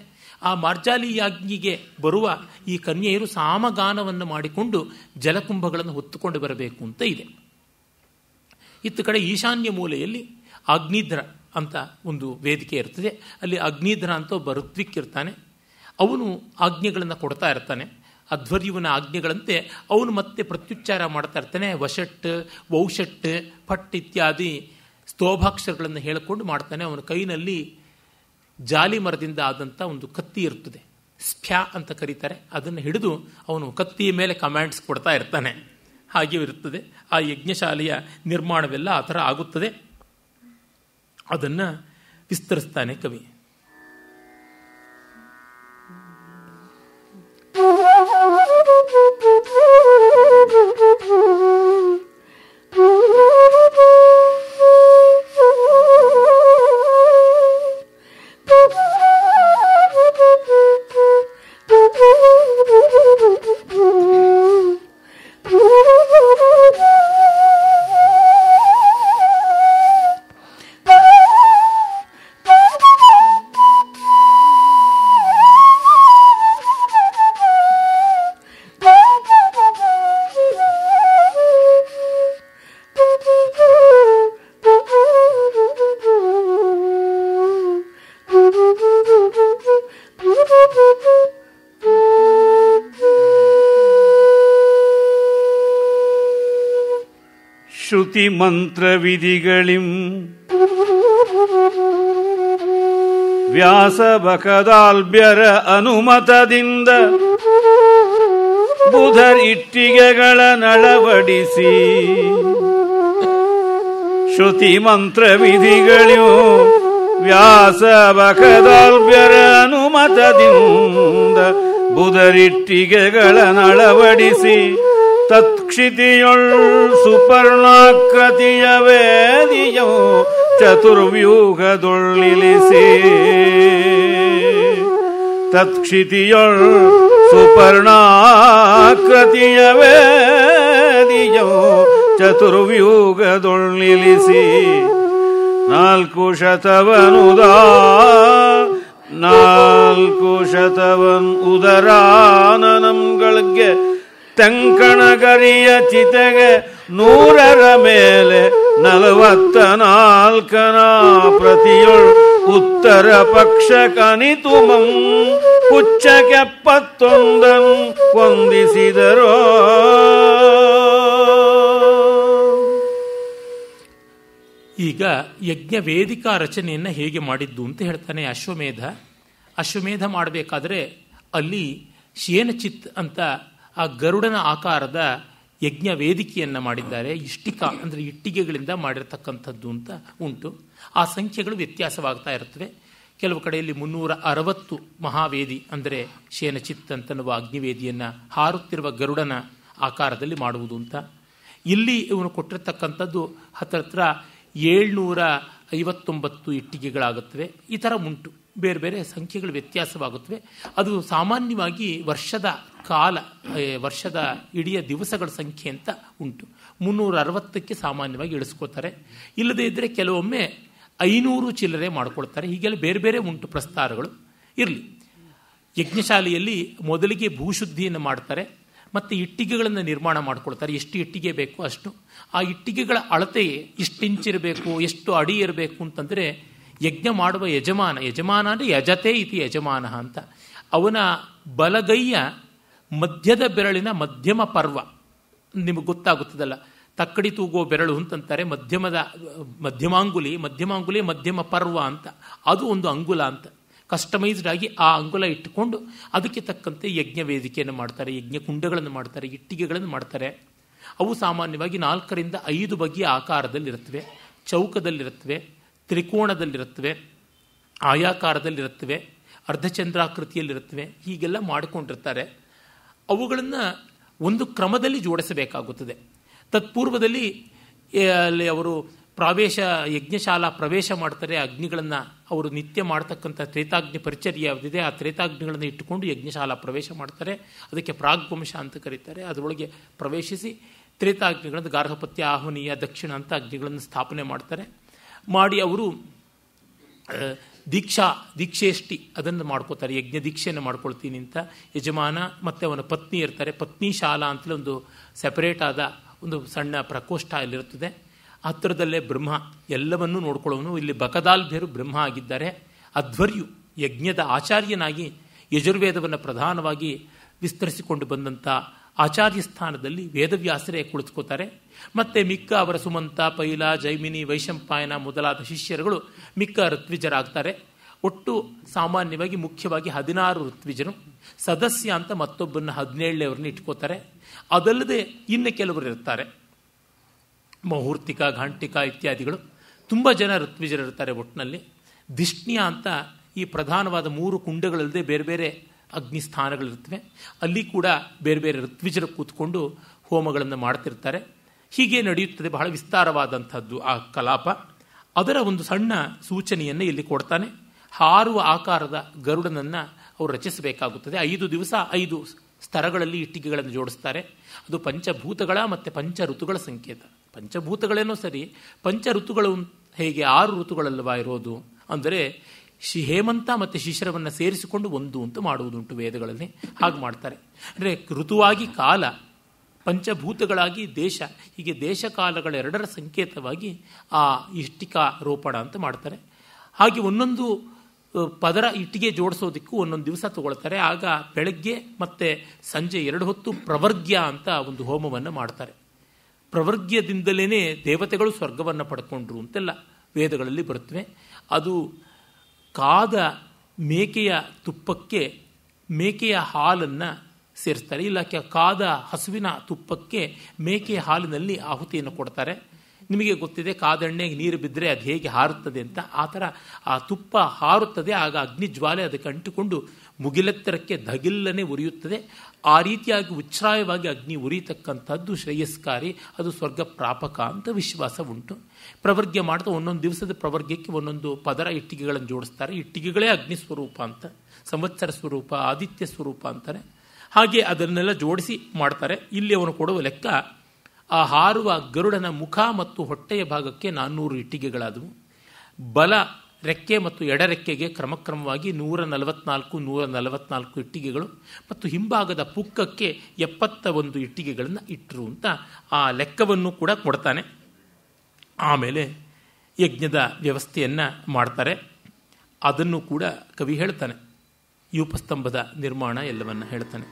ಆ ಮಾರ್ಜಾಲಿಯಾಜ್ಞೆಗೆ ಬರುವ ಈ ಕನ್ಯೆಯರು ಸಾಮಗಾನವನ್ನು ಮಾಡಿಕೊಂಡು ಜಲಕುಂಭಗಳನ್ನು ಹೊತ್ತುಕೊಂಡು ಬರಬೇಕು ಅಂತ ಇದೆ ಇತ್ತ ಕಡೆ ಈಶಾನ್ಯ ಮೂಲೆಯಲ್ಲಿ ಅಗ್ನಿಧ್ರ ಅಂತ ಒಂದು ವೇದಿಕೆ ಇರ್ತದೆ ಅಲ್ಲಿ ಅಗ್ನಿಧ್ರ ಅಂತ ಒಬ್ಬ ಇರ್ತಾನೆ ಅವನು ಆಜ್ಞೆಗಳನ್ನು ಕೊಡ್ತಾ ಇರ್ತಾನೆ ಅಧ್ವರ್ಯುವಿನ ಆಜ್ಞೆಗಳಂತೆ ಅವನು ಮತ್ತೆ ಪ್ರತ್ಯುಚ್ಚಾರ ಮಾಡ್ತಾ ಇರ್ತಾನೆ ವಶಟ್ ವೌಶಟ್ ಪಟ್ ಇತ್ಯಾದಿ ಸ್ತೋಭಾಕ್ಷರಗಳನ್ನು ಹೇಳಿಕೊಂಡು ಮಾಡ್ತಾನೆ ಅವನ ಕೈನಲ್ಲಿ ಜಾಲಿ ಮರದಿಂದ ಆದಂಥ ಒಂದು ಕತ್ತಿ ಇರುತ್ತದೆ ಸ್ಫ್ಯಾ ಅಂತ ಕರೀತಾರೆ ಅದನ್ನು ಹಿಡಿದು ಅವನು ಕತ್ತಿಯ ಮೇಲೆ ಕಮ್ಯಾಂಡ್ಸ್ ಕೊಡ್ತಾ ಇರ್ತಾನೆ ಹಾಗೆ ಇರ್ತದೆ ಆ ಯಜ್ಞಶಾಲೆಯ ನಿರ್ಮಾಣವೆಲ್ಲ ಆ ಥರ ಆಗುತ್ತದೆ ಅದನ್ನು ವಿಸ್ತರಿಸ್ತಾನೆ ಕವಿ ವಿಧಿಗಳಿಂ ವ್ಯಾಸ ಬಕದಾಲ್ಬ್ಯರ ಅನುಮತದಿಂದ ಬುಧರ್ ಇಟ್ಟಿಗೆಗಳ ನಳವಡಿಸಿ ಶ್ರುತಿ ಮಂತ್ರ ವಿಧಿಗಳು ಬಕದಾಲ್ಬ್ಯರ ಅನುಮತದಿಂದ ಬುಧರಿಟ್ಟಿಗೆಗಳ ನಳವಡಿಸಿ ಕ್ಷಿತಿಯೊಳ್ ಸುಪರ್ಣಾಕೃತಿಯ ವೇದಿಯೋ ಚತುರ್ವ್ಯೂಹದೊಳ್ಳಿಲಿಸಿ ತತ್ಕ್ಷಿತಿಯೊಳ್ ಸುಪರ್ಣಾಕೃತಿಯ ವೇದಿಯೋ ಚತುರ್ವ್ಯೂಹದೊಳ್ಳಿಲಿಸಿ ನಾಲ್ಕು ಶತವನುದಾ ನಾಲ್ಕು ಶತವನ್ ಉದರಾನನಂಗಳಿಗೆ ತೆಂಕಣಗರಿಯ ಚಿತೆಗೆ ನೂರರ ಮೇಲೆ ನಲವತ್ತ ನಾಲ್ಕನ ಪ್ರತಿಯೊಳ್ ಉತ್ತರ ಪಕ್ಷ ಕನಿತುಮಂ ಪುಚ್ಚಕೆಪ್ಪತ್ತೊಂದನು ವಂದಿಸಿದರೋ ಈಗ ಯಜ್ಞ ವೇದಿಕಾ ರಚನೆಯನ್ನು ಹೇಗೆ ಮಾಡಿದ್ದು ಅಂತ ಹೇಳ್ತಾನೆ ಅಶ್ವಮೇಧ ಅಶ್ವಮೇಧ ಮಾಡಬೇಕಾದ್ರೆ ಅಲ್ಲಿ ಶೇನಚಿತ್ ಅಂತ ಆ ಗರುಡನ ಆಕಾರದ ಯಜ್ಞ ವೇದಿಕೆಯನ್ನು ಮಾಡಿದ್ದಾರೆ ಇಷ್ಟಿಕ ಅಂದರೆ ಇಟ್ಟಿಗೆಗಳಿಂದ ಮಾಡಿರತಕ್ಕಂಥದ್ದು ಅಂತ ಉಂಟು ಆ ಸಂಖ್ಯೆಗಳು ವ್ಯತ್ಯಾಸವಾಗ್ತಾ ಇರ್ತವೆ ಕೆಲವು ಕಡೆಯಲ್ಲಿ ಮುನ್ನೂರ ಅರವತ್ತು ಮಹಾವೇದಿ ಅಂದರೆ ಶೇನಚಿತ್ ಅಂತನ್ನುವ ಅಗ್ನಿವೇದಿಯನ್ನು ಹಾರುತ್ತಿರುವ ಗರುಡನ ಆಕಾರದಲ್ಲಿ ಮಾಡುವುದು ಅಂತ ಇಲ್ಲಿ ಇವನು ಕೊಟ್ಟಿರತಕ್ಕಂಥದ್ದು ಹತ್ರ ಹತ್ರ ಏಳ್ನೂರ ಐವತ್ತೊಂಬತ್ತು ಇಟ್ಟಿಗೆಗಳಾಗುತ್ತವೆ ಈ ಥರ ಉಂಟು ಬೇರೆ ಬೇರೆ ಸಂಖ್ಯೆಗಳು ವ್ಯತ್ಯಾಸವಾಗುತ್ತವೆ ಅದು ಸಾಮಾನ್ಯವಾಗಿ ವರ್ಷದ ಕಾಲ ವರ್ಷದ ಇಡೀ ದಿವಸಗಳ ಸಂಖ್ಯೆ ಅಂತ ಉಂಟು ಮುನ್ನೂರ ಅರವತ್ತಕ್ಕೆ ಸಾಮಾನ್ಯವಾಗಿ ಇಳಿಸ್ಕೋತಾರೆ ಇಲ್ಲದೇ ಇದ್ದರೆ ಕೆಲವೊಮ್ಮೆ ಐನೂರು ಚಿಲ್ಲರೆ ಮಾಡ್ಕೊಳ್ತಾರೆ ಹೀಗೆಲ್ಲ ಬೇರೆ ಬೇರೆ ಉಂಟು ಪ್ರಸ್ತಾರಗಳು ಇರಲಿ ಯಜ್ಞಶಾಲೆಯಲ್ಲಿ ಮೊದಲಿಗೆ ಭೂಶುದ್ಧಿಯನ್ನು ಮಾಡ್ತಾರೆ ಮತ್ತು ಇಟ್ಟಿಗೆಗಳನ್ನು ನಿರ್ಮಾಣ ಮಾಡಿಕೊಳ್ತಾರೆ ಎಷ್ಟು ಇಟ್ಟಿಗೆ ಬೇಕು ಅಷ್ಟು ಆ ಇಟ್ಟಿಗೆಗಳ ಅಳತೆ ಎಷ್ಟು ಇಂಚಿರಬೇಕು ಎಷ್ಟು ಅಡಿ ಇರಬೇಕು ಅಂತಂದರೆ ಯಜ್ಞ ಮಾಡುವ ಯಜಮಾನ ಯಜಮಾನ ಅಂದರೆ ಯಜತೆ ಇತಿ ಯಜಮಾನ ಅಂತ ಅವನ ಬಲಗೈಯ ಮಧ್ಯದ ಬೆರಳಿನ ಮಧ್ಯಮ ಪರ್ವ ನಿಮಗೆ ಗೊತ್ತಾಗುತ್ತದಲ್ಲ ತಕ್ಕಡಿ ತೂಗೋ ಬೆರಳು ಅಂತಂತಾರೆ ಮಧ್ಯಮದ ಮಧ್ಯಮಾಂಗುಲಿ ಮಧ್ಯಮಾಂಗುಲಿ ಮಧ್ಯಮ ಪರ್ವ ಅಂತ ಅದು ಒಂದು ಅಂಗುಲ ಅಂತ ಕಸ್ಟಮೈಸ್ಡ್ ಆಗಿ ಆ ಅಂಗುಲ ಇಟ್ಟುಕೊಂಡು ಅದಕ್ಕೆ ತಕ್ಕಂತೆ ಯಜ್ಞ ವೇದಿಕೆಯನ್ನು ಮಾಡ್ತಾರೆ ಯಜ್ಞ ಕುಂಡಗಳನ್ನು ಮಾಡ್ತಾರೆ ಇಟ್ಟಿಗೆಗಳನ್ನು ಮಾಡ್ತಾರೆ ಅವು ಸಾಮಾನ್ಯವಾಗಿ ನಾಲ್ಕರಿಂದ ಐದು ಬಗೆಯ ಆಕಾರದಲ್ಲಿರುತ್ತವೆ ಚೌಕದಲ್ಲಿರುತ್ತವೆ ತ್ರಿಕೋಣದಲ್ಲಿರುತ್ತವೆ ಆಯಾಕಾರದಲ್ಲಿರುತ್ತವೆ ಅರ್ಧಚಂದ್ರಾಕೃತಿಯಲ್ಲಿರುತ್ತವೆ ಹೀಗೆಲ್ಲ ಮಾಡಿಕೊಂಡಿರ್ತಾರೆ ಅವುಗಳನ್ನು ಒಂದು ಕ್ರಮದಲ್ಲಿ ಜೋಡಿಸಬೇಕಾಗುತ್ತದೆ ತತ್ಪೂರ್ವದಲ್ಲಿ ಅಲ್ಲಿ ಅವರು ಪ್ರವೇಶ ಯಜ್ಞಶಾಲಾ ಪ್ರವೇಶ ಮಾಡ್ತಾರೆ ಅಗ್ನಿಗಳನ್ನು ಅವರು ನಿತ್ಯ ಮಾಡ್ತಕ್ಕಂಥ ತ್ರೇತಾಗ್ನಿ ಪರಿಚರ್ಯ ಯಾವುದಿದೆ ಆ ತ್ರೇತಾಗ್ನಿಗಳನ್ನು ಇಟ್ಟುಕೊಂಡು ಯಜ್ಞಶಾಲಾ ಪ್ರವೇಶ ಮಾಡ್ತಾರೆ ಅದಕ್ಕೆ ಪ್ರಾಗ್ವಂಶ ಅಂತ ಕರೀತಾರೆ ಅದರೊಳಗೆ ಪ್ರವೇಶಿಸಿ ತ್ರೇತಾಗ್ನಿಗಳನ್ನು ಗಾರ್ಹಪತ್ಯ ಆಹುನೀಯ ದಕ್ಷಿಣ ಅಂತ ಅಗ್ನಿಗಳನ್ನು ಸ್ಥಾಪನೆ ಮಾಡ್ತಾರೆ ಮಾಡಿ ಅವರು ದೀಕ್ಷಾ ದೀಕ್ಷೇಷ್ಟಿ ಅದನ್ನು ಮಾಡ್ಕೋತಾರೆ ಯಜ್ಞ ದೀಕ್ಷೆಯನ್ನು ಮಾಡ್ಕೊಳ್ತೀನಿ ಅಂತ ಯಜಮಾನ ಮತ್ತು ಅವನ ಪತ್ನಿ ಇರ್ತಾರೆ ಪತ್ನಿ ಶಾಲಾ ಅಂತಲೇ ಒಂದು ಸೆಪರೇಟ್ ಆದ ಒಂದು ಸಣ್ಣ ಪ್ರಕೋಷ್ಠ ಅಲ್ಲಿರುತ್ತದೆ ಹತ್ರದಲ್ಲೇ ಬ್ರಹ್ಮ ಎಲ್ಲವನ್ನೂ ನೋಡ್ಕೊಳ್ಳೋನು ಇಲ್ಲಿ ಬಕದಾಲ್ಭ್ಯರು ಬ್ರಹ್ಮ ಆಗಿದ್ದಾರೆ ಅಧ್ವರ್ಯು ಯಜ್ಞದ ಆಚಾರ್ಯನಾಗಿ ಯಜುರ್ವೇದವನ್ನು ಪ್ರಧಾನವಾಗಿ ವಿಸ್ತರಿಸಿಕೊಂಡು ಬಂದಂಥ ಆಚಾರ್ಯ ಸ್ಥಾನದಲ್ಲಿ ವೇದವ್ಯಾಸರೇ ಕುಳಿತುಕೋತಾರೆ ಮತ್ತೆ ಮಿಕ್ಕ ಅವರ ಸುಮಂತ ಪೈಲ ಜೈಮಿನಿ ವೈಶಂಪಾಯನ ಮೊದಲಾದ ಶಿಷ್ಯರುಗಳು ಮಿಕ್ಕ ಋತ್ವಿಜರಾಗ್ತಾರೆ ಒಟ್ಟು ಸಾಮಾನ್ಯವಾಗಿ ಮುಖ್ಯವಾಗಿ ಹದಿನಾರು ಋತ್ವಿಜರು ಸದಸ್ಯ ಅಂತ ಮತ್ತೊಬ್ಬನ ಹದಿನೇಳನೇವ್ರನ್ನ ಇಟ್ಕೋತಾರೆ ಅದಲ್ಲದೆ ಇನ್ನು ಕೆಲವರು ಇರ್ತಾರೆ ಮುಹೂರ್ತಿಕ ಘಾಂಟಿಕ ಇತ್ಯಾದಿಗಳು ತುಂಬ ಜನ ಋತ್ವಿಜರು ಇರ್ತಾರೆ ಒಟ್ಟಿನಲ್ಲಿ ದಿಷ್ಣ್ಯ ಅಂತ ಈ ಪ್ರಧಾನವಾದ ಮೂರು ಕುಂಡಗಳಲ್ಲದೆ ಬೇರೆ ಬೇರೆ ಅಗ್ನಿಸ್ಥಾನಗಳಿರ್ತವೆ ಅಲ್ಲಿ ಕೂಡ ಬೇರೆ ಬೇರೆ ಋತ್ವಿಜರು ಕೂತ್ಕೊಂಡು ಹೋಮಗಳನ್ನು ಮಾಡ್ತಿರ್ತಾರೆ ಹೀಗೆ ನಡೆಯುತ್ತದೆ ಬಹಳ ವಿಸ್ತಾರವಾದಂಥದ್ದು ಆ ಕಲಾಪ ಅದರ ಒಂದು ಸಣ್ಣ ಸೂಚನೆಯನ್ನು ಇಲ್ಲಿ ಕೊಡ್ತಾನೆ ಹಾರುವ ಆಕಾರದ ಗರುಡನನ್ನು ಅವರು ರಚಿಸಬೇಕಾಗುತ್ತದೆ ಐದು ದಿವಸ ಐದು ಸ್ತರಗಳಲ್ಲಿ ಇಟ್ಟಿಗೆಗಳನ್ನು ಜೋಡಿಸ್ತಾರೆ ಅದು ಪಂಚಭೂತಗಳ ಮತ್ತು ಪಂಚ ಋತುಗಳ ಸಂಕೇತ ಪಂಚಭೂತಗಳೇನೋ ಸರಿ ಪಂಚ ಋತುಗಳು ಹೇಗೆ ಆರು ಋತುಗಳಲ್ಲವ ಇರೋದು ಅಂದರೆ ಶ್ರೀ ಹೇಮಂತ ಮತ್ತು ಶಿಶಿರವನ್ನು ಸೇರಿಸಿಕೊಂಡು ಒಂದು ಅಂತ ಮಾಡುವುದುಂಟು ವೇದಗಳಲ್ಲಿ ಹಾಗೆ ಮಾಡ್ತಾರೆ ಅಂದರೆ ಋತುವಾಗಿ ಕಾಲ ಪಂಚಭೂತಗಳಾಗಿ ದೇಶ ಹೀಗೆ ದೇಶ ಕಾಲಗಳೆರಡರ ಸಂಕೇತವಾಗಿ ಆ ಇಷ್ಟಿಕಾ ರೋಪಣ ಅಂತ ಮಾಡ್ತಾರೆ ಹಾಗೆ ಒಂದೊಂದು ಪದರ ಇಟ್ಟಿಗೆ ಜೋಡಿಸೋದಕ್ಕೂ ಒಂದೊಂದು ದಿವಸ ತಗೊಳ್ತಾರೆ ಆಗ ಬೆಳಗ್ಗೆ ಮತ್ತು ಸಂಜೆ ಎರಡು ಹೊತ್ತು ಪ್ರವರ್ಗ್ಯ ಅಂತ ಒಂದು ಹೋಮವನ್ನು ಮಾಡ್ತಾರೆ ಪ್ರವರ್ಗ್ಯದಿಂದಲೇ ದೇವತೆಗಳು ಸ್ವರ್ಗವನ್ನು ಪಡ್ಕೊಂಡ್ರು ಅಂತೆಲ್ಲ ವೇದಗಳಲ್ಲಿ ಬರುತ್ತವೆ ಅದು ಕಾದ ಮೇಕೆಯ ತುಪ್ಪಕ್ಕೆ ಮೇಕೆಯ ಹಾಲನ್ನು ಸೇರಿಸ್ತಾರೆ ಇಲ್ಲ ಕಾದ ಹಸುವಿನ ತುಪ್ಪಕ್ಕೆ ಮೇಕೆಯ ಹಾಲಿನಲ್ಲಿ ಆಹುತಿಯನ್ನು ಕೊಡ್ತಾರೆ ನಿಮಗೆ ಗೊತ್ತಿದೆ ಕಾದಣ್ಣೆಗೆ ನೀರು ಬಿದ್ದರೆ ಅದು ಹೇಗೆ ಹಾರುತ್ತದೆ ಅಂತ ಆ ಥರ ಆ ತುಪ್ಪ ಹಾರುತ್ತದೆ ಆಗ ಅಗ್ನಿ ಜ್ವಾಲೆ ಅದಕ್ಕೆ ಅಂಟಿಕೊಂಡು ಮುಗಿಲೆತ್ತರಕ್ಕೆ ಧಗಿಲ್ಲನೆ ಉರಿಯುತ್ತದೆ ಆ ರೀತಿಯಾಗಿ ಉಚ್ಛ್ರಾಯವಾಗಿ ಅಗ್ನಿ ಉರಿಯತಕ್ಕಂಥದ್ದು ಶ್ರೇಯಸ್ಕಾರಿ ಅದು ಸ್ವರ್ಗ ಪ್ರಾಪಕ ಅಂತ ವಿಶ್ವಾಸ ಉಂಟು ಪ್ರವರ್ಗ್ಯ ಮಾಡ್ತಾ ಒಂದೊಂದು ದಿವಸದ ಪ್ರವರ್ಗಕ್ಕೆ ಒಂದೊಂದು ಪದರ ಇಟ್ಟಿಗೆಗಳನ್ನು ಜೋಡಿಸ್ತಾರೆ ಇಟ್ಟಿಗೆಗಳೇ ಅಗ್ನಿ ಸ್ವರೂಪ ಅಂತ ಸಂವತ್ಸರ ಸ್ವರೂಪ ಆದಿತ್ಯ ಸ್ವರೂಪ ಅಂತಾರೆ ಹಾಗೆ ಅದನ್ನೆಲ್ಲ ಜೋಡಿಸಿ ಮಾಡ್ತಾರೆ ಇಲ್ಲಿ ಅವನು ಕೊಡುವ ಲೆಕ್ಕ ಆ ಹಾರುವ ಗರುಡನ ಮುಖ ಮತ್ತು ಹೊಟ್ಟೆಯ ಭಾಗಕ್ಕೆ ನಾನ್ನೂರು ಇಟ್ಟಿಗೆಗಳಾದವು ಬಲ ರೆಕ್ಕೆ ಮತ್ತು ಎಡರೆಕ್ಕೆಗೆ ಕ್ರಮಕ್ರಮವಾಗಿ ನೂರ ನಲವತ್ನಾಲ್ಕು ನೂರ ನಲವತ್ನಾಲ್ಕು ಇಟ್ಟಿಗೆಗಳು ಮತ್ತು ಹಿಂಭಾಗದ ಪುಕ್ಕಕ್ಕೆ ಎಪ್ಪತ್ತ ಒಂದು ಇಟ್ಟಿಗೆಗಳನ್ನು ಇಟ್ಟರು ಅಂತ ಆ ಲೆಕ್ಕವನ್ನು ಕೂಡ ಕೊಡ್ತಾನೆ ಆಮೇಲೆ ಯಜ್ಞದ ವ್ಯವಸ್ಥೆಯನ್ನು ಮಾಡ್ತಾರೆ ಅದನ್ನು ಕೂಡ ಕವಿ ಹೇಳ್ತಾನೆ ಯೂಪಸ್ತಂಭದ ನಿರ್ಮಾಣ ಎಲ್ಲವನ್ನು ಹೇಳ್ತಾನೆ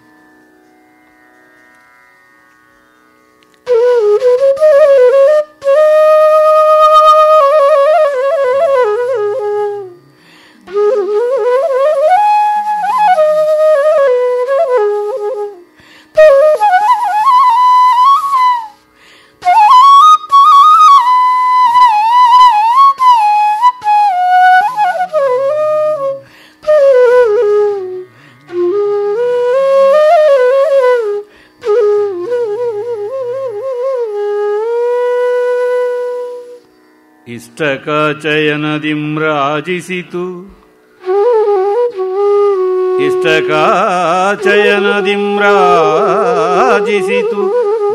ಇಷ್ಟಕಾಚಯನದಿಮ್ರಾಜಿಸಿತು ಇಷ್ಟಕಾಚಯನದಿಮ್ರಾಜಿಸಿತು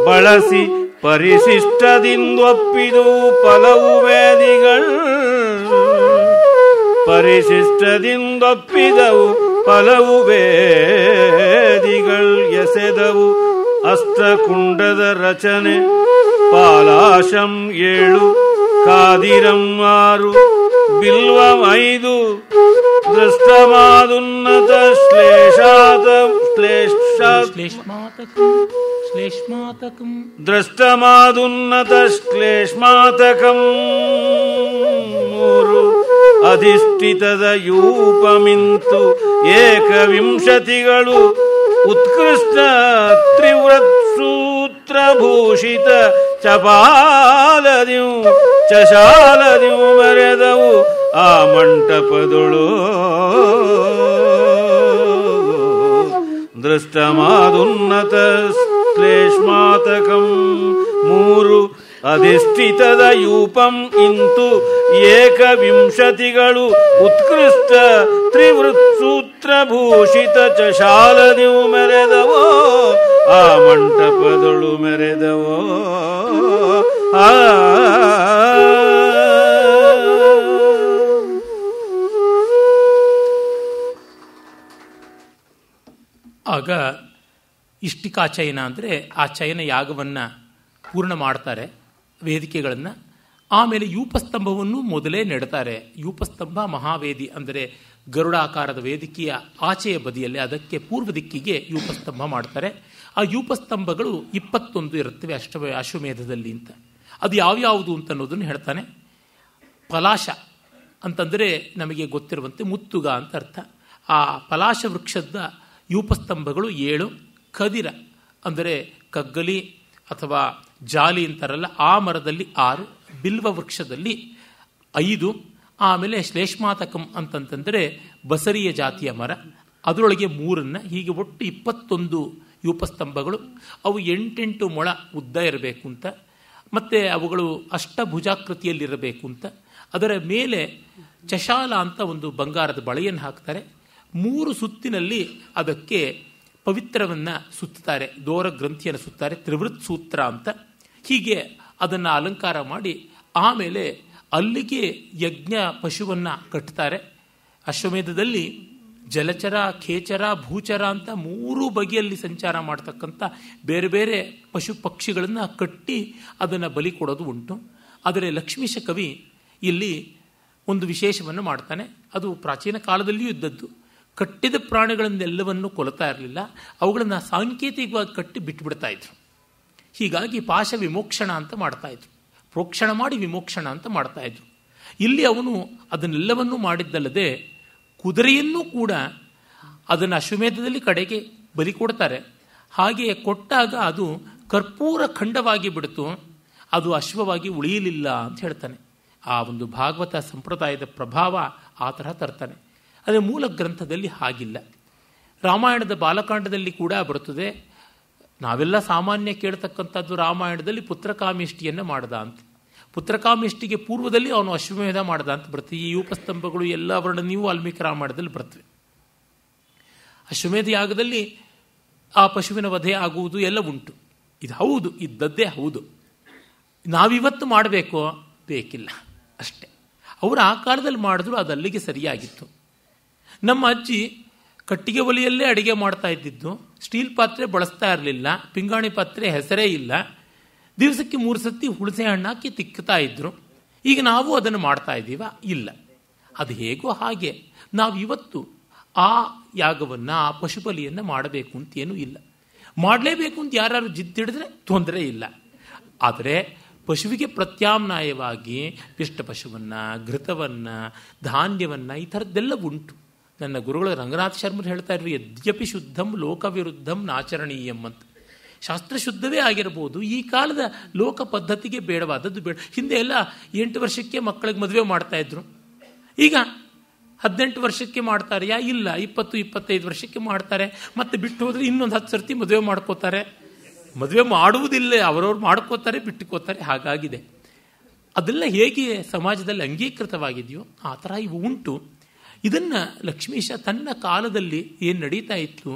ಬಳಸಿ ಪರಿಶಿಷ್ಟದಿಂದೊಪ್ಪಿದು ಪಲವು ವೇದಿಗಳು ಪರಿಶಿಷ್ಟದಿಂದೊಪ್ಪಿದವು ಪಲವು ವೇದಿಗಳು ಎಸೆದವು ಅಷ್ಟಕುಂಡದ ರಚನೆ ಪಾಲಾಶಂ ಏಳು ಕಾದಿರಂ ಆರು ಬಿಲ್ವ ಐದು ದೃಷ್ಟಮಾದುನ್ನತ ಶ್ಲೇಷಾತ ದೃಷ್ಟಮಾದುನ್ನತ ಶ್ಲೇಷ್ಮಾತಕ ಅಧಿಷ್ಠಿತದ ಯೂಪಮಿಂತು ಏಕವಿಂಶತಿಗಳು ಉತ್ಕೃಷ್ಟ ತ್ರಿವೃತ್ ಸೂತ್ರಭೂಷಿತ ಚಪಾಲದಿಯು ಚಶಾಲದಿಯು ಮರೆದವು ಆ ಮಂಟಪದೊಳು ದೃಷ್ಟಮಾದುನ್ನತ श्लेष्मातकं ಮೂರು ಅಧಿಷ್ಠಿತದ ಯೂಪಂ ಇಂತು ಏಕ ಏಕವಿಂಶತಿಗಳು ಉತ್ಕೃಷ್ಟ ಭೂಷಿತ ಚಶಾಲದಿಯು ಮೆರೆದವೋ ಆ ಮಂಟಪದೊಳು ಮೆರೆದವೋ ಆ ಆಗ ಚಯನ ಅಂದರೆ ಆ ಚಯನ ಯಾಗವನ್ನು ಪೂರ್ಣ ಮಾಡ್ತಾರೆ ವೇದಿಕೆಗಳನ್ನು ಆಮೇಲೆ ಯೂಪಸ್ತಂಭವನ್ನು ಮೊದಲೇ ನೆಡ್ತಾರೆ ಯೂಪಸ್ತಂಭ ಮಹಾವೇದಿ ಅಂದರೆ ಗರುಡಾಕಾರದ ವೇದಿಕೆಯ ಆಚೆಯ ಬದಿಯಲ್ಲಿ ಅದಕ್ಕೆ ಪೂರ್ವ ದಿಕ್ಕಿಗೆ ಯೂಪಸ್ತಂಭ ಮಾಡ್ತಾರೆ ಆ ಯೂಪಸ್ತಂಭಗಳು ಇಪ್ಪತ್ತೊಂದು ಇರುತ್ತವೆ ಅಷ್ಟ ಅಶ್ವಮೇಧದಲ್ಲಿ ಅಂತ ಅದು ಯಾವ್ಯಾವುದು ಅಂತ ಅನ್ನೋದನ್ನು ಹೇಳ್ತಾನೆ ಪಲಾಶ ಅಂತಂದರೆ ನಮಗೆ ಗೊತ್ತಿರುವಂತೆ ಮುತ್ತುಗ ಅಂತ ಅರ್ಥ ಆ ಪಲಾಶ ವೃಕ್ಷದ ಯೂಪಸ್ತಂಭಗಳು ಏಳು ಕದಿರ ಅಂದರೆ ಕಗ್ಗಲಿ ಅಥವಾ ಜಾಲಿ ಅಂತಾರಲ್ಲ ಆ ಮರದಲ್ಲಿ ಆರು ಬಿಲ್ವ ವೃಕ್ಷದಲ್ಲಿ ಐದು ಆಮೇಲೆ ಶ್ಲೇಷ್ಮಾತಕಂ ಅಂತಂತಂದರೆ ಬಸರಿಯ ಜಾತಿಯ ಮರ ಅದರೊಳಗೆ ಮೂರನ್ನು ಹೀಗೆ ಒಟ್ಟು ಇಪ್ಪತ್ತೊಂದು ಯೂಪಸ್ತಂಭಗಳು ಅವು ಎಂಟೆಂಟು ಮೊಳ ಉದ್ದ ಇರಬೇಕು ಅಂತ ಮತ್ತು ಅವುಗಳು ಅಷ್ಟಭುಜಾಕೃತಿಯಲ್ಲಿರಬೇಕು ಅಂತ ಅದರ ಮೇಲೆ ಚಶಾಲ ಅಂತ ಒಂದು ಬಂಗಾರದ ಬಳೆಯನ್ನು ಹಾಕ್ತಾರೆ ಮೂರು ಸುತ್ತಿನಲ್ಲಿ ಅದಕ್ಕೆ ಪವಿತ್ರವನ್ನು ಸುತ್ತಾರೆ ದೋರ ಗ್ರಂಥಿಯನ್ನು ಸುತ್ತಾರೆ ತ್ರಿವೃತ್ ಸೂತ್ರ ಅಂತ ಹೀಗೆ ಅದನ್ನು ಅಲಂಕಾರ ಮಾಡಿ ಆಮೇಲೆ ಅಲ್ಲಿಗೆ ಯಜ್ಞ ಪಶುವನ್ನು ಕಟ್ತಾರೆ ಅಶ್ವಮೇಧದಲ್ಲಿ ಜಲಚರ ಖೇಚರ ಭೂಚರ ಅಂತ ಮೂರು ಬಗೆಯಲ್ಲಿ ಸಂಚಾರ ಮಾಡ್ತಕ್ಕಂಥ ಬೇರೆ ಬೇರೆ ಪಶು ಪಕ್ಷಿಗಳನ್ನು ಕಟ್ಟಿ ಅದನ್ನು ಬಲಿ ಕೊಡೋದು ಉಂಟು ಆದರೆ ಲಕ್ಷ್ಮೀಶ ಕವಿ ಇಲ್ಲಿ ಒಂದು ವಿಶೇಷವನ್ನು ಮಾಡ್ತಾನೆ ಅದು ಪ್ರಾಚೀನ ಕಾಲದಲ್ಲಿಯೂ ಇದ್ದದ್ದು ಕಟ್ಟಿದ ಪ್ರಾಣಿಗಳನ್ನೆಲ್ಲವನ್ನು ಕೊಲತಾ ಇರಲಿಲ್ಲ ಅವುಗಳನ್ನು ಸಾಂಕೇತಿಕವಾಗಿ ಕಟ್ಟಿ ಬಿಟ್ಟುಬಿಡ್ತಾ ಇದ್ರು ಹೀಗಾಗಿ ಪಾಶ ವಿಮೋಕ್ಷಣ ಅಂತ ಮಾಡ್ತಾ ಇದ್ರು ಪ್ರೋಕ್ಷಣ ಮಾಡಿ ವಿಮೋಕ್ಷಣ ಅಂತ ಮಾಡ್ತಾ ಇದ್ರು ಇಲ್ಲಿ ಅವನು ಅದನ್ನೆಲ್ಲವನ್ನೂ ಮಾಡಿದ್ದಲ್ಲದೆ ಕುದುರೆಯನ್ನು ಕೂಡ ಅದನ್ನು ಅಶ್ವಮೇಧದಲ್ಲಿ ಕಡೆಗೆ ಬಲಿ ಕೊಡ್ತಾರೆ ಹಾಗೆಯೇ ಕೊಟ್ಟಾಗ ಅದು ಕರ್ಪೂರ ಖಂಡವಾಗಿ ಬಿಡ್ತು ಅದು ಅಶ್ವವಾಗಿ ಉಳಿಯಲಿಲ್ಲ ಅಂತ ಹೇಳ್ತಾನೆ ಆ ಒಂದು ಭಾಗವತ ಸಂಪ್ರದಾಯದ ಪ್ರಭಾವ ಆ ತರಹ ತರ್ತಾನೆ ಅದೇ ಮೂಲ ಗ್ರಂಥದಲ್ಲಿ ಹಾಗಿಲ್ಲ ರಾಮಾಯಣದ ಬಾಲಕಾಂಡದಲ್ಲಿ ಕೂಡ ಬರುತ್ತದೆ ನಾವೆಲ್ಲ ಸಾಮಾನ್ಯ ಕೇಳ್ತಕ್ಕಂಥದ್ದು ರಾಮಾಯಣದಲ್ಲಿ ಪುತ್ರಕಾಮಿಷ್ಟಿಯನ್ನು ಮಾಡ್ದ ಅಂತ ಪುತ್ರಕಾಮಿಷ್ಟಿಗೆ ಪೂರ್ವದಲ್ಲಿ ಅವನು ಅಶ್ವಮೇಧ ಮಾಡಿದ ಅಂತ ಬರ್ತವೆ ಈ ಉಪಸ್ತಂಭಗಳು ಎಲ್ಲ ನೀವು ವಾಲ್ಮೀಕಿ ರಾಮಾಯಣದಲ್ಲಿ ಬರ್ತವೆ ಅಶ್ವಮೇಧ ಯಾಗದಲ್ಲಿ ಆ ಪಶುವಿನ ವಧೆ ಆಗುವುದು ಎಲ್ಲ ಉಂಟು ಇದು ಹೌದು ಇದ್ದದ್ದೇ ಹೌದು ನಾವಿವತ್ತು ಮಾಡಬೇಕೋ ಬೇಕಿಲ್ಲ ಅಷ್ಟೆ ಅವರು ಆ ಕಾಲದಲ್ಲಿ ಮಾಡಿದ್ರು ಅದು ಅಲ್ಲಿಗೆ ಸರಿಯಾಗಿತ್ತು ನಮ್ಮ ಅಜ್ಜಿ ಕಟ್ಟಿಗೆ ಒಲೆಯಲ್ಲೇ ಅಡುಗೆ ಮಾಡ್ತಾ ಇದ್ದಿದ್ದು ಸ್ಟೀಲ್ ಪಾತ್ರೆ ಬಳಸ್ತಾ ಇರಲಿಲ್ಲ ಪಿಂಗಾಣಿ ಪಾತ್ರೆ ಹೆಸರೇ ಇಲ್ಲ ದಿವಸಕ್ಕೆ ಮೂರು ಸತಿ ಹುಣಸೆ ಹಣ್ಣಾಕಿ ತಿಕ್ಕುತ್ತಾ ಇದ್ದರು ಈಗ ನಾವು ಅದನ್ನು ಮಾಡ್ತಾ ಇದ್ದೀವ ಇಲ್ಲ ಅದು ಹೇಗೋ ಹಾಗೆ ನಾವು ಇವತ್ತು ಆ ಯಾಗವನ್ನು ಆ ಪಶುಬಲಿಯನ್ನು ಮಾಡಬೇಕು ಅಂತ ಏನೂ ಇಲ್ಲ ಮಾಡಲೇಬೇಕು ಅಂತ ಯಾರು ಜಿದ್ದಿಡಿದ್ರೆ ತೊಂದರೆ ಇಲ್ಲ ಆದರೆ ಪಶುವಿಗೆ ಪ್ರತ್ಯಾಮ್ನಾಯವಾಗಿ ಪಿಷ್ಟ ಪಶುವನ್ನು ಘೃತವನ್ನು ಧಾನ್ಯವನ್ನು ಈ ಥರದ್ದೆಲ್ಲ ಉಂಟು ನನ್ನ ಗುರುಗಳು ರಂಗನಾಥ ಶರ್ಮರು ಹೇಳ್ತಾ ಇದ್ರು ಯದ್ಯಪಿ ಶುದ್ಧಂ ಲೋಕವಿರುದ್ಧಂ ನಾಚರಣೀಯಂ ಅಂತ ಶಾಸ್ತ್ರ ಶುದ್ಧವೇ ಆಗಿರ್ಬೋದು ಈ ಕಾಲದ ಲೋಕ ಪದ್ಧತಿಗೆ ಬೇಡವಾದದ್ದು ಬೇಡ ಹಿಂದೆ ಎಲ್ಲ ಎಂಟು ವರ್ಷಕ್ಕೆ ಮಕ್ಕಳಿಗೆ ಮದುವೆ ಇದ್ರು ಈಗ ಹದಿನೆಂಟು ವರ್ಷಕ್ಕೆ ಮಾಡ್ತಾರ್ಯಾ ಇಲ್ಲ ಇಪ್ಪತ್ತು ಇಪ್ಪತ್ತೈದು ವರ್ಷಕ್ಕೆ ಮಾಡ್ತಾರೆ ಮತ್ತೆ ಬಿಟ್ಟು ಹೋದ್ರೆ ಇನ್ನೊಂದು ಹತ್ತು ಸರ್ತಿ ಮದುವೆ ಮಾಡ್ಕೋತಾರೆ ಮದುವೆ ಮಾಡುವುದಿಲ್ಲ ಅವರವ್ರು ಮಾಡ್ಕೋತಾರೆ ಬಿಟ್ಟುಕೋತಾರೆ ಹಾಗಾಗಿದೆ ಅದೆಲ್ಲ ಹೇಗೆ ಸಮಾಜದಲ್ಲಿ ಅಂಗೀಕೃತವಾಗಿದೆಯೋ ಆ ಥರ ಇವು ಉಂಟು ಇದನ್ನು ಲಕ್ಷ್ಮೀಶ ತನ್ನ ಕಾಲದಲ್ಲಿ ಏನು ನಡೀತಾ ಇತ್ತು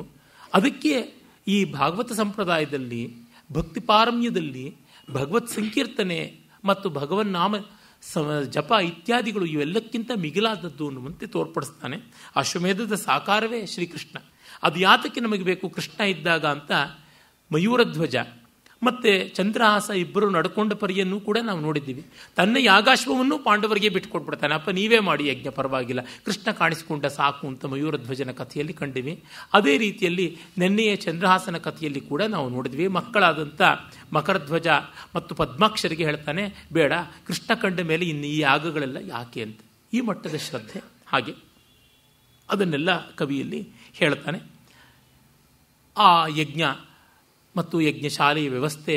ಅದಕ್ಕೆ ಈ ಭಾಗವತ ಸಂಪ್ರದಾಯದಲ್ಲಿ ಭಕ್ತಿ ಪಾರಮ್ಯದಲ್ಲಿ ಭಗವತ್ ಸಂಕೀರ್ತನೆ ಮತ್ತು ಭಗವನ್ನಾಮ ನಾಮ ಜಪ ಇತ್ಯಾದಿಗಳು ಇವೆಲ್ಲಕ್ಕಿಂತ ಮಿಗಿಲಾದದ್ದು ಅನ್ನುವಂತೆ ತೋರ್ಪಡಿಸ್ತಾನೆ ಅಶ್ವಮೇಧದ ಸಾಕಾರವೇ ಶ್ರೀಕೃಷ್ಣ ಅದು ಯಾತಕ್ಕೆ ನಮಗೆ ಬೇಕು ಕೃಷ್ಣ ಇದ್ದಾಗ ಅಂತ ಮಯೂರಧ್ವಜ ಮತ್ತು ಚಂದ್ರಹಾಸ ಇಬ್ಬರು ನಡ್ಕೊಂಡ ಪರಿಯನ್ನು ಕೂಡ ನಾವು ನೋಡಿದ್ದೀವಿ ತನ್ನ ಯಾಗಾಶ್ವವನ್ನು ಪಾಂಡವರಿಗೆ ಬಿಟ್ಟುಕೊಟ್ಬಿಡ್ತಾನೆ ಅಪ್ಪ ನೀವೇ ಮಾಡಿ ಯಜ್ಞ ಪರವಾಗಿಲ್ಲ ಕೃಷ್ಣ ಕಾಣಿಸಿಕೊಂಡ ಸಾಕು ಅಂತ ಮಯೂರಧ್ವಜನ ಕಥೆಯಲ್ಲಿ ಕಂಡಿವಿ ಅದೇ ರೀತಿಯಲ್ಲಿ ನೆನ್ನೆಯ ಚಂದ್ರಹಾಸನ ಕಥೆಯಲ್ಲಿ ಕೂಡ ನಾವು ನೋಡಿದ್ವಿ ಮಕ್ಕಳಾದಂಥ ಮಕರಧ್ವಜ ಮತ್ತು ಪದ್ಮಾಕ್ಷರಿಗೆ ಹೇಳ್ತಾನೆ ಬೇಡ ಕೃಷ್ಣ ಕಂಡ ಮೇಲೆ ಇನ್ನು ಈ ಯಾಗಗಳೆಲ್ಲ ಯಾಕೆ ಅಂತ ಈ ಮಟ್ಟದ ಶ್ರದ್ಧೆ ಹಾಗೆ ಅದನ್ನೆಲ್ಲ ಕವಿಯಲ್ಲಿ ಹೇಳ್ತಾನೆ ಆ ಯಜ್ಞ ಮತ್ತು ಯಜ್ಞಶಾಲೆಯ ವ್ಯವಸ್ಥೆ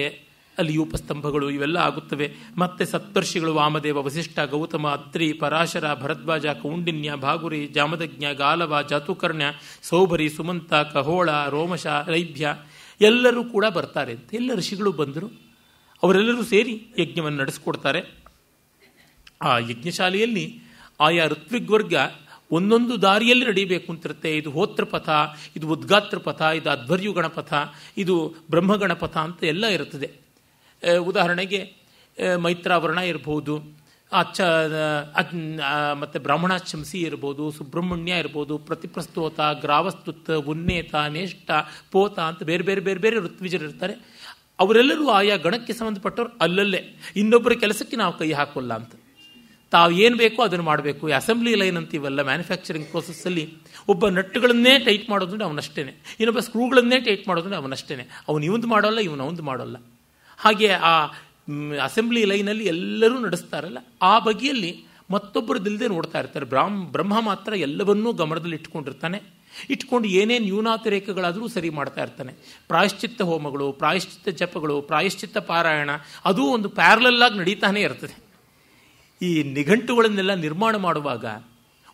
ಅಲ್ಲಿ ಉಪಸ್ತಂಭಗಳು ಇವೆಲ್ಲ ಆಗುತ್ತವೆ ಮತ್ತೆ ಸಪ್ತರ್ಷಿಗಳು ವಾಮದೇವ ವಸಿಷ್ಠ ಗೌತಮ ಅತ್ರಿ ಪರಾಶರ ಭರದ್ವಾಜ ಕೌಂಡಿನ್ಯ ಭಾಗುರಿ ಜಾಮದಜ್ಞ ಗಾಲವ ಜಾತುಕರ್ಣ್ಯ ಸೌಭರಿ ಸುಮಂತ ಕಹೋಳ ರೋಮಶ ರೈಭ್ಯ ಎಲ್ಲರೂ ಕೂಡ ಬರ್ತಾರೆ ಅಂತ ಎಲ್ಲ ಋಷಿಗಳು ಬಂದರು ಅವರೆಲ್ಲರೂ ಸೇರಿ ಯಜ್ಞವನ್ನು ನಡೆಸ್ಕೊಡ್ತಾರೆ ಆ ಯಜ್ಞಶಾಲೆಯಲ್ಲಿ ಆಯಾ ಋತ್ವಿಗ್ವರ್ಗ ಒಂದೊಂದು ದಾರಿಯಲ್ಲಿ ನಡೀಬೇಕು ಅಂತಿರುತ್ತೆ ಇದು ಹೋತ್ರ ಪಥ ಇದು ಉದ್ಗಾತ್ರ ಪಥ ಇದು ಅಧ್ವರ್ಯು ಗಣಪಥ ಇದು ಬ್ರಹ್ಮಗಣಪಥ ಅಂತ ಎಲ್ಲ ಇರುತ್ತದೆ ಉದಾಹರಣೆಗೆ ಮೈತ್ರಾವರಣ ಇರ್ಬೋದು ಅಚ್ಚ ಮತ್ತು ಬ್ರಾಹ್ಮಣಾಚಮಸಿ ಇರ್ಬೋದು ಸುಬ್ರಹ್ಮಣ್ಯ ಇರ್ಬೋದು ಪ್ರತಿಪ್ರಸ್ತೋತ ಗ್ರಾವಸ್ತುತ್ವ ಉನ್ನೇತ ನೇಷ್ಠ ಪೋತ ಅಂತ ಬೇರೆ ಬೇರೆ ಬೇರೆ ಬೇರೆ ಋತ್ವಿಜರು ಇರ್ತಾರೆ ಅವರೆಲ್ಲರೂ ಆಯಾ ಗಣಕ್ಕೆ ಸಂಬಂಧಪಟ್ಟವ್ರು ಅಲ್ಲಲ್ಲೇ ಇನ್ನೊಬ್ಬರ ಕೆಲಸಕ್ಕೆ ನಾವು ಕೈ ಹಾಕೋಲ್ಲ ಅಂತ ತಾವು ಏನು ಬೇಕೋ ಅದನ್ನು ಮಾಡಬೇಕು ಅಸೆಂಬ್ಲಿ ಲೈನ್ ಅಂತೀವಲ್ಲ ಮ್ಯಾನುಫ್ಯಾಕ್ಚರಿಂಗ್ ಪ್ರೋಸೆಸ್ಸಲ್ಲಿ ಒಬ್ಬ ನಟ್ಟುಗಳನ್ನೇ ಟೈಟ್ ಮಾಡೋದಂದ್ರೆ ಅವನಷ್ಟೇ ಇನ್ನೊಬ್ಬ ಸ್ಕ್ರೂಗಳನ್ನೇ ಟೈಟ್ ಮಾಡೋದಂದ್ರೆ ಅವನಷ್ಟೇ ಅವನು ಇವಂದು ಮಾಡೋಲ್ಲ ಇವನು ಅವಂದು ಮಾಡೋಲ್ಲ ಹಾಗೆ ಆ ಅಸೆಂಬ್ಲಿ ಲೈನಲ್ಲಿ ಎಲ್ಲರೂ ನಡೆಸ್ತಾರಲ್ಲ ಆ ಬಗೆಯಲ್ಲಿ ದಿಲ್ದೇ ನೋಡ್ತಾ ಇರ್ತಾರೆ ಬ್ರಾಹ್ಮ ಬ್ರಹ್ಮ ಮಾತ್ರ ಎಲ್ಲವನ್ನೂ ಗಮನದಲ್ಲಿ ಇಟ್ಕೊಂಡಿರ್ತಾನೆ ಇಟ್ಕೊಂಡು ಏನೇನು ನ್ಯೂನಾತಿರೇಕಗಳಾದರೂ ಸರಿ ಮಾಡ್ತಾ ಇರ್ತಾನೆ ಪ್ರಾಯಶ್ಚಿತ್ತ ಹೋಮಗಳು ಪ್ರಾಯಶ್ಚಿತ್ತ ಜಪಗಳು ಪ್ರಾಯಶ್ಚಿತ್ತ ಪಾರಾಯಣ ಅದೂ ಒಂದು ಪ್ಯಾರಲಲ್ಲಾಗಿ ನಡೀತಾನೆ ಇರ್ತದೆ ಈ ನಿಘಂಟುಗಳನ್ನೆಲ್ಲ ನಿರ್ಮಾಣ ಮಾಡುವಾಗ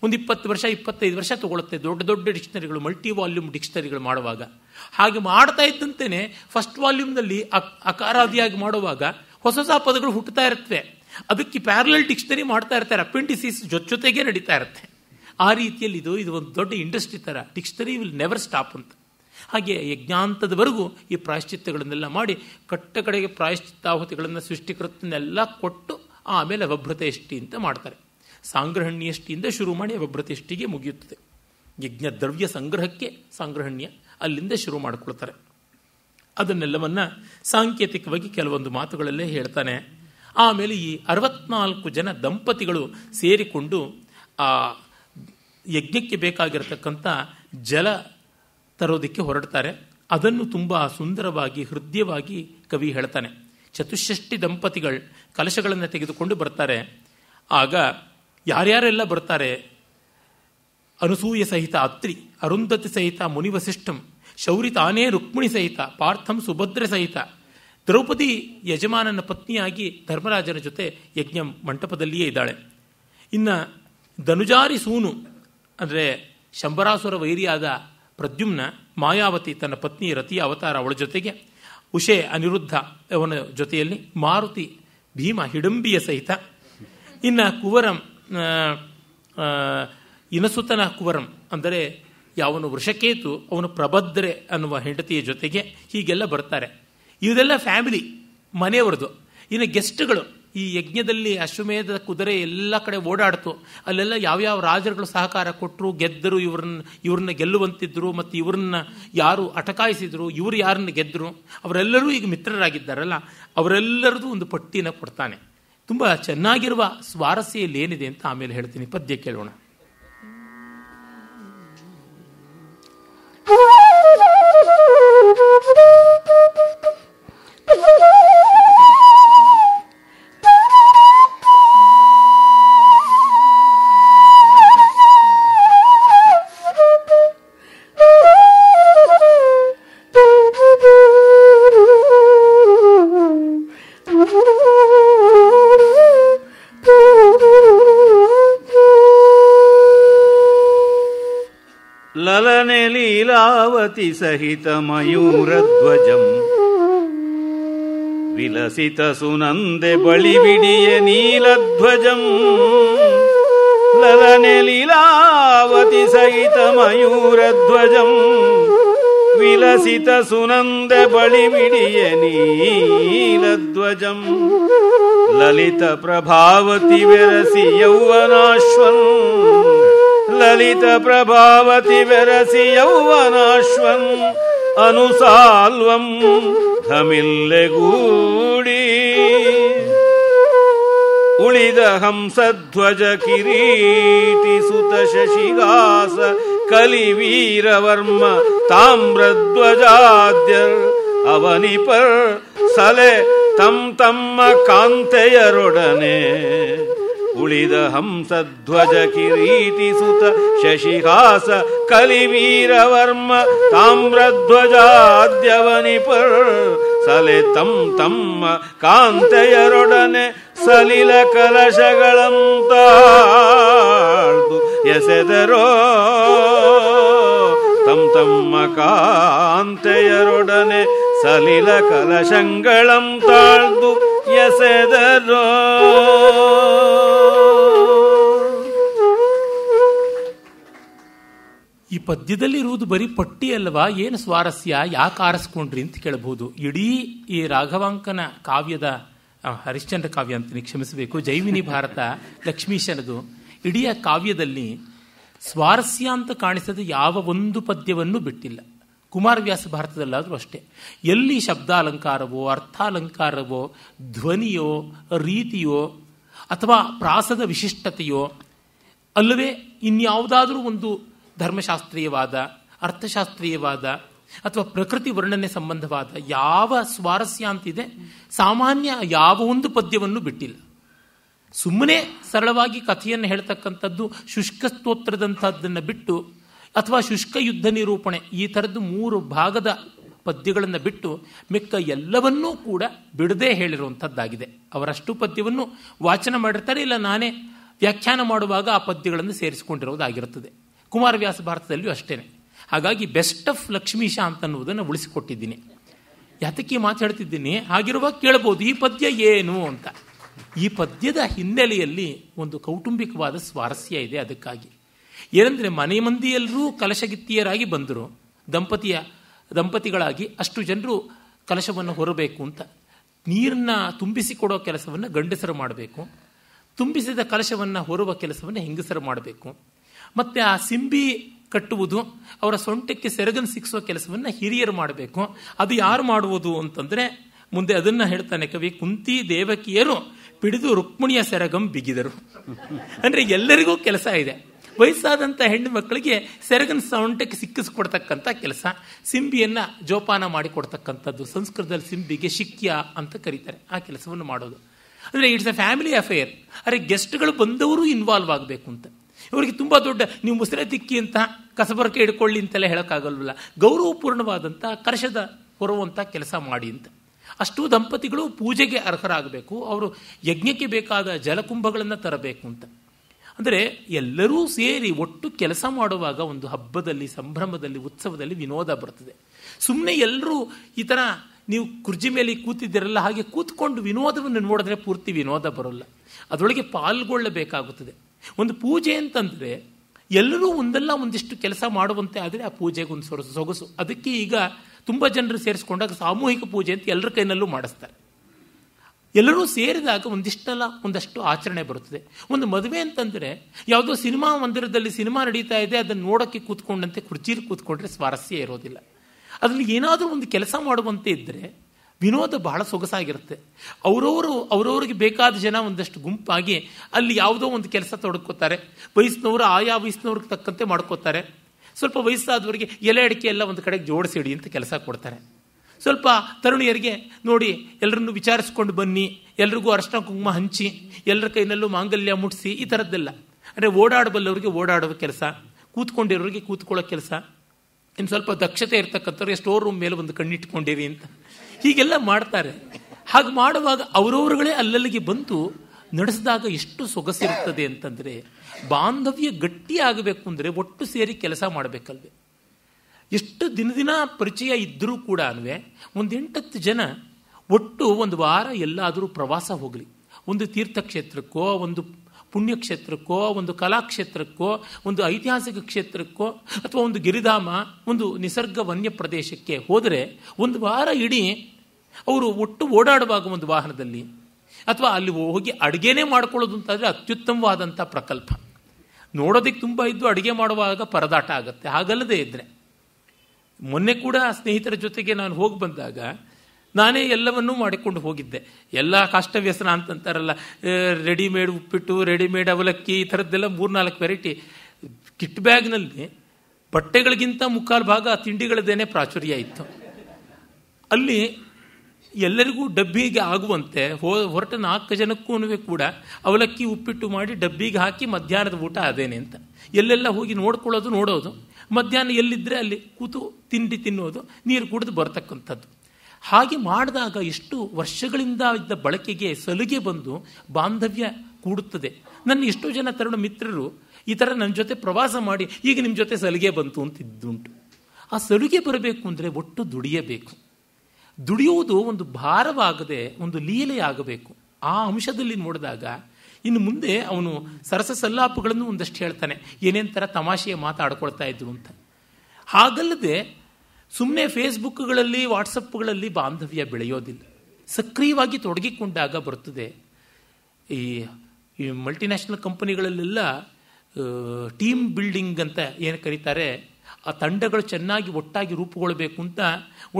ಒಂದು ಇಪ್ಪತ್ತು ವರ್ಷ ಇಪ್ಪತ್ತೈದು ವರ್ಷ ತೊಗೊಳುತ್ತೆ ದೊಡ್ಡ ದೊಡ್ಡ ಡಿಕ್ಷನರಿಗಳು ಮಲ್ಟಿ ವಾಲ್ಯೂಮ್ ಡಿಕ್ಷನರಿಗಳು ಮಾಡುವಾಗ ಹಾಗೆ ಮಾಡ್ತಾ ಇದ್ದಂತೆಯೇ ಫಸ್ಟ್ ವಾಲ್ಯೂಮ್ನಲ್ಲಿ ಅಕಾರಾದಿಯಾಗಿ ಮಾಡುವಾಗ ಹೊಸ ಹೊಸ ಪದಗಳು ಹುಟ್ಟುತ್ತಾ ಇರುತ್ತವೆ ಅದಕ್ಕೆ ಪ್ಯಾರಲಲ್ ಡಿಕ್ಷನರಿ ಮಾಡ್ತಾ ಇರ್ತಾರೆ ಅಪೆಂಟಿಸೀಸ್ ಜೊತೆ ಜೊತೆಗೆ ನಡೀತಾ ಇರುತ್ತೆ ಆ ರೀತಿಯಲ್ಲಿ ಇದು ಇದು ಒಂದು ದೊಡ್ಡ ಇಂಡಸ್ಟ್ರಿ ಥರ ಡಿಕ್ಷನರಿ ವಿಲ್ ನೆವರ್ ಸ್ಟಾಪ್ ಅಂತ ಹಾಗೆ ಯಜ್ಞಾಂತದವರೆಗೂ ಈ ಪ್ರಾಯಶ್ಚಿತ್ತಗಳನ್ನೆಲ್ಲ ಮಾಡಿ ಕಟ್ಟ ಕಡೆಗೆ ಪ್ರಾಯಶ್ಚಿತ್ತಾಹುತಿಗಳನ್ನು ಸೃಷ್ಟಿಕೃತನ್ನೆಲ್ಲ ಕೊಟ್ಟು ಆಮೇಲೆ ಅವಭ್ರತೆಯಷ್ಟಿ ಅಂತ ಮಾಡ್ತಾರೆ ಸಾಂಗ್ರಹಣ್ಯಷ್ಟಿಯಿಂದ ಶುರು ಮಾಡಿ ಅವಭ್ರತೆಷ್ಟಿಗೆ ಮುಗಿಯುತ್ತದೆ ಯಜ್ಞ ದ್ರವ್ಯ ಸಂಗ್ರಹಕ್ಕೆ ಸಾಂಗ್ರಹಣ್ಯ ಅಲ್ಲಿಂದ ಶುರು ಮಾಡಿಕೊಳ್ತಾರೆ ಅದನ್ನೆಲ್ಲವನ್ನ ಸಾಂಕೇತಿಕವಾಗಿ ಕೆಲವೊಂದು ಮಾತುಗಳಲ್ಲೇ ಹೇಳ್ತಾನೆ ಆಮೇಲೆ ಈ ಅರವತ್ನಾಲ್ಕು ಜನ ದಂಪತಿಗಳು ಸೇರಿಕೊಂಡು ಆ ಯಜ್ಞಕ್ಕೆ ಬೇಕಾಗಿರತಕ್ಕಂಥ ಜಲ ತರೋದಕ್ಕೆ ಹೊರಡ್ತಾರೆ ಅದನ್ನು ತುಂಬ ಸುಂದರವಾಗಿ ಹೃದಯವಾಗಿ ಕವಿ ಹೇಳ್ತಾನೆ ಚತುಷ್ಷಷ್ಟಿ ದಂಪತಿಗಳು ಕಲಶಗಳನ್ನು ತೆಗೆದುಕೊಂಡು ಬರ್ತಾರೆ ಆಗ ಯಾರ್ಯಾರೆಲ್ಲ ಬರ್ತಾರೆ ಅನುಸೂಯ ಸಹಿತ ಅತ್ರಿ ಅರುಂಧತಿ ಸಹಿತ ಮುನಿವಸಿಷ್ಠಂ ಶೌರಿ ತಾನೇ ರುಕ್ಮಿಣಿ ಸಹಿತ ಪಾರ್ಥಂ ಸುಭದ್ರ ಸಹಿತ ದ್ರೌಪದಿ ಯಜಮಾನನ ಪತ್ನಿಯಾಗಿ ಧರ್ಮರಾಜನ ಜೊತೆ ಯಜ್ಞ ಮಂಟಪದಲ್ಲಿಯೇ ಇದ್ದಾಳೆ ಇನ್ನು ಧನುಜಾರಿ ಸೂನು ಅಂದರೆ ಶಂಬರಾಸುರ ವೈರಿಯಾದ ಪ್ರದ್ಯುಮ್ನ ಮಾಯಾವತಿ ತನ್ನ ಪತ್ನಿ ರತಿಯ ಅವತಾರ ಅವಳ ಜೊತೆಗೆ ಉಷೆ ಅನಿರುದ್ಧ ಅವನ ಜೊತೆಯಲ್ಲಿ ಮಾರುತಿ ಭೀಮ ಹಿಡಂಬಿಯ ಸಹಿತ ಇನ್ನು ಕುವರಂ ಇನಸುತನ ಕುವರಂ ಅಂದರೆ ಯಾವನು ವೃಷಕೇತು ಅವನು ಪ್ರಭದ್ರೆ ಅನ್ನುವ ಹೆಂಡತಿಯ ಜೊತೆಗೆ ಹೀಗೆಲ್ಲ ಬರ್ತಾರೆ ಇದೆಲ್ಲ ಫ್ಯಾಮಿಲಿ ಮನೆಯವ್ರದ್ದು ಇನ್ನು ಗೆಸ್ಟ್ಗಳು ಈ ಯಜ್ಞದಲ್ಲಿ ಅಶ್ವಮೇಧದ ಕುದುರೆ ಎಲ್ಲ ಕಡೆ ಓಡಾಡ್ತು ಅಲ್ಲೆಲ್ಲ ಯಾವ್ಯಾವ ರಾಜರುಗಳು ಸಹಕಾರ ಕೊಟ್ಟರು ಗೆದ್ದರು ಇವ್ರನ್ನ ಇವ್ರನ್ನ ಗೆಲ್ಲುವಂತಿದ್ರು ಮತ್ತು ಇವ್ರನ್ನ ಯಾರು ಅಟಕಾಯಿಸಿದ್ರು ಇವರು ಯಾರನ್ನ ಗೆದ್ದರು ಅವರೆಲ್ಲರೂ ಈಗ ಮಿತ್ರರಾಗಿದ್ದಾರಲ್ಲ ಅವರೆಲ್ಲರದು ಒಂದು ಪಟ್ಟಿನ ಕೊಡ್ತಾನೆ ತುಂಬ ಚೆನ್ನಾಗಿರುವ ಸ್ವಾರಸ್ಯಲ್ಲಿ ಏನಿದೆ ಅಂತ ಆಮೇಲೆ ಹೇಳ್ತೀನಿ ಪದ್ಯ ಕೇಳೋಣ लीलावति सहित मयूरध्वजम् विलसित सुनन्द बलिविडियनीलध्वजम् लीलावति सहित मयूरध्वजम् विलसित सुनन्द बलिबिडयनीलध्वजम् विरसि यौवनाश्वम् ಲಲಿತ ಪ್ರಭಾವತಿ ಬೆರಸಿ ಯೌವನಾಶ್ವಂ ಅನುಸಾಲ್ವಂ ಹಮಿಲ್ಲೆಗೂಡಿ ಉಳಿದ ಹಂಸಧ್ವಜ ಕಿರೀಟಿ ಸುತ ಶಶಿಗಾಸ ಕಲಿವೀರವರ್ಮ ತಾಮ್ರಧ್ವಜಾದ್ಯರ್ ಅವನಿಪರ್ ಸಲೆ ತಂ ತಮ್ಮ ಕಾಂತೆಯರೊಡನೆ ಉಳಿದ ಹಂಸಧ್ವಜ ಸುತ ಶಶಿಹಾಸ ಕಲಿವೀರವರ್ಮ ಪರ್ ಸಲೆ ತಂ ತಮ್ಮ ಕಾಂತೆಯರೊಡನೆ ಸಲಿಲ ಕಲಶಗಳಂತ ಎಸೆದರೋ ತಂ ತಮ್ಮ ಕಾಂತೆಯರೊಡನೆ ಸಲಿಲ ಎಸೆದರು ಈ ಪದ್ಯದಲ್ಲಿ ಇರುವುದು ಬರೀ ಪಟ್ಟಿ ಅಲ್ವಾ ಏನು ಸ್ವಾರಸ್ಯ ಯಾಕೆ ಆರಿಸ್ಕೊಂಡ್ರಿ ಅಂತ ಕೇಳಬಹುದು ಇಡೀ ಈ ರಾಘವಾಂಕನ ಕಾವ್ಯದ ಹರಿಶ್ಚಂದ್ರ ಕಾವ್ಯ ಅಂತ ಕ್ಷಮಿಸಬೇಕು ಜೈವಿನಿ ಭಾರತ ಲಕ್ಷ್ಮೀಶನದು ಇಡೀ ಕಾವ್ಯದಲ್ಲಿ ಸ್ವಾರಸ್ಯ ಅಂತ ಕಾಣಿಸದ ಯಾವ ಒಂದು ಪದ್ಯವನ್ನು ಬಿಟ್ಟಿಲ್ಲ ಕುಮಾರವ್ಯಾಸ ಭಾರತದಲ್ಲಾದರೂ ಅಷ್ಟೇ ಎಲ್ಲಿ ಶಬ್ದಾಲಂಕಾರವೋ ಅರ್ಥಾಲಂಕಾರವೋ ಧ್ವನಿಯೋ ರೀತಿಯೋ ಅಥವಾ ಪ್ರಾಸದ ವಿಶಿಷ್ಟತೆಯೋ ಅಲ್ಲವೇ ಇನ್ಯಾವುದಾದರೂ ಒಂದು ಧರ್ಮಶಾಸ್ತ್ರೀಯವಾದ ಅರ್ಥಶಾಸ್ತ್ರೀಯವಾದ ಅಥವಾ ಪ್ರಕೃತಿ ವರ್ಣನೆ ಸಂಬಂಧವಾದ ಯಾವ ಸ್ವಾರಸ್ಯ ಅಂತಿದೆ ಸಾಮಾನ್ಯ ಯಾವ ಒಂದು ಪದ್ಯವನ್ನು ಬಿಟ್ಟಿಲ್ಲ ಸುಮ್ಮನೆ ಸರಳವಾಗಿ ಕಥೆಯನ್ನು ಹೇಳ್ತಕ್ಕಂಥದ್ದು ಶುಷ್ಕ ಸ್ತೋತ್ರದಂಥದ್ದನ್ನು ಬಿಟ್ಟು ಅಥವಾ ಶುಷ್ಕ ಯುದ್ಧ ನಿರೂಪಣೆ ಈ ಥರದ್ದು ಮೂರು ಭಾಗದ ಪದ್ಯಗಳನ್ನು ಬಿಟ್ಟು ಮಿಕ್ಕ ಎಲ್ಲವನ್ನೂ ಕೂಡ ಬಿಡದೆ ಹೇಳಿರುವಂಥದ್ದಾಗಿದೆ ಅವರಷ್ಟು ಪದ್ಯವನ್ನು ವಾಚನ ಮಾಡಿರ್ತಾರೆ ಇಲ್ಲ ನಾನೇ ವ್ಯಾಖ್ಯಾನ ಮಾಡುವಾಗ ಆ ಪದ್ಯಗಳನ್ನು ಸೇರಿಸಿಕೊಂಡಿರೋದಾಗಿರುತ್ತದೆ ಕುಮಾರವ್ಯಾಸ ಭಾರತದಲ್ಲಿಯೂ ಅಷ್ಟೇ ಹಾಗಾಗಿ ಬೆಸ್ಟ್ ಆಫ್ ಲಕ್ಷ್ಮೀಶಾ ಅಂತನ್ನುವುದನ್ನು ಉಳಿಸಿಕೊಟ್ಟಿದ್ದೀನಿ ಯಾತಕ್ಕೆ ಮಾತಾಡ್ತಿದ್ದೀನಿ ಆಗಿರುವಾಗ ಕೇಳಬಹುದು ಈ ಪದ್ಯ ಏನು ಅಂತ ಈ ಪದ್ಯದ ಹಿನ್ನೆಲೆಯಲ್ಲಿ ಒಂದು ಕೌಟುಂಬಿಕವಾದ ಸ್ವಾರಸ್ಯ ಇದೆ ಅದಕ್ಕಾಗಿ ಏನಂದರೆ ಮನೆ ಮಂದಿ ಎಲ್ಲರೂ ಕಲಶಗಿತ್ತಿಯರಾಗಿ ಬಂದರು ದಂಪತಿಯ ದಂಪತಿಗಳಾಗಿ ಅಷ್ಟು ಜನರು ಕಲಶವನ್ನು ಹೊರಬೇಕು ಅಂತ ನೀರನ್ನು ತುಂಬಿಸಿಕೊಡೋ ಕೆಲಸವನ್ನು ಗಂಡಸರು ಮಾಡಬೇಕು ತುಂಬಿಸಿದ ಕಲಶವನ್ನು ಹೊರುವ ಕೆಲಸವನ್ನು ಹೆಂಗಸರು ಮಾಡಬೇಕು ಮತ್ತು ಆ ಸಿಂಬಿ ಕಟ್ಟುವುದು ಅವರ ಸೊಂಟಕ್ಕೆ ಸೆರಗನ್ ಸಿಕ್ಕಿಸುವ ಕೆಲಸವನ್ನು ಹಿರಿಯರು ಮಾಡಬೇಕು ಅದು ಯಾರು ಮಾಡುವುದು ಅಂತಂದರೆ ಮುಂದೆ ಅದನ್ನು ಹೇಳ್ತಾನೆ ಕವಿ ಕುಂತಿ ದೇವಕಿಯರು ಪಿಡಿದು ರುಕ್ಮಿಣಿಯ ಸೆರಗಂ ಬಿಗಿದರು ಅಂದರೆ ಎಲ್ಲರಿಗೂ ಕೆಲಸ ಇದೆ ವಯಸ್ಸಾದಂಥ ಹೆಣ್ಣು ಮಕ್ಕಳಿಗೆ ಸೆರಗನ್ ಸೌಂಟಕ್ಕೆ ಸಿಕ್ಕಿಸ್ಕೊಡ್ತಕ್ಕಂಥ ಕೆಲಸ ಸಿಂಬಿಯನ್ನು ಜೋಪಾನ ಮಾಡಿಕೊಡ್ತಕ್ಕಂಥದ್ದು ಸಂಸ್ಕೃತದಲ್ಲಿ ಸಿಂಬಿಗೆ ಶಿಕ್ಯ ಅಂತ ಕರೀತಾರೆ ಆ ಕೆಲಸವನ್ನು ಮಾಡೋದು ಅಂದರೆ ಇಟ್ಸ್ ಅ ಫ್ಯಾಮಿಲಿ ಅಫೇರ್ ಅರೆ ಗೆಸ್ಟ್ಗಳು ಬಂದವರು ಇನ್ವಾಲ್ವ್ ಆಗಬೇಕು ಅಂತ ಇವರಿಗೆ ತುಂಬ ದೊಡ್ಡ ನೀವು ಮುಸ್ರೆ ತಿಕ್ಕಿ ಅಂತ ಕಸಬರಕೆ ಇಡ್ಕೊಳ್ಳಿ ಅಂತೆಲ್ಲ ಹೇಳೋಕ್ಕಾಗಲ್ವಲ್ಲ ಗೌರವಪೂರ್ಣವಾದಂಥ ಕರ್ಷದ ಹೊರುವಂಥ ಕೆಲಸ ಮಾಡಿ ಅಂತ ಅಷ್ಟು ದಂಪತಿಗಳು ಪೂಜೆಗೆ ಅರ್ಹರಾಗಬೇಕು ಅವರು ಯಜ್ಞಕ್ಕೆ ಬೇಕಾದ ಜಲಕುಂಭಗಳನ್ನು ತರಬೇಕು ಅಂತ ಅಂದರೆ ಎಲ್ಲರೂ ಸೇರಿ ಒಟ್ಟು ಕೆಲಸ ಮಾಡುವಾಗ ಒಂದು ಹಬ್ಬದಲ್ಲಿ ಸಂಭ್ರಮದಲ್ಲಿ ಉತ್ಸವದಲ್ಲಿ ವಿನೋದ ಬರ್ತದೆ ಸುಮ್ಮನೆ ಎಲ್ಲರೂ ಈ ಥರ ನೀವು ಕುರ್ಜಿ ಮೇಲೆ ಕೂತಿದ್ದೀರಲ್ಲ ಹಾಗೆ ಕೂತ್ಕೊಂಡು ವಿನೋದವನ್ನು ನೋಡಿದ್ರೆ ಪೂರ್ತಿ ವಿನೋದ ಬರೋಲ್ಲ ಅದರೊಳಗೆ ಪಾಲ್ಗೊಳ್ಳಬೇಕಾಗುತ್ತದೆ ಒಂದು ಪೂಜೆ ಅಂತಂದರೆ ಎಲ್ಲರೂ ಒಂದಲ್ಲ ಒಂದಿಷ್ಟು ಕೆಲಸ ಮಾಡುವಂತೆ ಆದರೆ ಆ ಪೂಜೆಗೆ ಒಂದು ಸೊರಸು ಸೊಗಸು ಅದಕ್ಕೆ ಈಗ ತುಂಬ ಜನರು ಸೇರಿಸ್ಕೊಂಡಾಗ ಸಾಮೂಹಿಕ ಪೂಜೆ ಅಂತ ಎಲ್ಲರ ಕೈನಲ್ಲೂ ಮಾಡಿಸ್ತಾರೆ ಎಲ್ಲರೂ ಸೇರಿದಾಗ ಒಂದಿಷ್ಟಲ್ಲ ಒಂದಷ್ಟು ಆಚರಣೆ ಬರುತ್ತದೆ ಒಂದು ಮದುವೆ ಅಂತಂದರೆ ಯಾವುದೋ ಸಿನಿಮಾ ಮಂದಿರದಲ್ಲಿ ಸಿನಿಮಾ ನಡೀತಾ ಇದೆ ಅದನ್ನು ನೋಡೋಕ್ಕೆ ಕೂತ್ಕೊಂಡಂತೆ ಕುರ್ಚೀಲಿ ಕೂತ್ಕೊಂಡ್ರೆ ಸ್ವಾರಸ್ಯ ಇರೋದಿಲ್ಲ ಅದರಲ್ಲಿ ಏನಾದರೂ ಒಂದು ಕೆಲಸ ಮಾಡುವಂತೆ ಇದ್ದರೆ ವಿನೋದ ಬಹಳ ಸೊಗಸಾಗಿರುತ್ತೆ ಅವರವರು ಅವರವ್ರಿಗೆ ಬೇಕಾದ ಜನ ಒಂದಷ್ಟು ಗುಂಪಾಗಿ ಅಲ್ಲಿ ಯಾವುದೋ ಒಂದು ಕೆಲಸ ತೊಡ್ಕೋತಾರೆ ವಯಸ್ಸಿನವರು ಆಯಾ ವಯಸ್ಸಿನವ್ರಿಗೆ ತಕ್ಕಂತೆ ಮಾಡ್ಕೋತಾರೆ ಸ್ವಲ್ಪ ವಯಸ್ಸಾದವರಿಗೆ ಎಲೆ ಅಡಿಕೆ ಎಲ್ಲ ಒಂದು ಕಡೆಗೆ ಜೋಡಿಸಿಡಿ ಅಂತ ಕೆಲಸ ಕೊಡ್ತಾರೆ ಸ್ವಲ್ಪ ತರುಣಿಯರಿಗೆ ನೋಡಿ ಎಲ್ಲರನ್ನು ವಿಚಾರಿಸ್ಕೊಂಡು ಬನ್ನಿ ಎಲ್ರಿಗೂ ಅರ್ಶನ ಕುಂಕುಮ ಹಂಚಿ ಎಲ್ಲರ ಕೈನಲ್ಲೂ ಮಾಂಗಲ್ಯ ಮುಟ್ಟಿಸಿ ಈ ಥರದ್ದೆಲ್ಲ ಅಂದರೆ ಓಡಾಡಬಲ್ಲವರಿಗೆ ಓಡಾಡುವ ಕೆಲಸ ಕೂತ್ಕೊಂಡಿರೋರಿಗೆ ಕೂತ್ಕೊಳ್ಳೋ ಕೆಲಸ ಇನ್ನು ಸ್ವಲ್ಪ ದಕ್ಷತೆ ಇರ್ತಕ್ಕಂಥವ್ರಿಗೆ ಸ್ಟೋರ್ ರೂಮ್ ಮೇಲೆ ಒಂದು ಕಣ್ಣಿಟ್ಕೊಂಡಿರಿ ಅಂತ ಹೀಗೆಲ್ಲ ಮಾಡ್ತಾರೆ ಹಾಗೆ ಮಾಡುವಾಗ ಅವರವರುಗಳೇ ಅಲ್ಲಲ್ಲಿಗೆ ಬಂತು ನಡೆಸಿದಾಗ ಎಷ್ಟು ಸೊಗಸಿರುತ್ತದೆ ಅಂತಂದರೆ ಬಾಂಧವ್ಯ ಗಟ್ಟಿಯಾಗಬೇಕು ಅಂದರೆ ಒಟ್ಟು ಸೇರಿ ಕೆಲಸ ಮಾಡಬೇಕಲ್ವೇ ಎಷ್ಟು ದಿನ ದಿನ ಪರಿಚಯ ಇದ್ದರೂ ಕೂಡ ಒಂದು ಎಂಟತ್ತು ಜನ ಒಟ್ಟು ಒಂದು ವಾರ ಎಲ್ಲಾದರೂ ಪ್ರವಾಸ ಹೋಗಲಿ ಒಂದು ತೀರ್ಥಕ್ಷೇತ್ರಕ್ಕೋ ಒಂದು ಪುಣ್ಯಕ್ಷೇತ್ರಕ್ಕೋ ಒಂದು ಕಲಾಕ್ಷೇತ್ರಕ್ಕೋ ಒಂದು ಐತಿಹಾಸಿಕ ಕ್ಷೇತ್ರಕ್ಕೋ ಅಥವಾ ಒಂದು ಗಿರಿಧಾಮ ಒಂದು ನಿಸರ್ಗ ವನ್ಯ ಪ್ರದೇಶಕ್ಕೆ ಹೋದರೆ ಒಂದು ವಾರ ಇಡೀ ಅವರು ಒಟ್ಟು ಓಡಾಡುವಾಗ ಒಂದು ವಾಹನದಲ್ಲಿ ಅಥವಾ ಅಲ್ಲಿ ಹೋಗಿ ಅಡುಗೆನೇ ಮಾಡ್ಕೊಳ್ಳೋದು ಅಂತಾದರೆ ಅತ್ಯುತ್ತಮವಾದಂಥ ಪ್ರಕಲ್ಪ ನೋಡೋದಕ್ಕೆ ತುಂಬ ಇದ್ದು ಅಡುಗೆ ಮಾಡುವಾಗ ಪರದಾಟ ಆಗುತ್ತೆ ಹಾಗಲ್ಲದೆ ಇದ್ದರೆ ಮೊನ್ನೆ ಕೂಡ ಸ್ನೇಹಿತರ ಜೊತೆಗೆ ನಾನು ಹೋಗಿ ಬಂದಾಗ ನಾನೇ ಎಲ್ಲವನ್ನೂ ಮಾಡಿಕೊಂಡು ಹೋಗಿದ್ದೆ ಎಲ್ಲ ಕಾಷ್ಟವ್ಯಸನ ಅಂತಂತಾರಲ್ಲ ರೆಡಿಮೇಡ್ ಉಪ್ಪಿಟ್ಟು ರೆಡಿಮೇಡ್ ಅವಲಕ್ಕಿ ಈ ಥರದ್ದೆಲ್ಲ ಮೂರ್ನಾಲ್ಕು ವೆರೈಟಿ ಕಿಟ್ ಬ್ಯಾಗ್ನಲ್ಲಿ ಬಟ್ಟೆಗಳಿಗಿಂತ ಮುಕ್ಕಾಲು ಭಾಗ ತಿಂಡಿಗಳದ್ದೇನೆ ಪ್ರಾಚುರ್ಯ ಇತ್ತು ಅಲ್ಲಿ ಎಲ್ಲರಿಗೂ ಡಬ್ಬಿಗೆ ಆಗುವಂತೆ ಹೋ ಹೊರಟ ನಾಲ್ಕು ಜನಕ್ಕೂ ಕೂಡ ಅವಲಕ್ಕಿ ಉಪ್ಪಿಟ್ಟು ಮಾಡಿ ಡಬ್ಬಿಗೆ ಹಾಕಿ ಮಧ್ಯಾಹ್ನದ ಊಟ ಅದೇನೆ ಅಂತ ಎಲ್ಲೆಲ್ಲ ಹೋಗಿ ನೋಡ್ಕೊಳ್ಳೋದು ನೋಡೋದು ಮಧ್ಯಾಹ್ನ ಎಲ್ಲಿದ್ದರೆ ಅಲ್ಲಿ ಕೂತು ತಿಂಡಿ ತಿನ್ನೋದು ನೀರು ಕುಡಿದು ಬರತಕ್ಕಂಥದ್ದು ಹಾಗೆ ಮಾಡಿದಾಗ ಎಷ್ಟು ವರ್ಷಗಳಿಂದ ಇದ್ದ ಬಳಕೆಗೆ ಸಲುಗೆ ಬಂದು ಬಾಂಧವ್ಯ ಕೂಡುತ್ತದೆ ನನ್ನ ಎಷ್ಟೋ ಜನ ತರುಣ ಮಿತ್ರರು ಈ ಥರ ನನ್ನ ಜೊತೆ ಪ್ರವಾಸ ಮಾಡಿ ಈಗ ನಿಮ್ಮ ಜೊತೆ ಸಲಿಗೆ ಬಂತು ಅಂತ ಇದ್ದುಂಟು ಆ ಸಲುಗೆ ಬರಬೇಕು ಅಂದರೆ ಒಟ್ಟು ದುಡಿಯಬೇಕು ದುಡಿಯುವುದು ಒಂದು ಭಾರವಾಗದೆ ಒಂದು ಲೀಲೆಯಾಗಬೇಕು ಆ ಅಂಶದಲ್ಲಿ ನೋಡಿದಾಗ ಇನ್ನು ಮುಂದೆ ಅವನು ಸರಸ ಸಲ್ಲಾಪಗಳನ್ನು ಒಂದಷ್ಟು ಹೇಳ್ತಾನೆ ಏನೇನ್ ತರ ತಮಾಷೆಯ ಮಾತಾಡ್ಕೊಳ್ತಾ ಇದ್ರು ಅಂತ ಹಾಗಲ್ಲದೆ ಸುಮ್ಮನೆ ಫೇಸ್ಬುಕ್ಗಳಲ್ಲಿ ವಾಟ್ಸಪ್ಗಳಲ್ಲಿ ಬಾಂಧವ್ಯ ಬೆಳೆಯೋದಿಲ್ಲ ಸಕ್ರಿಯವಾಗಿ ತೊಡಗಿಕೊಂಡಾಗ ಬರ್ತದೆ ಈ ಈ ಮಲ್ಟಿನ್ಯಾಷನಲ್ ಕಂಪನಿಗಳಲ್ಲೆಲ್ಲ ಟೀಮ್ ಬಿಲ್ಡಿಂಗ್ ಅಂತ ಏನು ಕರೀತಾರೆ ಆ ತಂಡಗಳು ಚೆನ್ನಾಗಿ ಒಟ್ಟಾಗಿ ರೂಪುಗೊಳ್ಬೇಕು ಅಂತ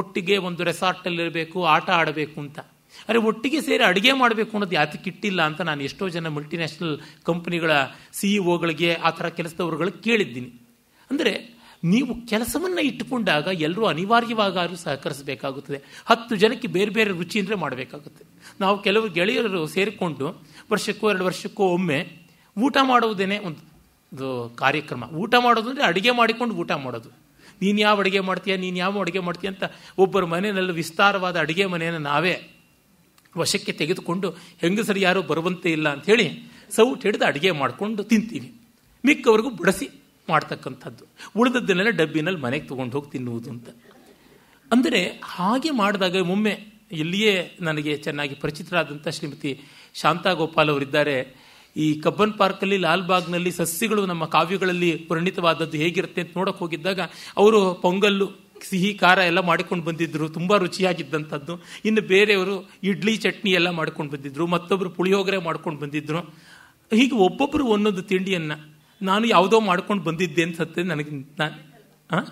ಒಟ್ಟಿಗೆ ಒಂದು ರೆಸಾರ್ಟಲ್ಲಿರಬೇಕು ಆಟ ಆಡಬೇಕು ಅಂತ ಅರೆ ಒಟ್ಟಿಗೆ ಸೇರಿ ಅಡುಗೆ ಮಾಡಬೇಕು ಅನ್ನೋದು ಯಾತಕ್ಕೆ ಇಟ್ಟಿಲ್ಲ ಅಂತ ನಾನು ಎಷ್ಟೋ ಜನ ಮಲ್ಟಿನ್ಯಾಷನಲ್ ಕಂಪ್ನಿಗಳ ಸಿಇಒಗಳಿಗೆ ಆ ಥರ ಕೆಲಸದವ್ರುಗಳಿಗೆ ಕೇಳಿದ್ದೀನಿ ಅಂದರೆ ನೀವು ಕೆಲಸವನ್ನು ಇಟ್ಟುಕೊಂಡಾಗ ಎಲ್ಲರೂ ಅನಿವಾರ್ಯವಾಗಾದ್ರೂ ಸಹಕರಿಸಬೇಕಾಗುತ್ತದೆ ಹತ್ತು ಜನಕ್ಕೆ ಬೇರೆ ಬೇರೆ ರುಚಿ ಅಂದರೆ ಮಾಡಬೇಕಾಗುತ್ತೆ ನಾವು ಕೆಲವು ಗೆಳೆಯರು ಸೇರಿಕೊಂಡು ವರ್ಷಕ್ಕೋ ಎರಡು ವರ್ಷಕ್ಕೋ ಒಮ್ಮೆ ಊಟ ಮಾಡುವುದೇನೆ ಒಂದು ಕಾರ್ಯಕ್ರಮ ಊಟ ಮಾಡೋದು ಅಂದರೆ ಅಡುಗೆ ಮಾಡಿಕೊಂಡು ಊಟ ಮಾಡೋದು ನೀನು ಯಾವ ಅಡುಗೆ ಮಾಡ್ತೀಯ ನೀನು ಯಾವ ಅಡುಗೆ ಮಾಡ್ತೀಯ ಅಂತ ಒಬ್ಬರ ಮನೆಯಲ್ಲಿ ವಿಸ್ತಾರವಾದ ಅಡುಗೆ ಮನೆಯನ್ನು ನಾವೇ ವಶಕ್ಕೆ ತೆಗೆದುಕೊಂಡು ಹೆಂಗಸರು ಯಾರೂ ಬರುವಂತೆ ಇಲ್ಲ ಹೇಳಿ ಸೌಟ್ ಹಿಡಿದು ಅಡುಗೆ ಮಾಡಿಕೊಂಡು ತಿಂತೀವಿ ಮಿಕ್ಕವರೆಗೂ ಬಿಡಿಸಿ ಮಾಡ್ತಕ್ಕಂಥದ್ದು ಉಳಿದದ್ದನ್ನೆಲ್ಲ ಡಬ್ಬಿನಲ್ಲಿ ಮನೆಗೆ ತೊಗೊಂಡು ಹೋಗಿ ತಿನ್ನುವುದು ಅಂತ ಅಂದರೆ ಹಾಗೆ ಮಾಡಿದಾಗ ಒಮ್ಮೆ ಇಲ್ಲಿಯೇ ನನಗೆ ಚೆನ್ನಾಗಿ ಪರಿಚಿತರಾದಂಥ ಶ್ರೀಮತಿ ಶಾಂತಾ ಗೋಪಾಲ್ ಅವರಿದ್ದಾರೆ ಈ ಕಬ್ಬನ್ ಪಾರ್ಕಲ್ಲಿ ಲಾಲ್ಬಾಗ್ನಲ್ಲಿ ಸಸ್ಯಗಳು ನಮ್ಮ ಕಾವ್ಯಗಳಲ್ಲಿ ಪರಿಣಿತವಾದದ್ದು ಹೇಗಿರುತ್ತೆ ಅಂತ ನೋಡಕ್ಕೆ ಹೋಗಿದ್ದಾಗ ಅವರು ಪೊಂಗಲ್ಲು ಸಿಹಿ ಖಾರ ಎಲ್ಲ ಮಾಡಿಕೊಂಡು ಬಂದಿದ್ರು ತುಂಬ ರುಚಿಯಾಗಿದ್ದಂಥದ್ದು ಇನ್ನು ಬೇರೆಯವರು ಇಡ್ಲಿ ಚಟ್ನಿ ಎಲ್ಲ ಮಾಡ್ಕೊಂಡು ಬಂದಿದ್ರು ಮತ್ತೊಬ್ಬರು ಪುಳಿಯೋಗರೆ ಮಾಡ್ಕೊಂಡು ಬಂದಿದ್ರು ಹೀಗೆ ಒಬ್ಬೊಬ್ಬರು ಒಂದೊಂದು ತಿಂಡಿಯನ್ನು ನಾನು ಯಾವುದೋ ಮಾಡ್ಕೊಂಡು ಬಂದಿದ್ದೆ ಅನ್ಸತ್ತೆ ನನಗೆ ನಾನು ಹಾಂ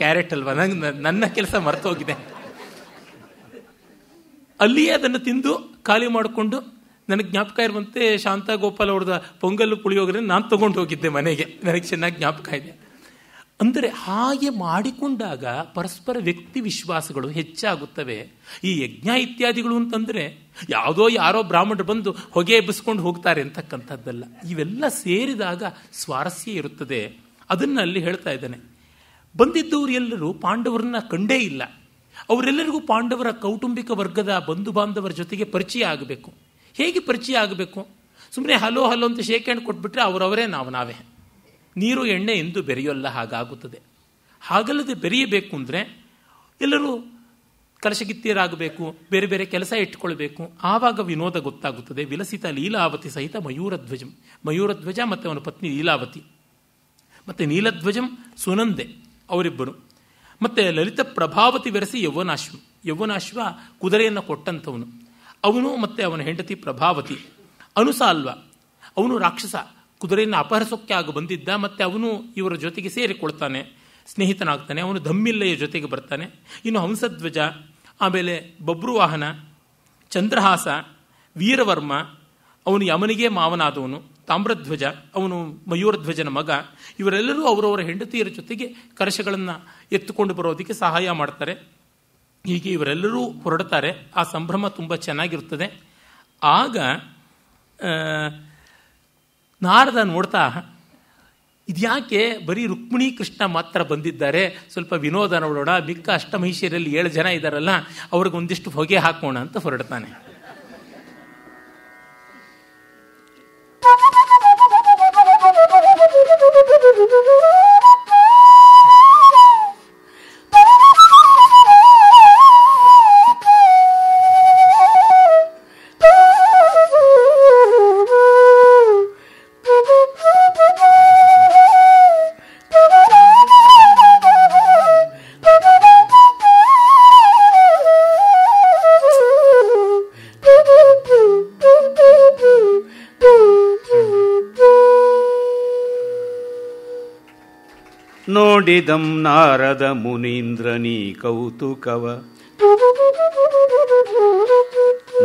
ಕ್ಯಾರೆಟ್ ಅಲ್ವಾ ನಂಗೆ ನನ್ನ ಕೆಲಸ ಹೋಗಿದೆ ಅಲ್ಲಿಯೇ ಅದನ್ನು ತಿಂದು ಖಾಲಿ ಮಾಡಿಕೊಂಡು ನನಗೆ ಜ್ಞಾಪಕ ಇರುವಂತೆ ಶಾಂತಾ ಗೋಪಾಲ್ ಅವ್ರದ ಪೊಂಗಲ್ ಪುಳಿಯೋಗರೆ ನಾನು ತಗೊಂಡು ಹೋಗಿದ್ದೆ ಮನೆಗೆ ನನಗೆ ಚೆನ್ನಾಗಿ ಜ್ಞಾಪಕ ಇದೆ ಅಂದರೆ ಹಾಗೆ ಮಾಡಿಕೊಂಡಾಗ ಪರಸ್ಪರ ವ್ಯಕ್ತಿ ವಿಶ್ವಾಸಗಳು ಹೆಚ್ಚಾಗುತ್ತವೆ ಈ ಯಜ್ಞ ಇತ್ಯಾದಿಗಳು ಅಂತಂದರೆ ಯಾವುದೋ ಯಾರೋ ಬ್ರಾಹ್ಮಣರು ಬಂದು ಹೊಗೆ ಎಬ್ಬಿಸ್ಕೊಂಡು ಹೋಗ್ತಾರೆ ಅಂತಕ್ಕಂಥದ್ದಲ್ಲ ಇವೆಲ್ಲ ಸೇರಿದಾಗ ಸ್ವಾರಸ್ಯ ಇರುತ್ತದೆ ಅದನ್ನು ಅಲ್ಲಿ ಹೇಳ್ತಾ ಇದ್ದಾನೆ ಬಂದಿದ್ದವರು ಎಲ್ಲರೂ ಪಾಂಡವರನ್ನ ಕಂಡೇ ಇಲ್ಲ ಅವರೆಲ್ಲರಿಗೂ ಪಾಂಡವರ ಕೌಟುಂಬಿಕ ವರ್ಗದ ಬಂಧು ಬಾಂಧವರ ಜೊತೆಗೆ ಪರಿಚಯ ಆಗಬೇಕು ಹೇಗೆ ಪರಿಚಯ ಆಗಬೇಕು ಸುಮ್ಮನೆ ಹಲೋ ಹಲೋ ಅಂತ ಹ್ಯಾಂಡ್ ಕೊಟ್ಬಿಟ್ರೆ ಅವರವರೇ ನಾವು ನಾವೇ ನೀರು ಎಣ್ಣೆ ಎಂದು ಬೆರೆಯೋಲ್ಲ ಹಾಗಾಗುತ್ತದೆ ಹಾಗಲ್ಲದೆ ಬೆರೆಯಬೇಕು ಅಂದರೆ ಎಲ್ಲರೂ ಕಲಶಗಿತ್ತೀರಾಗಬೇಕು ಬೇರೆ ಬೇರೆ ಕೆಲಸ ಇಟ್ಟುಕೊಳ್ಬೇಕು ಆವಾಗ ವಿನೋದ ಗೊತ್ತಾಗುತ್ತದೆ ವಿಲಸಿತ ಲೀಲಾವತಿ ಸಹಿತ ಮಯೂರಧ್ವಜಂ ಮಯೂರಧ್ವಜ ಮತ್ತು ಅವನ ಪತ್ನಿ ಲೀಲಾವತಿ ಮತ್ತು ನೀಲಧ್ವಜಂ ಸುನಂದೆ ಅವರಿಬ್ಬರು ಮತ್ತು ಲಲಿತ ಪ್ರಭಾವತಿ ಬೆರೆಸಿ ಯೌವನಾಶ್ವ ಯೌವನಾಶ್ವ ಕುದುರೆಯನ್ನು ಕೊಟ್ಟಂಥವನು ಅವನು ಮತ್ತು ಅವನ ಹೆಂಡತಿ ಪ್ರಭಾವತಿ ಅನುಸಾಲ್ವ ಅವನು ರಾಕ್ಷಸ ಕುದುರೆಯನ್ನು ಅಪಹರಿಸೋಕ್ಕೆ ಆಗ ಬಂದಿದ್ದ ಮತ್ತು ಅವನು ಇವರ ಜೊತೆಗೆ ಸೇರಿಕೊಳ್ತಾನೆ ಸ್ನೇಹಿತನಾಗ್ತಾನೆ ಅವನು ಧಮ್ಮಿಲ್ಲಯ ಜೊತೆಗೆ ಬರ್ತಾನೆ ಇನ್ನು ಹಂಸಧ್ವಜ ಆಮೇಲೆ ಬಬ್ರುವಾಹನ ಚಂದ್ರಹಾಸ ವೀರವರ್ಮ ಅವನು ಯಮನಿಗೆ ಮಾವನಾದವನು ತಾಮ್ರಧ್ವಜ ಅವನು ಮಯೂರಧ್ವಜನ ಮಗ ಇವರೆಲ್ಲರೂ ಅವರವರ ಹೆಂಡತಿಯರ ಜೊತೆಗೆ ಕರಶಗಳನ್ನು ಎತ್ತುಕೊಂಡು ಬರೋದಕ್ಕೆ ಸಹಾಯ ಮಾಡ್ತಾರೆ ಹೀಗೆ ಇವರೆಲ್ಲರೂ ಹೊರಡ್ತಾರೆ ಆ ಸಂಭ್ರಮ ತುಂಬ ಚೆನ್ನಾಗಿರುತ್ತದೆ ಆಗ ನಾರದ ನೋಡ್ತಾ ಇದ್ಯಾಕೆ ಬರೀ ರುಕ್ಮಿಣಿ ಕೃಷ್ಣ ಮಾತ್ರ ಬಂದಿದ್ದಾರೆ ಸ್ವಲ್ಪ ವಿನೋದ ನೋಡೋಣ ಮಿಕ್ಕ ಅಷ್ಟಮಹಿಷಿಯರಲ್ಲಿ ಏಳು ಜನ ಇದ್ದಾರಲ್ಲ ಒಂದಿಷ್ಟು ಹೊಗೆ ಹಾಕೋಣ ಅಂತ ಹೊರಡ್ತಾನೆ ನೋಡಿದಂ ನಾರದ ಮುನೀಂದ್ರನೀ ಕೌತುಕವ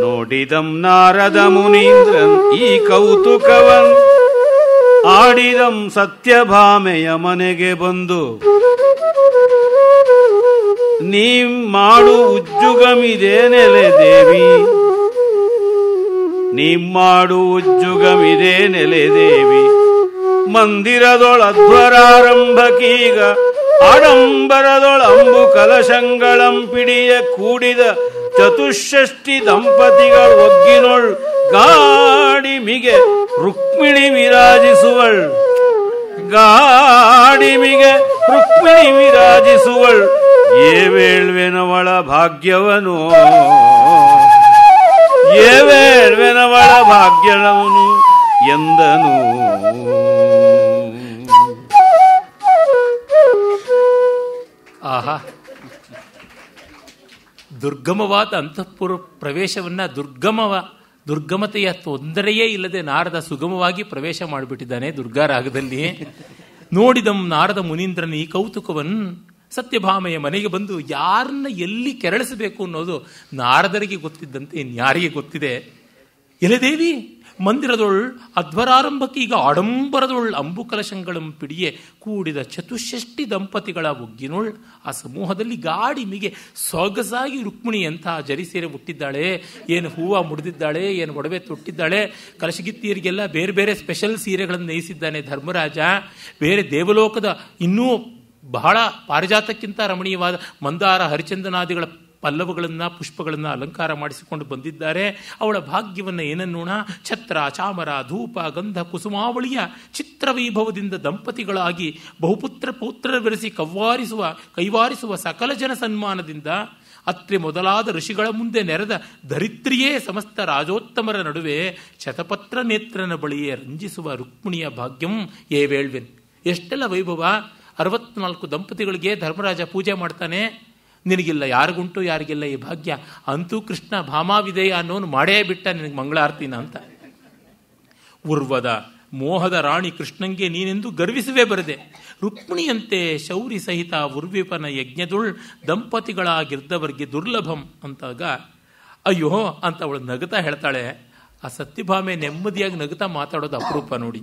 ನೋಡಿದಂ ನಾರದ ಮುನೀಂದ್ರನ್ ಈ ಕೌತುಕವನ್ ಆಡಿದಂ ಸತ್ಯಭಾಮೆಯ ಮನೆಗೆ ಬಂದು ನೀ ಮಾಡು ಉಜ್ಜುಗಮಿದೆ ನೆಲೆ ದೇವಿ ನೀ ಮಾಡು ಉಜ್ಜುಗಮಿದೆ ನೆಲೆ ದೇವಿ ಮಂದಿರದೊಳಧ್ವರಾರಂಭಕೀಗ ಆಡಂಬರದೊಳಂಬು ಕಲಶಂಗಳಂ ಪಿಡಿಯ ಕೂಡಿದ ಚತುಷ್ಷಷ್ಟಿ ದಂಪತಿಗಳು ಒಗ್ಗಿನೊಳ್ ಗಾಡಿಮಿಗೆ ರುಕ್ಮಿಣಿ ವಿರಾಜಿಸುವಳ್ ಗಾಡಿಮಿಗೆ ರುಕ್ಮಿಣಿ ವಿರಾಜಿಸುವಳ್ ಏವೇಳ್ವೆನವಳ ಭಾಗ್ಯವನು ಏವೇಳ್ವೆನವಳ ಭಾಗ್ಯನವನು ಎಂದನು ಆಹಾ ದುರ್ಗಮವಾದ ಅಂತಃಪುರ ಪ್ರವೇಶವನ್ನು ದುರ್ಗಮವ ದುರ್ಗಮತೆಯ ತೊಂದರೆಯೇ ಇಲ್ಲದೆ ನಾರದ ಸುಗಮವಾಗಿ ಪ್ರವೇಶ ಮಾಡಿಬಿಟ್ಟಿದ್ದಾನೆ ದುರ್ಗಾರಾಗದಲ್ಲಿ ನೋಡಿದಂ ನಾರದ ಮುನೀಂದ್ರನ ಈ ಕೌತುಕವನ್ ಸತ್ಯಭಾಮಯ ಮನೆಗೆ ಬಂದು ಯಾರನ್ನ ಎಲ್ಲಿ ಕೆರಳಿಸಬೇಕು ಅನ್ನೋದು ನಾರದರಿಗೆ ಗೊತ್ತಿದ್ದಂತೆ ಇನ್ಯಾರಿಗೆ ಗೊತ್ತಿದೆ ಎಲೆದೇವಿ ಮಂದಿರದೊಳ್ ಅಧ್ವರಾರಂಭಕ್ಕೆ ಈಗ ಆಡಂಬರದೊಳ್ ಅಂಬುಕಲಶಂಗಳಂ ಪಿಡಿಯೆ ಕೂಡಿದ ಚತುಷ್ಷಷ್ಟಿ ದಂಪತಿಗಳ ಒಗ್ಗಿನೊಳ್ ಆ ಸಮೂಹದಲ್ಲಿ ಗಾಡಿ ಮಿಗೆ ಸೊಗಸಾಗಿ ರುಕ್ಮಿಣಿ ಅಂತ ಸೀರೆ ಹುಟ್ಟಿದ್ದಾಳೆ ಏನು ಹೂವು ಮುಡಿದಿದ್ದಾಳೆ ಏನು ಒಡವೆ ತೊಟ್ಟಿದ್ದಾಳೆ ಕಲಶಗಿತ್ತಿಯರಿಗೆಲ್ಲ ಬೇರೆ ಬೇರೆ ಸ್ಪೆಷಲ್ ಸೀರೆಗಳನ್ನು ನೇಯಿಸಿದ್ದಾನೆ ಧರ್ಮರಾಜ ಬೇರೆ ದೇವಲೋಕದ ಇನ್ನೂ ಬಹಳ ಪಾರಿಜಾತಕ್ಕಿಂತ ರಮಣೀಯವಾದ ಮಂದಾರ ಹರಿಚಂದನಾದಿಗಳ ಪಲ್ಲವಗಳನ್ನು ಪುಷ್ಪಗಳನ್ನು ಅಲಂಕಾರ ಮಾಡಿಸಿಕೊಂಡು ಬಂದಿದ್ದಾರೆ ಅವಳ ಭಾಗ್ಯವನ್ನು ಏನನ್ನೋಣ ಛತ್ರ ಚಾಮರ ಧೂಪ ಗಂಧ ಕುಸುಮಾವಳಿಯ ಚಿತ್ರವೈಭವದಿಂದ ದಂಪತಿಗಳಾಗಿ ಬಹುಪುತ್ರ ಪೌತ್ರರ ಬೆರೆಸಿ ಕವ್ವಾರಿಸುವ ಕೈವಾರಿಸುವ ಸಕಲ ಜನ ಸನ್ಮಾನದಿಂದ ಅತ್ರಿ ಮೊದಲಾದ ಋಷಿಗಳ ಮುಂದೆ ನೆರೆದ ಧರಿತ್ರಿಯೇ ಸಮಸ್ತ ರಾಜೋತ್ತಮರ ನಡುವೆ ಶತಪತ್ರ ನೇತ್ರನ ಬಳಿಯೇ ರಂಜಿಸುವ ರುಕ್ಮಿಣಿಯ ಭಾಗ್ಯಂ ಏ ವೇಳ್ವೆನ್ ಎಷ್ಟೆಲ್ಲ ವೈಭವ ಅರವತ್ನಾಲ್ಕು ದಂಪತಿಗಳಿಗೆ ಧರ್ಮರಾಜ ಪೂಜೆ ಮಾಡ್ತಾನೆ ನಿನಗಿಲ್ಲ ಯಾರಿಗುಂಟು ಯಾರಿಗಿಲ್ಲ ಈ ಭಾಗ್ಯ ಅಂತೂ ಕೃಷ್ಣ ಭಾಮಾವಿದೆಯ ಅನ್ನೋನು ಮಾಡೇ ಬಿಟ್ಟ ನಿನಗೆ ಮಂಗಳಾರ್ತಿನ ಅಂತ ಉರ್ವದ ಮೋಹದ ರಾಣಿ ಕೃಷ್ಣಂಗೆ ನೀನೆಂದು ಗರ್ವಿಸುವೆ ಬರದೆ ರುಕ್ಮಿಣಿಯಂತೆ ಶೌರಿ ಸಹಿತ ಉರ್ವಿಪನ ಯಜ್ಞದುಳ್ ದಂಪತಿಗಳಾಗಿದ್ದವರಿಗೆ ದುರ್ಲಭಂ ಅಂತಾಗ ಅಯ್ಯೋ ಅಂತ ಅವಳು ನಗತಾ ಹೇಳ್ತಾಳೆ ಆ ಸತ್ಯಭಾಮೆ ನೆಮ್ಮದಿಯಾಗಿ ನಗತಾ ಮಾತಾಡೋದು ಅಪರೂಪ ನೋಡಿ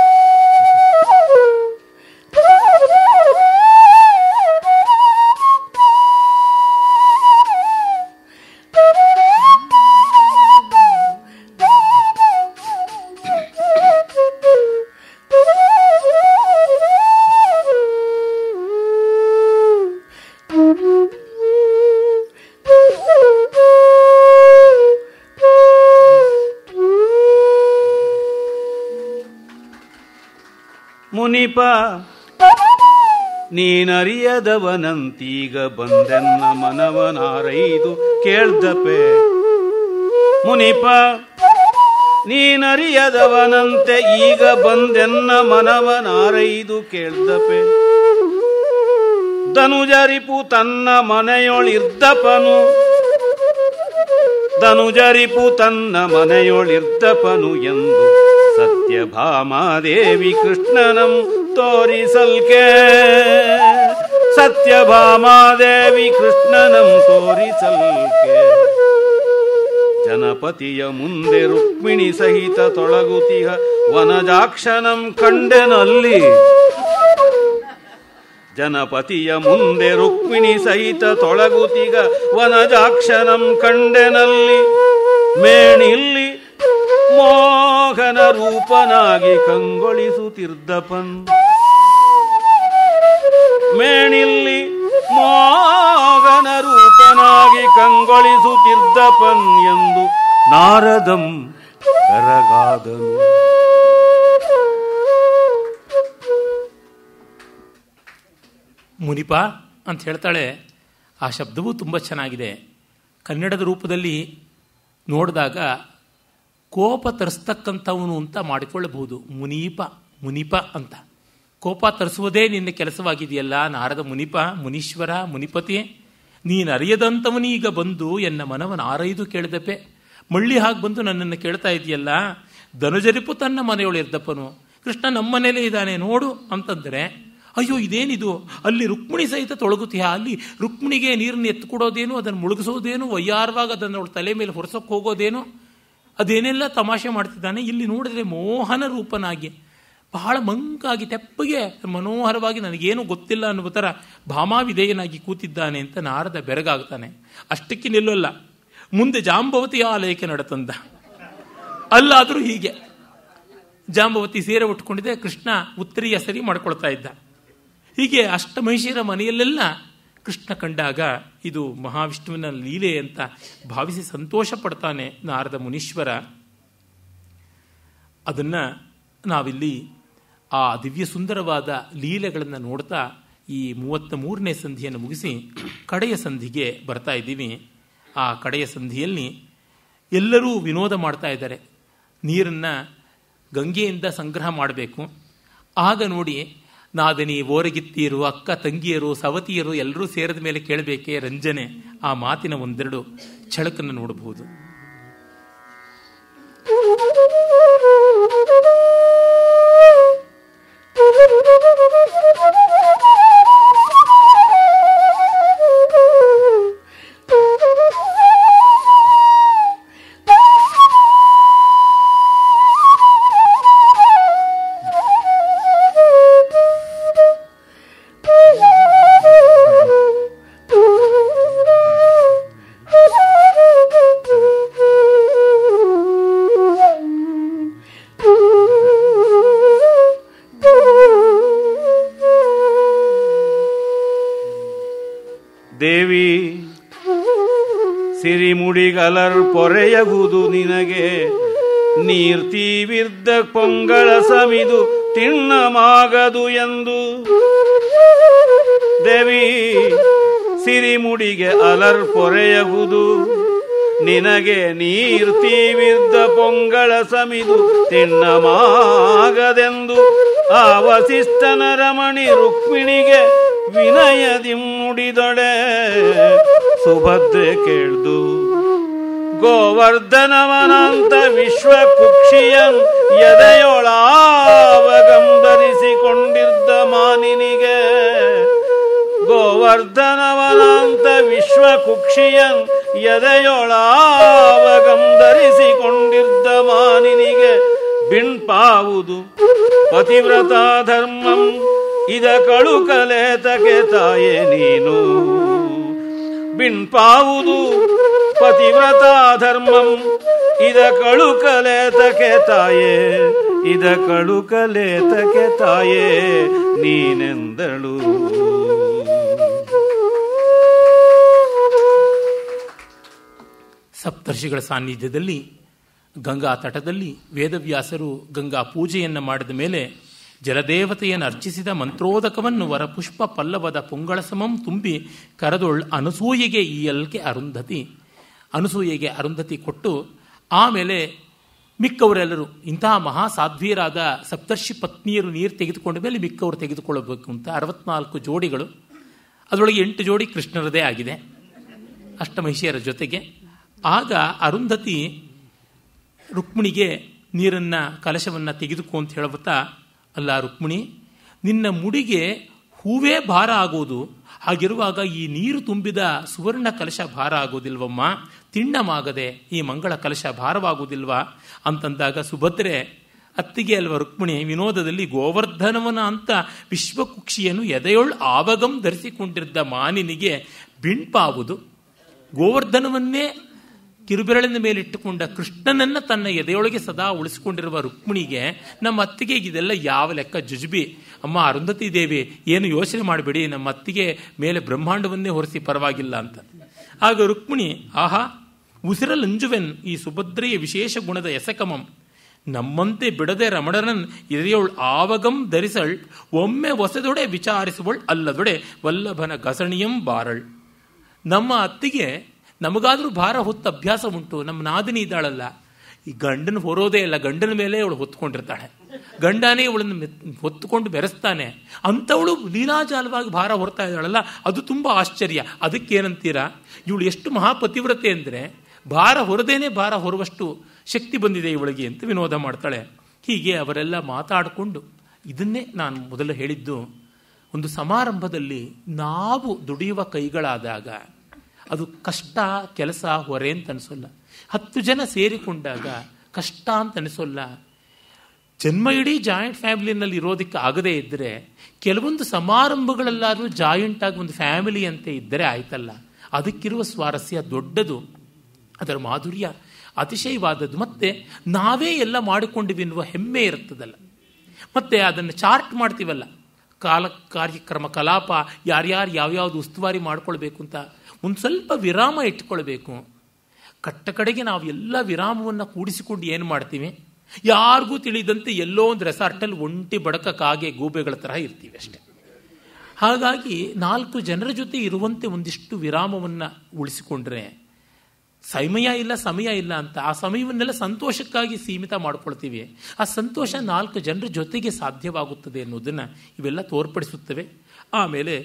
ಸಮೀಪ ನೀನರಿಯದವನಂತೀಗ ಬಂದೆನ್ನ ಮನವನಾರೈದು ಕೇಳ್ದಪೆ ಮುನಿಪ ನೀನರಿಯದವನಂತೆ ಈಗ ಬಂದೆನ್ನ ಮನವನಾರೈದು ಕೇಳ್ದಪೆ ಧನುಜರಿಪು ತನ್ನ ಮನೆಯೊಳಿರ್ದಪನು ಧನುಜರಿಪು ತನ್ನ ಮನೆಯೊಳಿರ್ದಪನು ಎಂದು ಭಾಮಾದೇವಿ ಕೃಷ್ಣನಂ ತೋರಿಸಲ್ಕೆ ಭಾಮಾದೇವಿ ಕೃಷ್ಣನಂ ತೋರಿಸಲ್ಕೆ ಜನಪತಿಯ ಮುಂದೆ ರುಕ್ಮಿಣಿ ಸಹಿತ ತೊಳಗುತಿಹ ವನಜಾಕ್ಷನಂ ಕಂಡೆನಲ್ಲಿ ಜನಪತಿಯ ಮುಂದೆ ರುಕ್ಮಿಣಿ ಸಹಿತ ತೊಳಗುತಿಗ ವನಜಾಕ್ಷನಂ ಕಂಡೆನಲ್ಲಿ ಮೇಣಿಲ್ಲಿ ಮೋಹನ ರೂಪನಾಗಿ ಕಂಗೊಳಿಸುತ್ತಿರ್ದಪನ್ ಮೇಣಿಲ್ಲಿ ಮೋಹನ ರೂಪನಾಗಿ ಕಂಗೊಳಿಸುತ್ತಿರ್ದಪನ್ ಎಂದು ನಾರದಂ ಕರಗಾದನು ಮುನಿಪ ಅಂತ ಹೇಳ್ತಾಳೆ ಆ ಶಬ್ದವೂ ತುಂಬ ಚೆನ್ನಾಗಿದೆ ಕನ್ನಡದ ರೂಪದಲ್ಲಿ ನೋಡಿದಾಗ ಕೋಪ ತರಿಸ್ತಕ್ಕಂಥವನು ಅಂತ ಮಾಡಿಕೊಳ್ಳಬಹುದು ಮುನೀಪ ಮುನಿಪ ಅಂತ ಕೋಪ ತರಿಸುವುದೇ ನಿನ್ನ ಕೆಲಸವಾಗಿದೆಯಲ್ಲ ನಾರದ ಮುನಿಪ ಮುನೀಶ್ವರ ಮುನಿಪತಿ ನೀನು ಈಗ ಬಂದು ಎನ್ನ ಮನವನ್ನು ಆರೈದು ಕೇಳಿದಪ್ಪೆ ಮಳ್ಳಿ ಹಾಗೆ ಬಂದು ನನ್ನನ್ನು ಕೇಳ್ತಾ ಇದೆಯಲ್ಲ ಧನುಜರಿಪು ತನ್ನ ಮನೆಯೊಳು ಇರ್ದಪ್ಪನು ಕೃಷ್ಣ ನಮ್ಮ ಇದ್ದಾನೆ ನೋಡು ಅಂತಂದರೆ ಅಯ್ಯೋ ಇದೇನಿದು ಅಲ್ಲಿ ರುಕ್ಮಿಣಿ ಸಹಿತ ತೊಳಗುತ್ತೀಯ ಅಲ್ಲಿ ರುಕ್ಮಿಣಿಗೆ ನೀರನ್ನು ಎತ್ತು ಕೊಡೋದೇನು ಅದನ್ನು ಮುಳುಗಿಸೋದೇನು ವೈಯಾರವಾಗ ಅದನ್ನು ತಲೆ ಮೇಲೆ ಹೊರಸಕ್ಕೆ ಹೋಗೋದೇನು ಅದೇನೆಲ್ಲ ತಮಾಷೆ ಮಾಡ್ತಿದ್ದಾನೆ ಇಲ್ಲಿ ನೋಡಿದ್ರೆ ಮೋಹನ ರೂಪನಾಗಿ ಬಹಳ ಮಂಕಾಗಿ ತೆಪ್ಪಗೆ ಮನೋಹರವಾಗಿ ನನಗೇನು ಗೊತ್ತಿಲ್ಲ ಅನ್ನುವ ಥರ ಭಾಮಾವಿಧೇಯನಾಗಿ ಕೂತಿದ್ದಾನೆ ಅಂತ ನಾರದ ಬೆರಗಾಗ್ತಾನೆ ಅಷ್ಟಕ್ಕೆ ನಿಲ್ಲಲ್ಲ ಮುಂದೆ ಜಾಂಬವತಿ ಆಲಯಕ್ಕೆ ನಡೆತಂದ ಅಲ್ಲಾದರೂ ಹೀಗೆ ಜಾಂಬವತಿ ಸೀರೆ ಉಟ್ಕೊಂಡಿದ್ದೆ ಕೃಷ್ಣ ಉತ್ತರಿಯ ಸರಿ ಮಾಡ್ಕೊಳ್ತಾ ಇದ್ದ ಹೀಗೆ ಅಷ್ಟ ಮಹಿಷಿಯರ ಮನೆಯಲ್ಲೆಲ್ಲ ಕೃಷ್ಣ ಕಂಡಾಗ ಇದು ಮಹಾವಿಷ್ಣುವಿನ ಲೀಲೆ ಅಂತ ಭಾವಿಸಿ ಸಂತೋಷ ಪಡ್ತಾನೆ ನಾರದ ಮುನೀಶ್ವರ ಅದನ್ನು ನಾವಿಲ್ಲಿ ಆ ದಿವ್ಯ ಸುಂದರವಾದ ಲೀಲೆಗಳನ್ನು ನೋಡ್ತಾ ಈ ಮೂವತ್ತ ಮೂರನೇ ಸಂಧಿಯನ್ನು ಮುಗಿಸಿ ಕಡೆಯ ಸಂಧಿಗೆ ಬರ್ತಾ ಇದ್ದೀವಿ ಆ ಕಡೆಯ ಸಂಧಿಯಲ್ಲಿ ಎಲ್ಲರೂ ವಿನೋದ ಮಾಡ್ತಾ ಇದ್ದಾರೆ ನೀರನ್ನು ಗಂಗೆಯಿಂದ ಸಂಗ್ರಹ ಮಾಡಬೇಕು ಆಗ ನೋಡಿ ನಾದಿನಿ ಓರಗಿತ್ತಿಯರು ಅಕ್ಕ ತಂಗಿಯರು ಸವತಿಯರು ಎಲ್ಲರೂ ಸೇರಿದ ಮೇಲೆ ಕೇಳಬೇಕೇ ರಂಜನೆ ಆ ಮಾತಿನ ಒಂದೆರಡು ಛಳಕನ್ನು ನೋಡಬಹುದು ಮುಡಿಗಲರ್ ಪೊರೆಯಗುದು ನಿನಗೆ ನೀರ್ತಿವಿರ್ದ ಪೊಂಗಳ ಸಮಿದು ತಿಣ್ಣಮಾಗದು ಎಂದು ದೇವಿ ಸಿರಿಮುಡಿಗೆ ಅಲರ್ ಪೊರೆಯಗುದು ನಿನಗೆ ನೀರ್ತೀವಿದ್ದ ಪೊಂಗಳ ಸಮಿದು ಆ ವಸಿಷ್ಠನ ರಮಣಿ ರುಕ್ಮಿಣಿಗೆ ವಿನಯದಿ ಮುಡಿದೊಡೆ ಸುಭದ್ರೆ ಕೇಳ್ದು ಗೋವರ್ಧನವನಂತ ವಿಶ್ವ ಕುಕ್ಷಿಯನ್ ಎದೆಯೊಳಾವಗಂಬರಿಸಿಕೊಂಡಿದ್ದ ಮಾನಿನಿಗೆ ಗೋವರ್ಧನವನಂತ ವಿಶ್ವ ಕುಕ್ಷಿಯನ್ ಎದೆಯೊಳಾವಗಂಬರಿಸಿಕೊಂಡಿದ್ದ ಮಾನಿನಿಗೆ ಬಿಣ್ಪಾವುದು ಪತಿವ್ರತ ಧರ್ಮಂ ಇದ ಕಳುಕಲೆ ತಗೆ ತಾಯೇ ನೀನು ಬಿಣ್ಪಾವುದು ಪತಿವ್ರತ ಧರ್ಮಂ ಇದ ಕಳು ಕಲೆತಕೆ ತಾಯೇ ಇದ ಕಳು ಕಲೆತಕೆ ತಾಯೇ ನೀನೆಂದಳು ಸಪ್ತರ್ಷಿಗಳ ಸಾನ್ನಿಧ್ಯದಲ್ಲಿ ಗಂಗಾ ತಟದಲ್ಲಿ ವೇದವ್ಯಾಸರು ಗಂಗಾ ಪೂಜೆಯನ್ನು ಮಾಡಿದ ಮೇಲೆ ಜಲದೇವತೆಯನ್ನು ಅರ್ಚಿಸಿದ ಮಂತ್ರೋದಕವನ್ನು ವರಪುಷ್ಪ ಪಲ್ಲವದ ಪೊಂಗಳಸಮಂ ಸಮಂ ತುಂಬಿ ಕರೆದೊಳ್ ಅನಸೂಯೆಗೆ ಈಯಲ್ಕೆ ಅರುಂಧತಿ ಅನಸೂಯೆಗೆ ಅರುಂಧತಿ ಕೊಟ್ಟು ಆಮೇಲೆ ಮಿಕ್ಕವರೆಲ್ಲರೂ ಇಂತಹ ಮಹಾ ಸಾಧ್ವಿಯರಾದ ಸಪ್ತರ್ಷಿ ಪತ್ನಿಯರು ನೀರು ತೆಗೆದುಕೊಂಡ ಮೇಲೆ ಮಿಕ್ಕವರು ತೆಗೆದುಕೊಳ್ಳಬೇಕು ಅಂತ ಅರವತ್ನಾಲ್ಕು ಜೋಡಿಗಳು ಅದರೊಳಗೆ ಎಂಟು ಜೋಡಿ ಕೃಷ್ಣರದೇ ಆಗಿದೆ ಅಷ್ಟಮಹಿಷಿಯರ ಜೊತೆಗೆ ಆಗ ಅರುಂಧತಿ ರುಕ್ಮಿಣಿಗೆ ನೀರನ್ನು ಕಲಶವನ್ನು ತೆಗೆದುಕೋ ಅಂತ ಹೇಳುತ್ತಾ ಅಲ್ಲ ರುಕ್ಮಿಣಿ ನಿನ್ನ ಮುಡಿಗೆ ಹೂವೇ ಭಾರ ಆಗೋದು ಹಾಗಿರುವಾಗ ಈ ನೀರು ತುಂಬಿದ ಸುವರ್ಣ ಕಲಶ ಭಾರ ಆಗೋದಿಲ್ವಮ್ಮ ತಿಣ್ಣಮಾಗದೆ ಈ ಮಂಗಳ ಕಲಶ ಭಾರವಾಗುವುದಿಲ್ವಾ ಅಂತಂದಾಗ ಸುಭದ್ರೆ ಅತ್ತಿಗೆ ಅಲ್ವ ರುಕ್ಮಿಣಿ ವಿನೋದದಲ್ಲಿ ಗೋವರ್ಧನವನ ಅಂತ ವಿಶ್ವಕುಕ್ಷಿಯನ್ನು ಎದೆಯೊಳ್ ಆವಗಂ ಧರಿಸಿಕೊಂಡಿದ್ದ ಮಾನಿನಿಗೆ ಬಿಂಪಾವುದು ಗೋವರ್ಧನವನ್ನೇ ಕಿರುಬೆರಳಿನ ಮೇಲಿಟ್ಟುಕೊಂಡ ಕೃಷ್ಣನನ್ನ ತನ್ನ ಎದೆಯೊಳಗೆ ಸದಾ ಉಳಿಸಿಕೊಂಡಿರುವ ರುಕ್ಮಿಣಿಗೆ ನಮ್ಮ ಅತ್ತಿಗೆ ಇದೆಲ್ಲ ಯಾವ ಲೆಕ್ಕ ಜುಜುಬಿ ಅಮ್ಮ ಅರುಂಧತಿ ದೇವಿ ಏನು ಯೋಚನೆ ಮಾಡಬೇಡಿ ನಮ್ಮ ಅತ್ತಿಗೆ ಮೇಲೆ ಬ್ರಹ್ಮಾಂಡವನ್ನೇ ಹೊರಿಸಿ ಪರವಾಗಿಲ್ಲ ಅಂತ ಆಗ ರುಕ್ಮಿಣಿ ಆಹಾ ಉಸಿರಲಂಜುವೆನ್ ಈ ಸುಭದ್ರೆಯ ವಿಶೇಷ ಗುಣದ ಎಸಕಮಂ ನಮ್ಮಂತೆ ಬಿಡದೆ ರಮಣನನ್ ಎದೆಯೋಳ್ ಆವಗಂ ಧರಿಸಳ್ ಒಮ್ಮೆ ಹೊಸದೊಡೆ ವಿಚಾರಿಸುವಳ್ ಅಲ್ಲದೊಡೆ ವಲ್ಲಭನ ಘಸಣಿಯಂ ಬಾರಳ್ ನಮ್ಮ ಅತ್ತಿಗೆ ನಮಗಾದರೂ ಭಾರ ಹೊತ್ತು ಅಭ್ಯಾಸ ಉಂಟು ನಮ್ಮ ನಾದಿನಿ ಇದ್ದಾಳಲ್ಲ ಈ ಗಂಡನ ಹೊರೋದೇ ಇಲ್ಲ ಗಂಡನ ಮೇಲೆ ಇವಳು ಹೊತ್ಕೊಂಡಿರ್ತಾಳೆ ಗಂಡನೇ ಇವಳನ್ನು ಹೊತ್ತುಕೊಂಡು ಬೆರೆಸ್ತಾನೆ ಅಂಥವಳು ಲೀಲಾಜಾಲವಾಗಿ ಭಾರ ಹೊರ್ತಾ ಇದ್ದಾಳಲ್ಲ ಅದು ತುಂಬ ಆಶ್ಚರ್ಯ ಅದಕ್ಕೇನಂತೀರಾ ಇವಳು ಎಷ್ಟು ಮಹಾಪತಿವ್ರತೆ ಅಂದರೆ ಭಾರ ಹೊರದೇನೆ ಭಾರ ಹೊರುವಷ್ಟು ಶಕ್ತಿ ಬಂದಿದೆ ಇವಳಿಗೆ ಅಂತ ವಿನೋದ ಮಾಡ್ತಾಳೆ ಹೀಗೆ ಅವರೆಲ್ಲ ಮಾತಾಡಿಕೊಂಡು ಇದನ್ನೇ ನಾನು ಮೊದಲು ಹೇಳಿದ್ದು ಒಂದು ಸಮಾರಂಭದಲ್ಲಿ ನಾವು ದುಡಿಯುವ ಕೈಗಳಾದಾಗ ಅದು ಕಷ್ಟ ಕೆಲಸ ಹೊರೆ ಅಂತ ಅನಿಸೋಲ್ಲ ಹತ್ತು ಜನ ಸೇರಿಕೊಂಡಾಗ ಕಷ್ಟ ಅಂತ ಅನಿಸೋಲ್ಲ ಜನ್ಮ ಇಡೀ ಜಾಯಿಂಟ್ ಫ್ಯಾಮಿಲಿನಲ್ಲಿ ಇರೋದಕ್ಕೆ ಆಗದೇ ಇದ್ದರೆ ಕೆಲವೊಂದು ಸಮಾರಂಭಗಳಲ್ಲಾದರೂ ಜಾಯಿಂಟ್ ಆಗಿ ಒಂದು ಫ್ಯಾಮಿಲಿ ಅಂತ ಇದ್ದರೆ ಆಯ್ತಲ್ಲ ಅದಕ್ಕಿರುವ ಸ್ವಾರಸ್ಯ ದೊಡ್ಡದು ಅದರ ಮಾಧುರ್ಯ ಅತಿಶಯವಾದದ್ದು ಮತ್ತೆ ನಾವೇ ಎಲ್ಲ ಮಾಡಿಕೊಂಡಿವಿ ಎನ್ನುವ ಹೆಮ್ಮೆ ಇರ್ತದಲ್ಲ ಮತ್ತೆ ಅದನ್ನು ಚಾರ್ಟ್ ಮಾಡ್ತೀವಲ್ಲ ಕಾಲ ಕಾರ್ಯಕ್ರಮ ಕಲಾಪ ಯಾರ್ಯಾರು ಯಾವ್ಯಾವ್ದು ಉಸ್ತುವಾರಿ ಮಾಡ್ಕೊಳ್ಬೇಕು ಅಂತ ಒಂದು ಸ್ವಲ್ಪ ವಿರಾಮ ಇಟ್ಕೊಳ್ಬೇಕು ಕಟ್ಟ ಕಡೆಗೆ ನಾವು ಎಲ್ಲ ವಿರಾಮವನ್ನು ಕೂಡಿಸಿಕೊಂಡು ಏನು ಮಾಡ್ತೀವಿ ಯಾರಿಗೂ ತಿಳಿದಂತೆ ಎಲ್ಲೋ ಒಂದು ರೆಸಾರ್ಟಲ್ಲಿ ಒಂಟಿ ಬಡಕಕ್ಕಾಗೆ ಗೂಬೆಗಳ ತರಹ ಇರ್ತೀವಿ ಅಷ್ಟೆ ಹಾಗಾಗಿ ನಾಲ್ಕು ಜನರ ಜೊತೆ ಇರುವಂತೆ ಒಂದಿಷ್ಟು ವಿರಾಮವನ್ನು ಉಳಿಸಿಕೊಂಡ್ರೆ ಸಮಯ ಇಲ್ಲ ಸಮಯ ಇಲ್ಲ ಅಂತ ಆ ಸಮಯವನ್ನೆಲ್ಲ ಸಂತೋಷಕ್ಕಾಗಿ ಸೀಮಿತ ಮಾಡ್ಕೊಳ್ತೀವಿ ಆ ಸಂತೋಷ ನಾಲ್ಕು ಜನರ ಜೊತೆಗೆ ಸಾಧ್ಯವಾಗುತ್ತದೆ ಅನ್ನೋದನ್ನು ಇವೆಲ್ಲ ತೋರ್ಪಡಿಸುತ್ತವೆ ಆಮೇಲೆ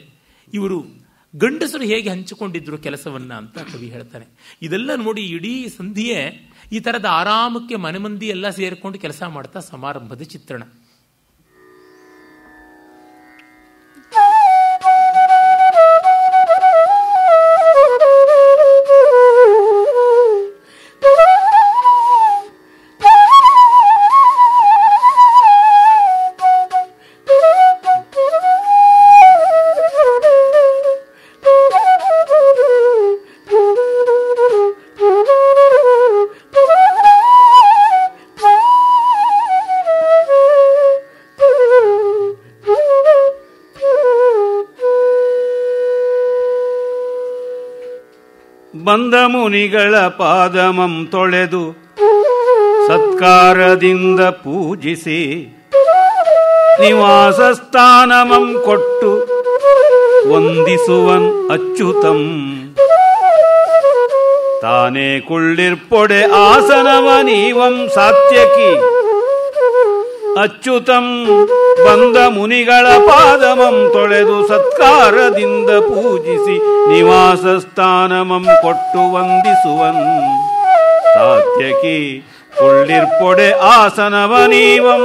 ಇವರು ಗಂಡಸರು ಹೇಗೆ ಹಂಚಿಕೊಂಡಿದ್ರು ಕೆಲಸವನ್ನ ಅಂತ ಕವಿ ಹೇಳ್ತಾನೆ ಇದೆಲ್ಲ ನೋಡಿ ಇಡೀ ಸಂಧಿಯೇ ಈ ಥರದ ಆರಾಮಕ್ಕೆ ಮನೆ ಮಂದಿ ಎಲ್ಲ ಸೇರಿಕೊಂಡು ಕೆಲಸ ಮಾಡ್ತಾ ಸಮಾರಂಭದ ಚಿತ್ರಣ ಮುನಿಗಳ ಪಾದಮಂ ತೊಳೆದು ಸತ್ಕಾರದಿಂದ ಪೂಜಿಸಿ ನಿವಾಸ ಸ್ಥಾನಮಂ ಕೊಟ್ಟು ವಂದಿಸುವನ್ ಅಚ್ಯುತಂ ತಾನೇ ಕುಳ್ಳಿರ್ಪೊಡೆ ಆಸನವ ನೀವಂ ಸಾತ್ಯಕಿ ಅಚ್ಯುತಂ ಬಂದ ಮುನಿಗಳ ಪಾದಮಂ ತೊಳೆದು ಸತ್ಕಾರದಿಂದ ಪೂಜಿಸಿ ನಿವಾಸ ಸ್ಥಾನಮಂ ಕೊಟ್ಟು ವಂದಿಸುವನ್ ಸಾತ್ಯಕಿ ಆಸನವನೀವಂ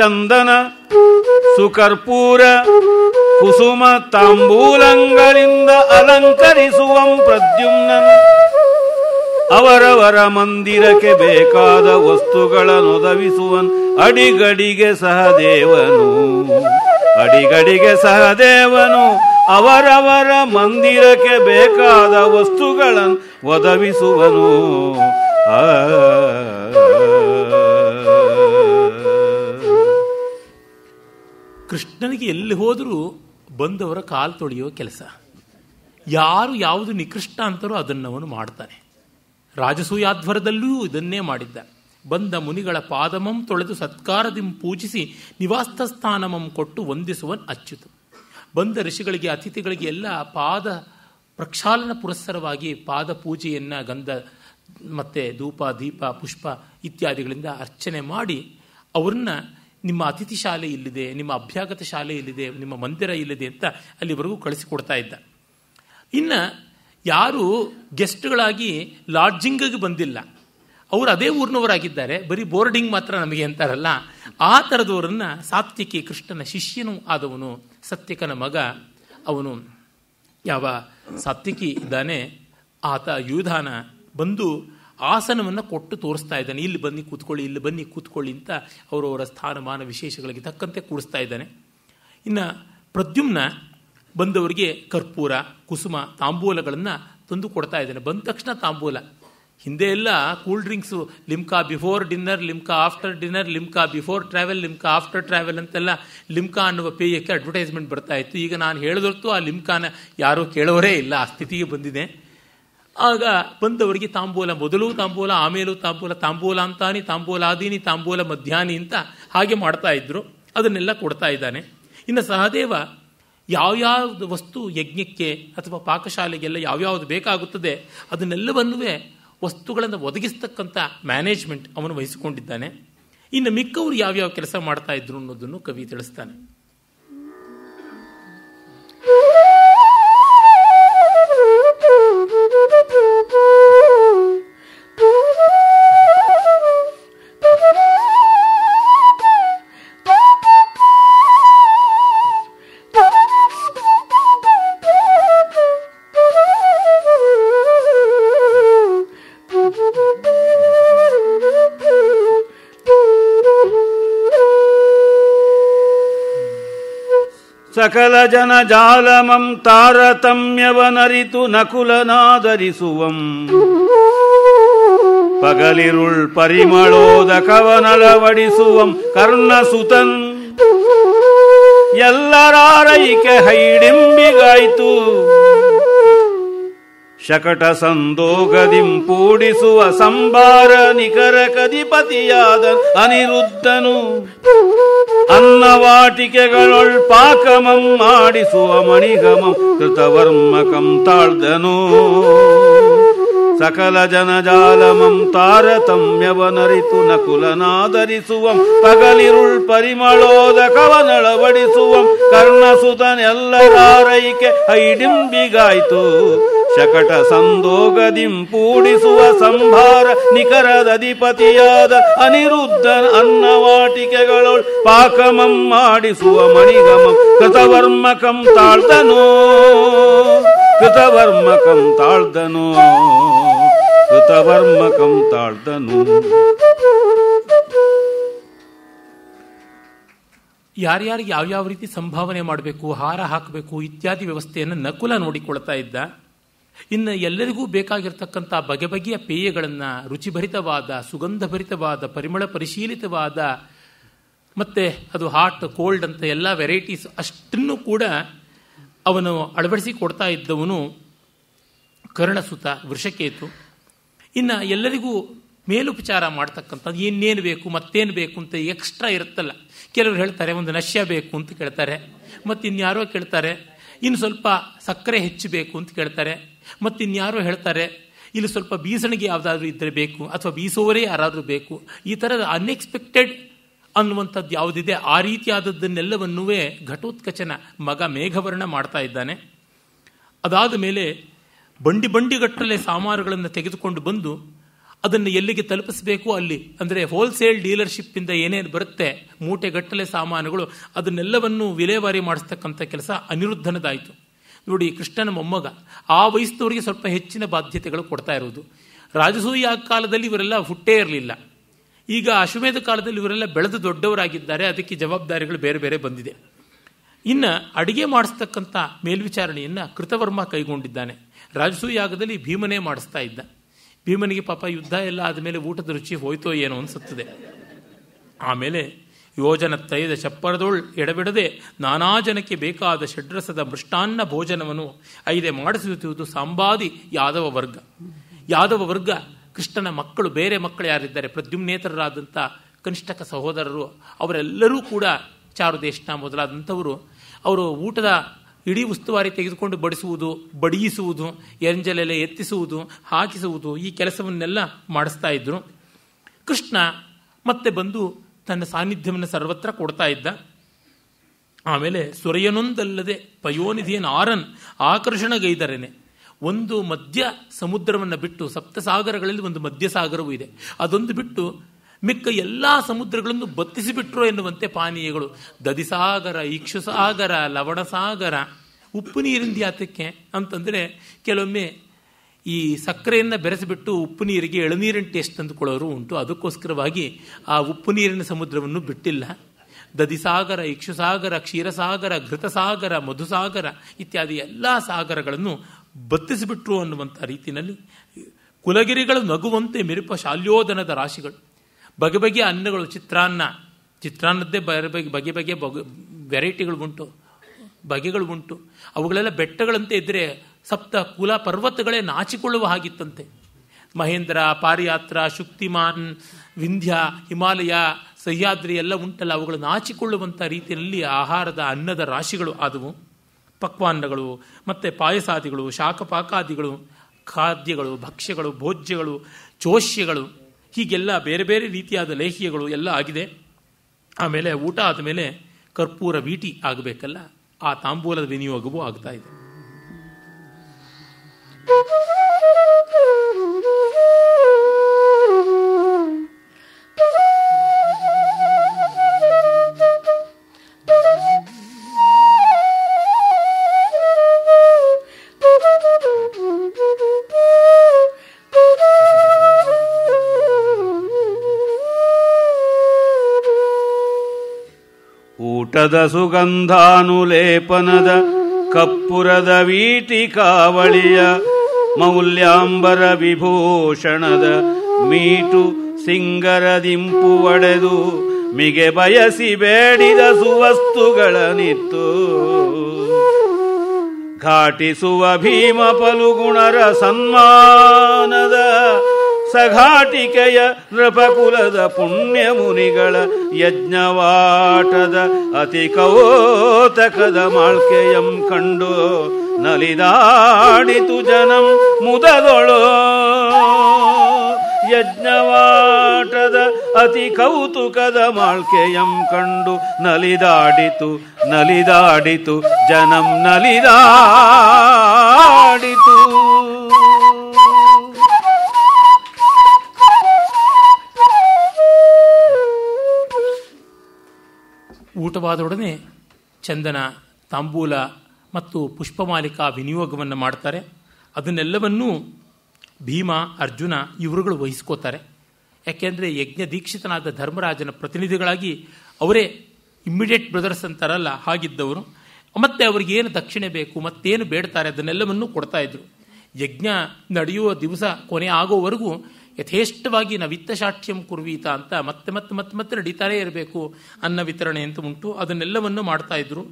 ಚಂದನ ಸುಕರ್ಪೂರ ಕುಸುಮ ತಾಂಬೂಲಂಗಳಿಂದ ಅಲಂಕರಿಸುವಂ ಪ್ರದ್ಯುಮ್ನನ್ ಅವರವರ ಮಂದಿರಕ್ಕೆ ಬೇಕಾದ ವಸ್ತುಗಳನ್ನು ಒದಗಿಸುವನು ಅಡಿಗಡಿಗೆ ಸಹದೇವನು ಅಡಿಗಡಿಗೆ ಸಹದೇವನು ಅವರವರ ಮಂದಿರಕ್ಕೆ ಬೇಕಾದ ವಸ್ತುಗಳನ್ನು ಒದಗಿಸುವನು ಕೃಷ್ಣನಿಗೆ ಎಲ್ಲಿ ಹೋದರೂ ಬಂದವರ ಕಾಲು ತೊಡೆಯುವ ಕೆಲಸ ಯಾರು ಯಾವುದು ನಿಕೃಷ್ಟ ಅಂತಾರೋ ಅದನ್ನು ಅವನು ಮಾಡ್ತಾನೆ ರಾಜಸೂಯಾಧ್ವರದಲ್ಲೂ ಇದನ್ನೇ ಮಾಡಿದ್ದ ಬಂದ ಮುನಿಗಳ ಪಾದಮಂ ತೊಳೆದು ಸತ್ಕಾರದಿಂ ಪೂಜಿಸಿ ಸ್ಥಾನಮಂ ಕೊಟ್ಟು ವಂದಿಸುವನ್ ಅಚ್ಚುತು ಬಂದ ಋಷಿಗಳಿಗೆ ಅತಿಥಿಗಳಿಗೆ ಎಲ್ಲ ಪಾದ ಪ್ರಕ್ಷಾಲನ ಪುರಸ್ಸರವಾಗಿ ಪಾದ ಪೂಜೆಯನ್ನ ಗಂಧ ಮತ್ತೆ ಧೂಪ ದೀಪ ಪುಷ್ಪ ಇತ್ಯಾದಿಗಳಿಂದ ಅರ್ಚನೆ ಮಾಡಿ ಅವ್ರನ್ನ ನಿಮ್ಮ ಅತಿಥಿ ಶಾಲೆ ಇಲ್ಲಿದೆ ನಿಮ್ಮ ಅಭ್ಯಾಗತ ಶಾಲೆ ಇಲ್ಲಿದೆ ನಿಮ್ಮ ಮಂದಿರ ಇಲ್ಲಿದೆ ಅಂತ ಅಲ್ಲಿವರೆಗೂ ಕಳಿಸಿಕೊಡ್ತಾ ಇದ್ದ ಇನ್ನು ಯಾರು ಗೆಸ್ಟ್ಗಳಾಗಿ ಲಾಡ್ಜಿಂಗಿಗೆ ಬಂದಿಲ್ಲ ಅವರು ಅದೇ ಊರಿನವರಾಗಿದ್ದಾರೆ ಬರೀ ಬೋರ್ಡಿಂಗ್ ಮಾತ್ರ ನಮಗೆ ಅಂತಾರಲ್ಲ ಆ ಥರದವರನ್ನ ಸಾತ್ವಿಕಿ ಕೃಷ್ಣನ ಶಿಷ್ಯನೂ ಆದವನು ಸತ್ಯಕನ ಮಗ ಅವನು ಯಾವ ಸಾತ್ವಿಕಿ ಇದ್ದಾನೆ ಆತ ಯುಧಾನ ಬಂದು ಆಸನವನ್ನು ಕೊಟ್ಟು ತೋರಿಸ್ತಾ ಇದ್ದಾನೆ ಇಲ್ಲಿ ಬನ್ನಿ ಕೂತ್ಕೊಳ್ಳಿ ಇಲ್ಲಿ ಬನ್ನಿ ಕೂತ್ಕೊಳ್ಳಿ ಅಂತ ಅವರವರ ಸ್ಥಾನಮಾನ ವಿಶೇಷಗಳಿಗೆ ತಕ್ಕಂತೆ ಕೂಡಿಸ್ತಾ ಇದ್ದಾನೆ ಇನ್ನು ಪ್ರದ್ಯುಮ್ನ ಬಂದವರಿಗೆ ಕರ್ಪೂರ ಕುಸುಮ ತಾಂಬೂಲಗಳನ್ನು ತಂದು ಕೊಡ್ತಾ ಇದ್ದಾನೆ ಬಂದ ತಕ್ಷಣ ತಾಂಬೂಲ ಹಿಂದೆ ಎಲ್ಲ cool drinks Limca before dinner Limca after dinner Limca before travel Limca after travel ಅಂತೆಲ್ಲ ಲಿಮ್ಕಾ ಅನ್ನುವ ಪೇಯಕ್ಕೆ ಅಡ್ವರ್ಟೈಸ್ಮೆಂಟ್ ಬರ್ತಾ ಇತ್ತು ಈಗ ನಾನು ಹೇಳಿದೊರ್ತು ಆ ಲಿಮ್ಕಾನ ಯಾರೂ ಕೇಳೋರೇ ಇಲ್ಲ ಆ ಸ್ಥಿತಿಗೆ ಬಂದಿದೆ ಆಗ ಬಂದವರಿಗೆ ತಾಂಬೂಲ ಮೊದಲು ತಾಂಬೂಲ ಆಮೇಲೂ ತಾಂಬೂಲ ತಾಂಬೂಲ ಅಂತಾನಿ ತಾಂಬೂಲ ಆದೀನಿ ತಾಂಬೂಲ ಮಧ್ಯಾಹ್ನಿ ಅಂತ ಹಾಗೆ ಮಾಡ್ತಾ ಇದ್ರು ಅದನ್ನೆಲ್ಲ ಕೊಡ್ತಾ ಇದ್ದಾನೆ ಇನ್ನು ಸಹದೇವ ಯಾವ್ಯಾವ ವಸ್ತು ಯಜ್ಞಕ್ಕೆ ಅಥವಾ ಪಾಕಶಾಲೆಗೆಲ್ಲ ಯಾವ್ಯಾವ್ದು ಬೇಕಾಗುತ್ತದೆ ಅದನ್ನೆಲ್ಲವನ್ನು ವಸ್ತುಗಳನ್ನು ಒದಗಿಸ್ತಕ್ಕಂಥ ಮ್ಯಾನೇಜ್ಮೆಂಟ್ ಅವನು ವಹಿಸಿಕೊಂಡಿದ್ದಾನೆ ಇನ್ನು ಮಿಕ್ಕವರು ಯಾವ್ಯಾವ ಕೆಲಸ ಮಾಡ್ತಾ ಇದ್ರು ಅನ್ನೋದನ್ನು ಕವಿ ತಿಳಿಸ್ತಾನೆ ಜನ ಜಾಲಮಂ ತಾರತಮ್ಯವನರಿತು ನಕುಲನಾದರಿಸುವಂ ಪಗಲಿರುಳ್ ಪರಿಮಳೋದ ಕವನಳವಡಿಸುವಂ ಕರ್ಣಸುತನ್ ಎಲ್ಲರಾರೈಕೆ ಹೈಡಿಂಬಿಗಾಯ್ತು ಶಕಟ ಪೂಡಿಸುವ ಸಂಭಾರ ನಿಖರ ಕಧಿಪತಿಯಾದ ಅನಿರುದ್ಧನು ಅನ್ನವಾಟಿಕೆಗಳೊಳ್ಪಾಕಮಂ ಮಾಡಿಸುವ ಮಣಿಗಮಂ ಕೃತವರ್ಮಕಂ ತಾಳ್ದನು. ಸಕಲ ಜನಜಾಲಮಂ ತಾರತಮ್ಯವನರಿತು ನಕುಲನಾದರಿಸುವಂ ಪಗಲಿರುಳ್ ಪರಿಮಳೋದ ಕವನಳವಡಿಸುವಂ ಕರ್ಣಸುತನೆಲ್ಲರಾರೈಕೆ ಐಡಿಂಬಿಗಾಯ್ತು ಶಕಟ ಸಂದೋಗದಿಂಪೂಡಿಸುವ ಸಂಭಾರ ನಿಖರದ ಅಧಿಪತಿಯಾದ ಅನಿರುದ್ಧ ಅನ್ನವಾಟಿಕೆಗಳು ಪಾಕಮಂ ಮಾಡಿಸುವ ಮಣಿಗಮಂ ಕೃತವರ್ಮಕಂ ತಾಳ್ತನೋ ಕೃತವರ್ಮಕಂ ತಾಳ್ದನೋ ಕೃತವರ್ಮಕಂ ಯಾರ್ಯಾರಿಗೆ ಯಾವ್ಯಾವ ರೀತಿ ಸಂಭಾವನೆ ಮಾಡಬೇಕು ಹಾರ ಹಾಕಬೇಕು ಇತ್ಯಾದಿ ವ್ಯವಸ್ಥೆಯನ್ನು ನಕುಲ ನೋಡಿಕೊಳ್ತಾ ಇದ್ದ ಇನ್ನು ಎಲ್ಲರಿಗೂ ಬೇಕಾಗಿರ್ತಕ್ಕಂಥ ಬಗೆ ಬಗೆಯ ಪೇಯಗಳನ್ನು ರುಚಿಭರಿತವಾದ ಸುಗಂಧಭರಿತವಾದ ಪರಿಮಳ ಪರಿಶೀಲಿತವಾದ ಮತ್ತು ಅದು ಹಾಟ್ ಕೋಲ್ಡ್ ಅಂತ ಎಲ್ಲ ವೆರೈಟೀಸ್ ಅಷ್ಟನ್ನು ಕೂಡ ಅವನು ಅಳವಡಿಸಿಕೊಡ್ತಾ ಇದ್ದವನು ಕರ್ಣಸುತ ವೃಷಕೇತು ಇನ್ನು ಎಲ್ಲರಿಗೂ ಮೇಲುಪಚಾರ ಮಾಡ್ತಕ್ಕಂಥದ್ದು ಇನ್ನೇನು ಬೇಕು ಮತ್ತೇನು ಬೇಕು ಅಂತ ಎಕ್ಸ್ಟ್ರಾ ಇರುತ್ತಲ್ಲ ಕೆಲವರು ಹೇಳ್ತಾರೆ ಒಂದು ನಶ್ಯ ಬೇಕು ಅಂತ ಕೇಳ್ತಾರೆ ಮತ್ತಿನ್ಯಾರೋ ಕೇಳ್ತಾರೆ ಇನ್ನು ಸ್ವಲ್ಪ ಸಕ್ಕರೆ ಹೆಚ್ಚು ಬೇಕು ಅಂತ ಕೇಳ್ತಾರೆ ಮತ್ತಿನ್ಯಾರೋ ಹೇಳ್ತಾರೆ ಇಲ್ಲಿ ಸ್ವಲ್ಪ ಬೀಸಣಿಗೆ ಯಾವುದಾದ್ರೂ ಇದ್ದರೆ ಬೇಕು ಅಥವಾ ಬೀಸೋವರೇ ಯಾರಾದರೂ ಬೇಕು ಈ ಥರದ ಅನ್ಎಕ್ಸ್ಪೆಕ್ಟೆಡ್ ಅನ್ನುವಂಥದ್ದು ಯಾವುದಿದೆ ಆ ರೀತಿಯಾದದ್ದನ್ನೆಲ್ಲವನ್ನೂ ಘಟೋತ್ಕಚನ ಮಗ ಮೇಘವರ್ಣ ಮಾಡ್ತಾ ಇದ್ದಾನೆ ಅದಾದ ಮೇಲೆ ಬಂಡಿ ಬಂಡಿಗಟ್ಟಲೆ ಸಾಮಾನುಗಳನ್ನು ತೆಗೆದುಕೊಂಡು ಬಂದು ಅದನ್ನು ಎಲ್ಲಿಗೆ ತಲುಪಿಸಬೇಕು ಅಲ್ಲಿ ಅಂದರೆ ಹೋಲ್ಸೇಲ್ ಡೀಲರ್ಶಿಪ್ಪಿಂದ ಏನೇನು ಬರುತ್ತೆ ಮೂಟೆಗಟ್ಟಲೆ ಸಾಮಾನುಗಳು ಅದನ್ನೆಲ್ಲವನ್ನು ವಿಲೇವಾರಿ ಮಾಡಿಸ್ತಕ್ಕಂಥ ಕೆಲಸ ಅನಿರುದ್ಧನದಾಯಿತು ನೋಡಿ ಕೃಷ್ಣನ ಮೊಮ್ಮಗ ಆ ವಯಸ್ಸಿನವರಿಗೆ ಸ್ವಲ್ಪ ಹೆಚ್ಚಿನ ಬಾಧ್ಯತೆಗಳು ಕೊಡ್ತಾ ಇರೋದು ರಾಜಸೂಯ ಕಾಲದಲ್ಲಿ ಇವರೆಲ್ಲ ಹುಟ್ಟೇ ಇರಲಿಲ್ಲ ಈಗ ಅಶ್ವಮೇಧ ಕಾಲದಲ್ಲಿ ಇವರೆಲ್ಲ ಬೆಳೆದು ದೊಡ್ಡವರಾಗಿದ್ದಾರೆ ಅದಕ್ಕೆ ಜವಾಬ್ದಾರಿಗಳು ಬೇರೆ ಬೇರೆ ಬಂದಿದೆ ಇನ್ನು ಅಡಿಗೆ ಮಾಡಿಸ್ತಕ್ಕಂಥ ಮೇಲ್ವಿಚಾರಣೆಯನ್ನು ಕೃತವರ್ಮ ಕೈಗೊಂಡಿದ್ದಾನೆ ರಾಜಸೂಯಾಗದಲ್ಲಿ ಭೀಮನೇ ಮಾಡಿಸ್ತಾ ಇದ್ದ ಭೀಮನಿಗೆ ಪಾಪ ಯುದ್ಧ ಎಲ್ಲ ಆದಮೇಲೆ ಊಟದ ರುಚಿ ಹೋಯ್ತೋ ಏನೋ ಅನಿಸುತ್ತದೆ ಆಮೇಲೆ ತೈದ ಚಪ್ಪರದೊಳ್ ಎಡಬಿಡದೆ ನಾನಾ ಜನಕ್ಕೆ ಬೇಕಾದ ಷಡ್ರಸದ ಮೃಷ್ಟಾನ್ನ ಭೋಜನವನ್ನು ಐದೆ ಮಾಡಿಸುತ್ತಿರುವುದು ಸಾಂಬಾದಿ ಯಾದವ ವರ್ಗ ಯಾದವ ವರ್ಗ ಕೃಷ್ಣನ ಮಕ್ಕಳು ಬೇರೆ ಮಕ್ಕಳು ಯಾರಿದ್ದಾರೆ ಪ್ರದ್ಯುಮ್ನೇತರರಾದಂಥ ಕನಿಷ್ಠಕ ಸಹೋದರರು ಅವರೆಲ್ಲರೂ ಕೂಡ ದೇಶನ ಮೊದಲಾದಂಥವರು ಅವರು ಊಟದ ಇಡೀ ಉಸ್ತುವಾರಿ ತೆಗೆದುಕೊಂಡು ಬಡಿಸುವುದು ಬಡಿಯಿಸುವುದು ಎಂಜಲೆಲೆ ಎತ್ತಿಸುವುದು ಹಾಕಿಸುವುದು ಈ ಕೆಲಸವನ್ನೆಲ್ಲ ಮಾಡಿಸ್ತಾ ಇದ್ದರು ಕೃಷ್ಣ ಮತ್ತೆ ಬಂದು ತನ್ನ ಸಾನ್ನಿಧ್ಯವನ್ನು ಸರ್ವತ್ರ ಕೊಡ್ತಾ ಇದ್ದ ಆಮೇಲೆ ಸುರೆಯನೊಂದಲ್ಲದೆ ಪಯೋನಿಧಿಯನ್ ಆರನ್ ಆಕರ್ಷಣಗೈದರೇನೆ ಒಂದು ಮಧ್ಯ ಸಮುದ್ರವನ್ನು ಬಿಟ್ಟು ಸಪ್ತಸಾಗರಗಳಲ್ಲಿ ಒಂದು ಮಧ್ಯ ಸಾಗರವೂ ಇದೆ ಅದೊಂದು ಬಿಟ್ಟು ಮಿಕ್ಕ ಎಲ್ಲ ಸಮುದ್ರಗಳನ್ನು ಬತ್ತಿಸಿಬಿಟ್ರು ಎನ್ನುವಂತೆ ಪಾನೀಯಗಳು ದದಿಸಾಗರ ಇಕ್ಷುಸಾಗರ ಲವಣಸಾಗರ ಉಪ್ಪು ನೀರಿಂದ ಯಾತಕ್ಕೆ ಅಂತಂದರೆ ಕೆಲವೊಮ್ಮೆ ಈ ಸಕ್ಕರೆಯನ್ನು ಬೆರೆಸಿಬಿಟ್ಟು ಉಪ್ಪು ನೀರಿಗೆ ಎಳನೀರಿನ ಟೇಸ್ಟ್ ತಂದುಕೊಳ್ಳೋರು ಉಂಟು ಅದಕ್ಕೋಸ್ಕರವಾಗಿ ಆ ಉಪ್ಪು ನೀರಿನ ಸಮುದ್ರವನ್ನು ಬಿಟ್ಟಿಲ್ಲ ದದಿಸಾಗರ ಇಕ್ಷುಸಾಗರ ಕ್ಷೀರಸಾಗರ ಘೃತಸಾಗರ ಮಧುಸಾಗರ ಇತ್ಯಾದಿ ಎಲ್ಲ ಸಾಗರಗಳನ್ನು ಬತ್ತಿಸಿಬಿಟ್ರು ಅನ್ನುವಂಥ ರೀತಿಯಲ್ಲಿ ಕುಲಗಿರಿಗಳು ನಗುವಂತೆ ಮಿರುಪ ಶಾಲ್ಯೋಧನದ ರಾಶಿಗಳು ಬಗೆ ಬಗೆಯ ಅನ್ನಗಳು ಚಿತ್ರಾನ್ನ ಚಿತ್ರಾನ್ನದ್ದೇ ಬಗೆ ಬಗೆ ಬಗೆ ಬಗೆ ವೆರೈಟಿಗಳು ಉಂಟು ಬಗೆಗಳು ಉಂಟು ಅವುಗಳೆಲ್ಲ ಬೆಟ್ಟಗಳಂತೆ ಇದ್ದರೆ ಸಪ್ತ ಕುಲ ಪರ್ವತಗಳೇ ನಾಚಿಕೊಳ್ಳುವ ಹಾಗಿತ್ತಂತೆ ಮಹೇಂದ್ರ ಪಾರಿಯಾತ್ರ ಶುಕ್ತಿಮಾನ್ ವಿಂಧ್ಯ ಹಿಮಾಲಯ ಸಹ್ಯಾದ್ರಿ ಎಲ್ಲ ಉಂಟಲ್ಲ ಅವುಗಳು ನಾಚಿಕೊಳ್ಳುವಂಥ ರೀತಿಯಲ್ಲಿ ಆಹಾರದ ಅನ್ನದ ರಾಶಿಗಳು ಆದವು ಪಕ್ವಾನ್ನಗಳು ಮತ್ತು ಪಾಯಸಾದಿಗಳು ಶಾಖಪಾಕಾದಿಗಳು ಖಾದ್ಯಗಳು ಭಕ್ಷ್ಯಗಳು ಭೋಜ್ಯಗಳು ಚೋಷ್ಯಗಳು ಹೀಗೆಲ್ಲ ಬೇರೆ ಬೇರೆ ರೀತಿಯಾದ ಲೇಹ್ಯಗಳು ಎಲ್ಲ ಆಗಿದೆ ಆಮೇಲೆ ಊಟ ಆದಮೇಲೆ ಕರ್ಪೂರ ವೀಟಿ ಆಗಬೇಕಲ್ಲ ಆ ತಾಂಬೂಲದ ವಿನಿಯೋಗವೂ ಆಗ್ತಾ ಇದೆ ಪುಷ್ಟದ ಸುಗಂಧಾನುಲೇಪನದ ಕಪ್ಪುರದ ವೀಟಿಕಾವಳಿಯ ಮೌಲ್ಯಾಂಬರ ವಿಭೂಷಣದ ಮೀಟು ಸಿಂಗರದಿಂಪು ಒಡೆದು ಮಿಗೆ ಬಯಸಿ ಬೇಡಿದ ಸುವಸ್ತುಗಳ ನಿತ್ತು ಘಾಟಿಸುವ ಭೀಮ ಫಲುಗುಣರ ಸನ್ಮಾನದ ಸಘಾಟಿಕೆಯ ನೃಪಕುಲದ ಪುಣ್ಯ ಮುನಿಗಳ ಯಜ್ಞವಾಟದ ಅತಿ ಕವೋತಕದ ಮಾಳ್ಕೆಯಂ ಕಂಡು ನಲಿದಾಡಿತು ಜನಂ ಮುದದೊಳು ಯಜ್ಞವಾಟದ ಅತಿ ಕೌತುಕದ ಮಾಳ್ಕೆಯಂ ಕಂಡು ನಲಿದಾಡಿತು ನಲಿದಾಡಿತು ಜನಂ ನಲಿದಾಡಿತು ಊಟವಾದೊಡನೆ ಚಂದನ ತಾಂಬೂಲ ಮತ್ತು ಪುಷ್ಪಮಾಲಿಕಾ ವಿನಿಯೋಗವನ್ನು ಮಾಡ್ತಾರೆ ಅದನ್ನೆಲ್ಲವನ್ನೂ ಭೀಮ ಅರ್ಜುನ ಇವರುಗಳು ವಹಿಸ್ಕೋತಾರೆ ಯಾಕೆಂದರೆ ಯಜ್ಞ ದೀಕ್ಷಿತನಾದ ಧರ್ಮರಾಜನ ಪ್ರತಿನಿಧಿಗಳಾಗಿ ಅವರೇ ಇಮ್ಮಿಡಿಯೇಟ್ ಬ್ರದರ್ಸ್ ಅಂತಾರಲ್ಲ ಹಾಗಿದ್ದವರು ಮತ್ತೆ ಅವರಿಗೆ ಏನು ದಕ್ಷಿಣೆ ಬೇಕು ಮತ್ತೇನು ಬೇಡ್ತಾರೆ ಅದನ್ನೆಲ್ಲವನ್ನೂ ಕೊಡ್ತಾ ಇದ್ರು ಯಜ್ಞ ನಡೆಯುವ ದಿವಸ ಕೊನೆ ಆಗೋವರೆಗೂ ಯಥೇಷ್ಟವಾಗಿ ನವಿತ್ತ ಶಾಠ್ಯಂ ಕುರ್ವೀತ ಅಂತ ಮತ್ತೆ ಮತ್ತೆ ಮತ್ತೆ ಮತ್ತೆ ನಡೀತಾನೇ ಇರಬೇಕು ಅನ್ನ ವಿತರಣೆ ಅಂತ ಉಂಟು ಅದನ್ನೆಲ್ಲವನ್ನು ಮಾಡ್ತಾ ಇದ್ರು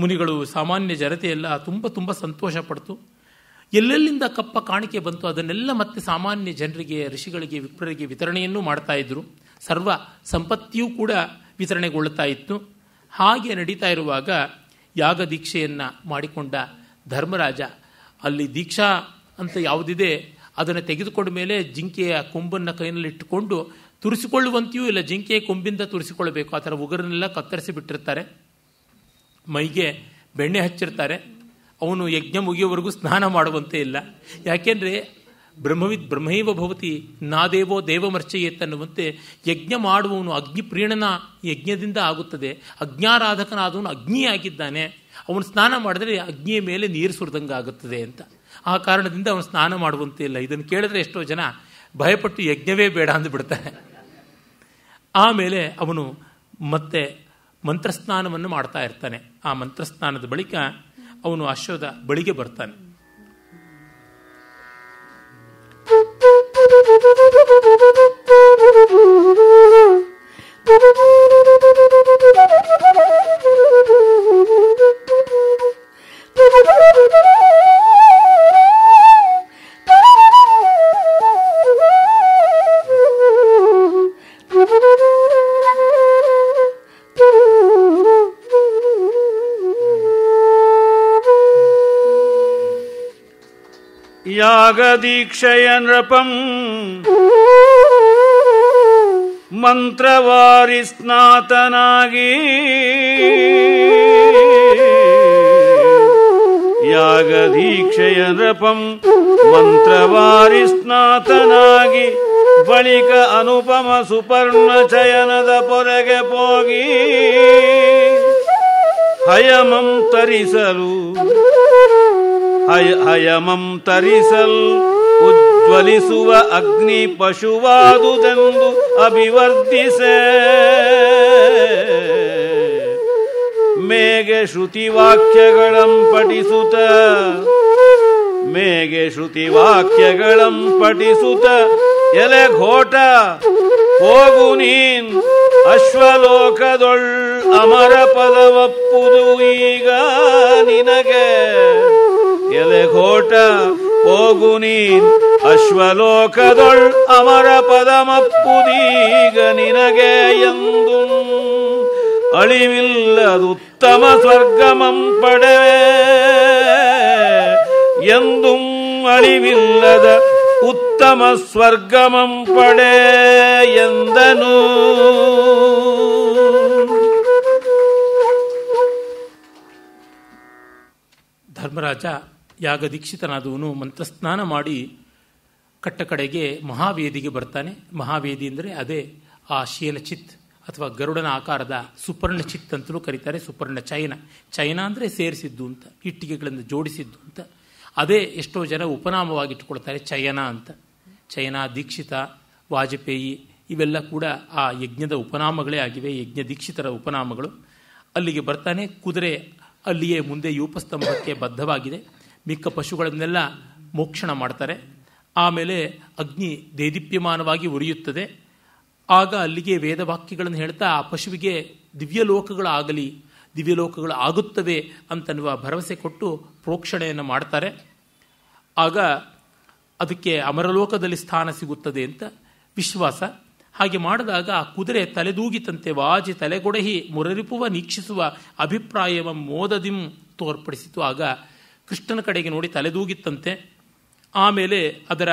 ಮುನಿಗಳು ಸಾಮಾನ್ಯ ಜನತೆಯೆಲ್ಲ ತುಂಬ ತುಂಬ ಸಂತೋಷ ಪಡ್ತು ಎಲ್ಲೆಲ್ಲಿಂದ ಕಪ್ಪ ಕಾಣಿಕೆ ಬಂತು ಅದನ್ನೆಲ್ಲ ಮತ್ತೆ ಸಾಮಾನ್ಯ ಜನರಿಗೆ ಋಷಿಗಳಿಗೆ ವಿಪ್ರರಿಗೆ ವಿತರಣೆಯನ್ನು ಮಾಡ್ತಾ ಇದ್ರು ಸರ್ವ ಸಂಪತ್ತಿಯೂ ಕೂಡ ವಿತರಣೆಗೊಳ್ಳುತ್ತಾ ಇತ್ತು ಹಾಗೆ ನಡೀತಾ ಇರುವಾಗ ಯಾಗ ದೀಕ್ಷೆಯನ್ನು ಮಾಡಿಕೊಂಡ ಧರ್ಮರಾಜ ಅಲ್ಲಿ ದೀಕ್ಷಾ ಅಂತ ಯಾವುದಿದೆ ಅದನ್ನು ತೆಗೆದುಕೊಂಡ ಮೇಲೆ ಜಿಂಕೆಯ ಕೊಂಬನ್ನು ಕೈನಲ್ಲಿ ಇಟ್ಟುಕೊಂಡು ತುರಿಸಿಕೊಳ್ಳುವಂತೆಯೂ ಇಲ್ಲ ಜಿಂಕೆಯ ಕೊಂಬಿಂದ ತುರಿಸಿಕೊಳ್ಳಬೇಕು ಆ ಥರ ಉಗುರನ್ನೆಲ್ಲ ಕತ್ತರಿಸಿ ಬಿಟ್ಟಿರ್ತಾರೆ ಮೈಗೆ ಬೆಣ್ಣೆ ಹಚ್ಚಿರ್ತಾರೆ ಅವನು ಯಜ್ಞ ಮುಗಿಯುವವರೆಗೂ ಸ್ನಾನ ಮಾಡುವಂತೆ ಇಲ್ಲ ಯಾಕೆಂದರೆ ಬ್ರಹ್ಮವಿದ್ ಬ್ರಹ್ಮೈವ ಭವತಿ ನಾದೇವೋ ಅನ್ನುವಂತೆ ಯಜ್ಞ ಮಾಡುವವನು ಅಗ್ನಿ ಪ್ರೀಣನ ಯಜ್ಞದಿಂದ ಆಗುತ್ತದೆ ಅಗ್ನಾರಾಧಕನಾದವನು ಅಗ್ನಿಯಾಗಿದ್ದಾನೆ ಅವನು ಸ್ನಾನ ಮಾಡಿದ್ರೆ ಅಗ್ನಿಯ ಮೇಲೆ ನೀರು ಸುರಿದಂಗೆ ಆಗುತ್ತದೆ ಅಂತ ಆ ಕಾರಣದಿಂದ ಅವನು ಸ್ನಾನ ಮಾಡುವಂತೆ ಇಲ್ಲ ಇದನ್ನು ಕೇಳಿದ್ರೆ ಎಷ್ಟೋ ಜನ ಭಯಪಟ್ಟು ಯಜ್ಞವೇ ಬೇಡ ಅಂದ್ಬಿಡ್ತಾನೆ ಆಮೇಲೆ ಅವನು ಮತ್ತೆ ಮಂತ್ರಸ್ನಾನವನ್ನು ಮಾಡ್ತಾ ಇರ್ತಾನೆ ಆ ಮಂತ್ರಸ್ನಾನದ ಬಳಿಕ ಅವನು ಅಶ್ವದ ಬಳಿಗೆ ಬರ್ತಾನೆ ಯಾಗದೀಕ್ಷಯ ನೃಪಂ ಮಂತ್ರವಾರಿ ಸ್ನಾತನಾಗಿ ಯಾಗದೀಕ್ಷಯ ನೃಪಂ ಮಂತ್ರವಾರಿ ಸ್ನಾತನಾಗಿ ಬಳಿಕ ಅನುಪಮ ಸುಪರ್ಣ ಚಯನದ ಪೊರೆಗೆ ಹೋಗಿ ಹಯಮಂ ತರಿಸಲು ಅಯಮಂ ತರಿಸಲ್ ಉಜ್ವಲಿಸುವ ಅಗ್ನಿ ಪಶುವಾದುದೆಂದು ಅಭಿವರ್ಧಿಸೆ ಮೇಘೆ ಶ್ರುತಿ ವಾಕ್ಯಗಳಂ ಪಠಿಸುತ ಮೇಗೆ ಶ್ರುತಿ ವಾಕ್ಯಗಳಂ ಪಠಿಸುತ ಎಲೆ ಘೋಟ ಹೋಗು ನೀನ್ ಅಶ್ವಲೋಕದೊಳ್ ಅಮರ ಪದವಪ್ಪುದು ಈಗ ನಿನಗೆ ಎಲೆಘೋಟ ಹೋಗು ನೀನ್ ಅಶ್ವಲೋಕದೊಳ್ ಅಮರ ಪದಮಪ್ಪುದೀಗ ನಿನಗೆ ಎಂದು ಅಳಿವಿಲ್ಲದುತ್ತಮ ಸ್ವರ್ಗಮಂ ಪಡೆ ಎಂದು ಅಳಿವಿಲ್ಲದ ಉತ್ತಮ ಸ್ವರ್ಗಮಂ ಪಡೆ ಎಂದನು ಧರ್ಮರಾಜ ಯಾಗ ದೀಕ್ಷಿತನಾದವನು ಮಂತ್ರಸ್ನಾನ ಮಾಡಿ ಕಟ್ಟ ಕಡೆಗೆ ಮಹಾವೇದಿಗೆ ಬರ್ತಾನೆ ಮಹಾವೇದಿ ಅಂದರೆ ಅದೇ ಆ ಶೀಲಚಿತ್ ಅಥವಾ ಗರುಡನ ಆಕಾರದ ಸುಪರ್ಣ ಚಿತ್ ಅಂತಲೂ ಕರೀತಾರೆ ಸುಪರ್ಣ ಚೈನ ಚೈನಾ ಅಂದರೆ ಸೇರಿಸಿದ್ದು ಅಂತ ಇಟ್ಟಿಗೆಗಳನ್ನು ಜೋಡಿಸಿದ್ದು ಅಂತ ಅದೇ ಎಷ್ಟೋ ಜನ ಉಪನಾಮವಾಗಿಟ್ಟುಕೊಳ್ತಾರೆ ಚಯನ ಅಂತ ಚೈನಾ ದೀಕ್ಷಿತ ವಾಜಪೇಯಿ ಇವೆಲ್ಲ ಕೂಡ ಆ ಯಜ್ಞದ ಉಪನಾಮಗಳೇ ಆಗಿವೆ ಯಜ್ಞ ದೀಕ್ಷಿತರ ಉಪನಾಮಗಳು ಅಲ್ಲಿಗೆ ಬರ್ತಾನೆ ಕುದುರೆ ಅಲ್ಲಿಯೇ ಮುಂದೆ ಯೂಪಸ್ತಂಭಕ್ಕೆ ಬದ್ಧವಾಗಿದೆ ಮಿಕ್ಕ ಪಶುಗಳನ್ನೆಲ್ಲ ಮೋಕ್ಷಣ ಮಾಡ್ತಾರೆ ಆಮೇಲೆ ಅಗ್ನಿ ದೇದೀಪ್ಯಮಾನವಾಗಿ ಉರಿಯುತ್ತದೆ ಆಗ ಅಲ್ಲಿಗೆ ವೇದವಾಕ್ಯಗಳನ್ನು ಹೇಳ್ತಾ ಆ ಪಶುವಿಗೆ ದಿವ್ಯಲೋಕಗಳಾಗಲಿ ದಿವ್ಯಲೋಕಗಳು ಆಗುತ್ತವೆ ಅಂತನ್ನುವ ಭರವಸೆ ಕೊಟ್ಟು ಪ್ರೋಕ್ಷಣೆಯನ್ನು ಮಾಡ್ತಾರೆ ಆಗ ಅದಕ್ಕೆ ಅಮರಲೋಕದಲ್ಲಿ ಸ್ಥಾನ ಸಿಗುತ್ತದೆ ಅಂತ ವಿಶ್ವಾಸ ಹಾಗೆ ಮಾಡಿದಾಗ ಆ ಕುದುರೆ ತಲೆದೂಗಿತಂತೆ ವಾಜಿ ತಲೆಗೊಡಹಿ ಮುರರಿಪುವ ನೀಕ್ಷಿಸುವ ಅಭಿಪ್ರಾಯವ ಮೋದದಿಂ ತೋರ್ಪಡಿಸಿತು ಆಗ ಕೃಷ್ಣನ ಕಡೆಗೆ ನೋಡಿ ತಲೆದೂಗಿತ್ತಂತೆ ಆಮೇಲೆ ಅದರ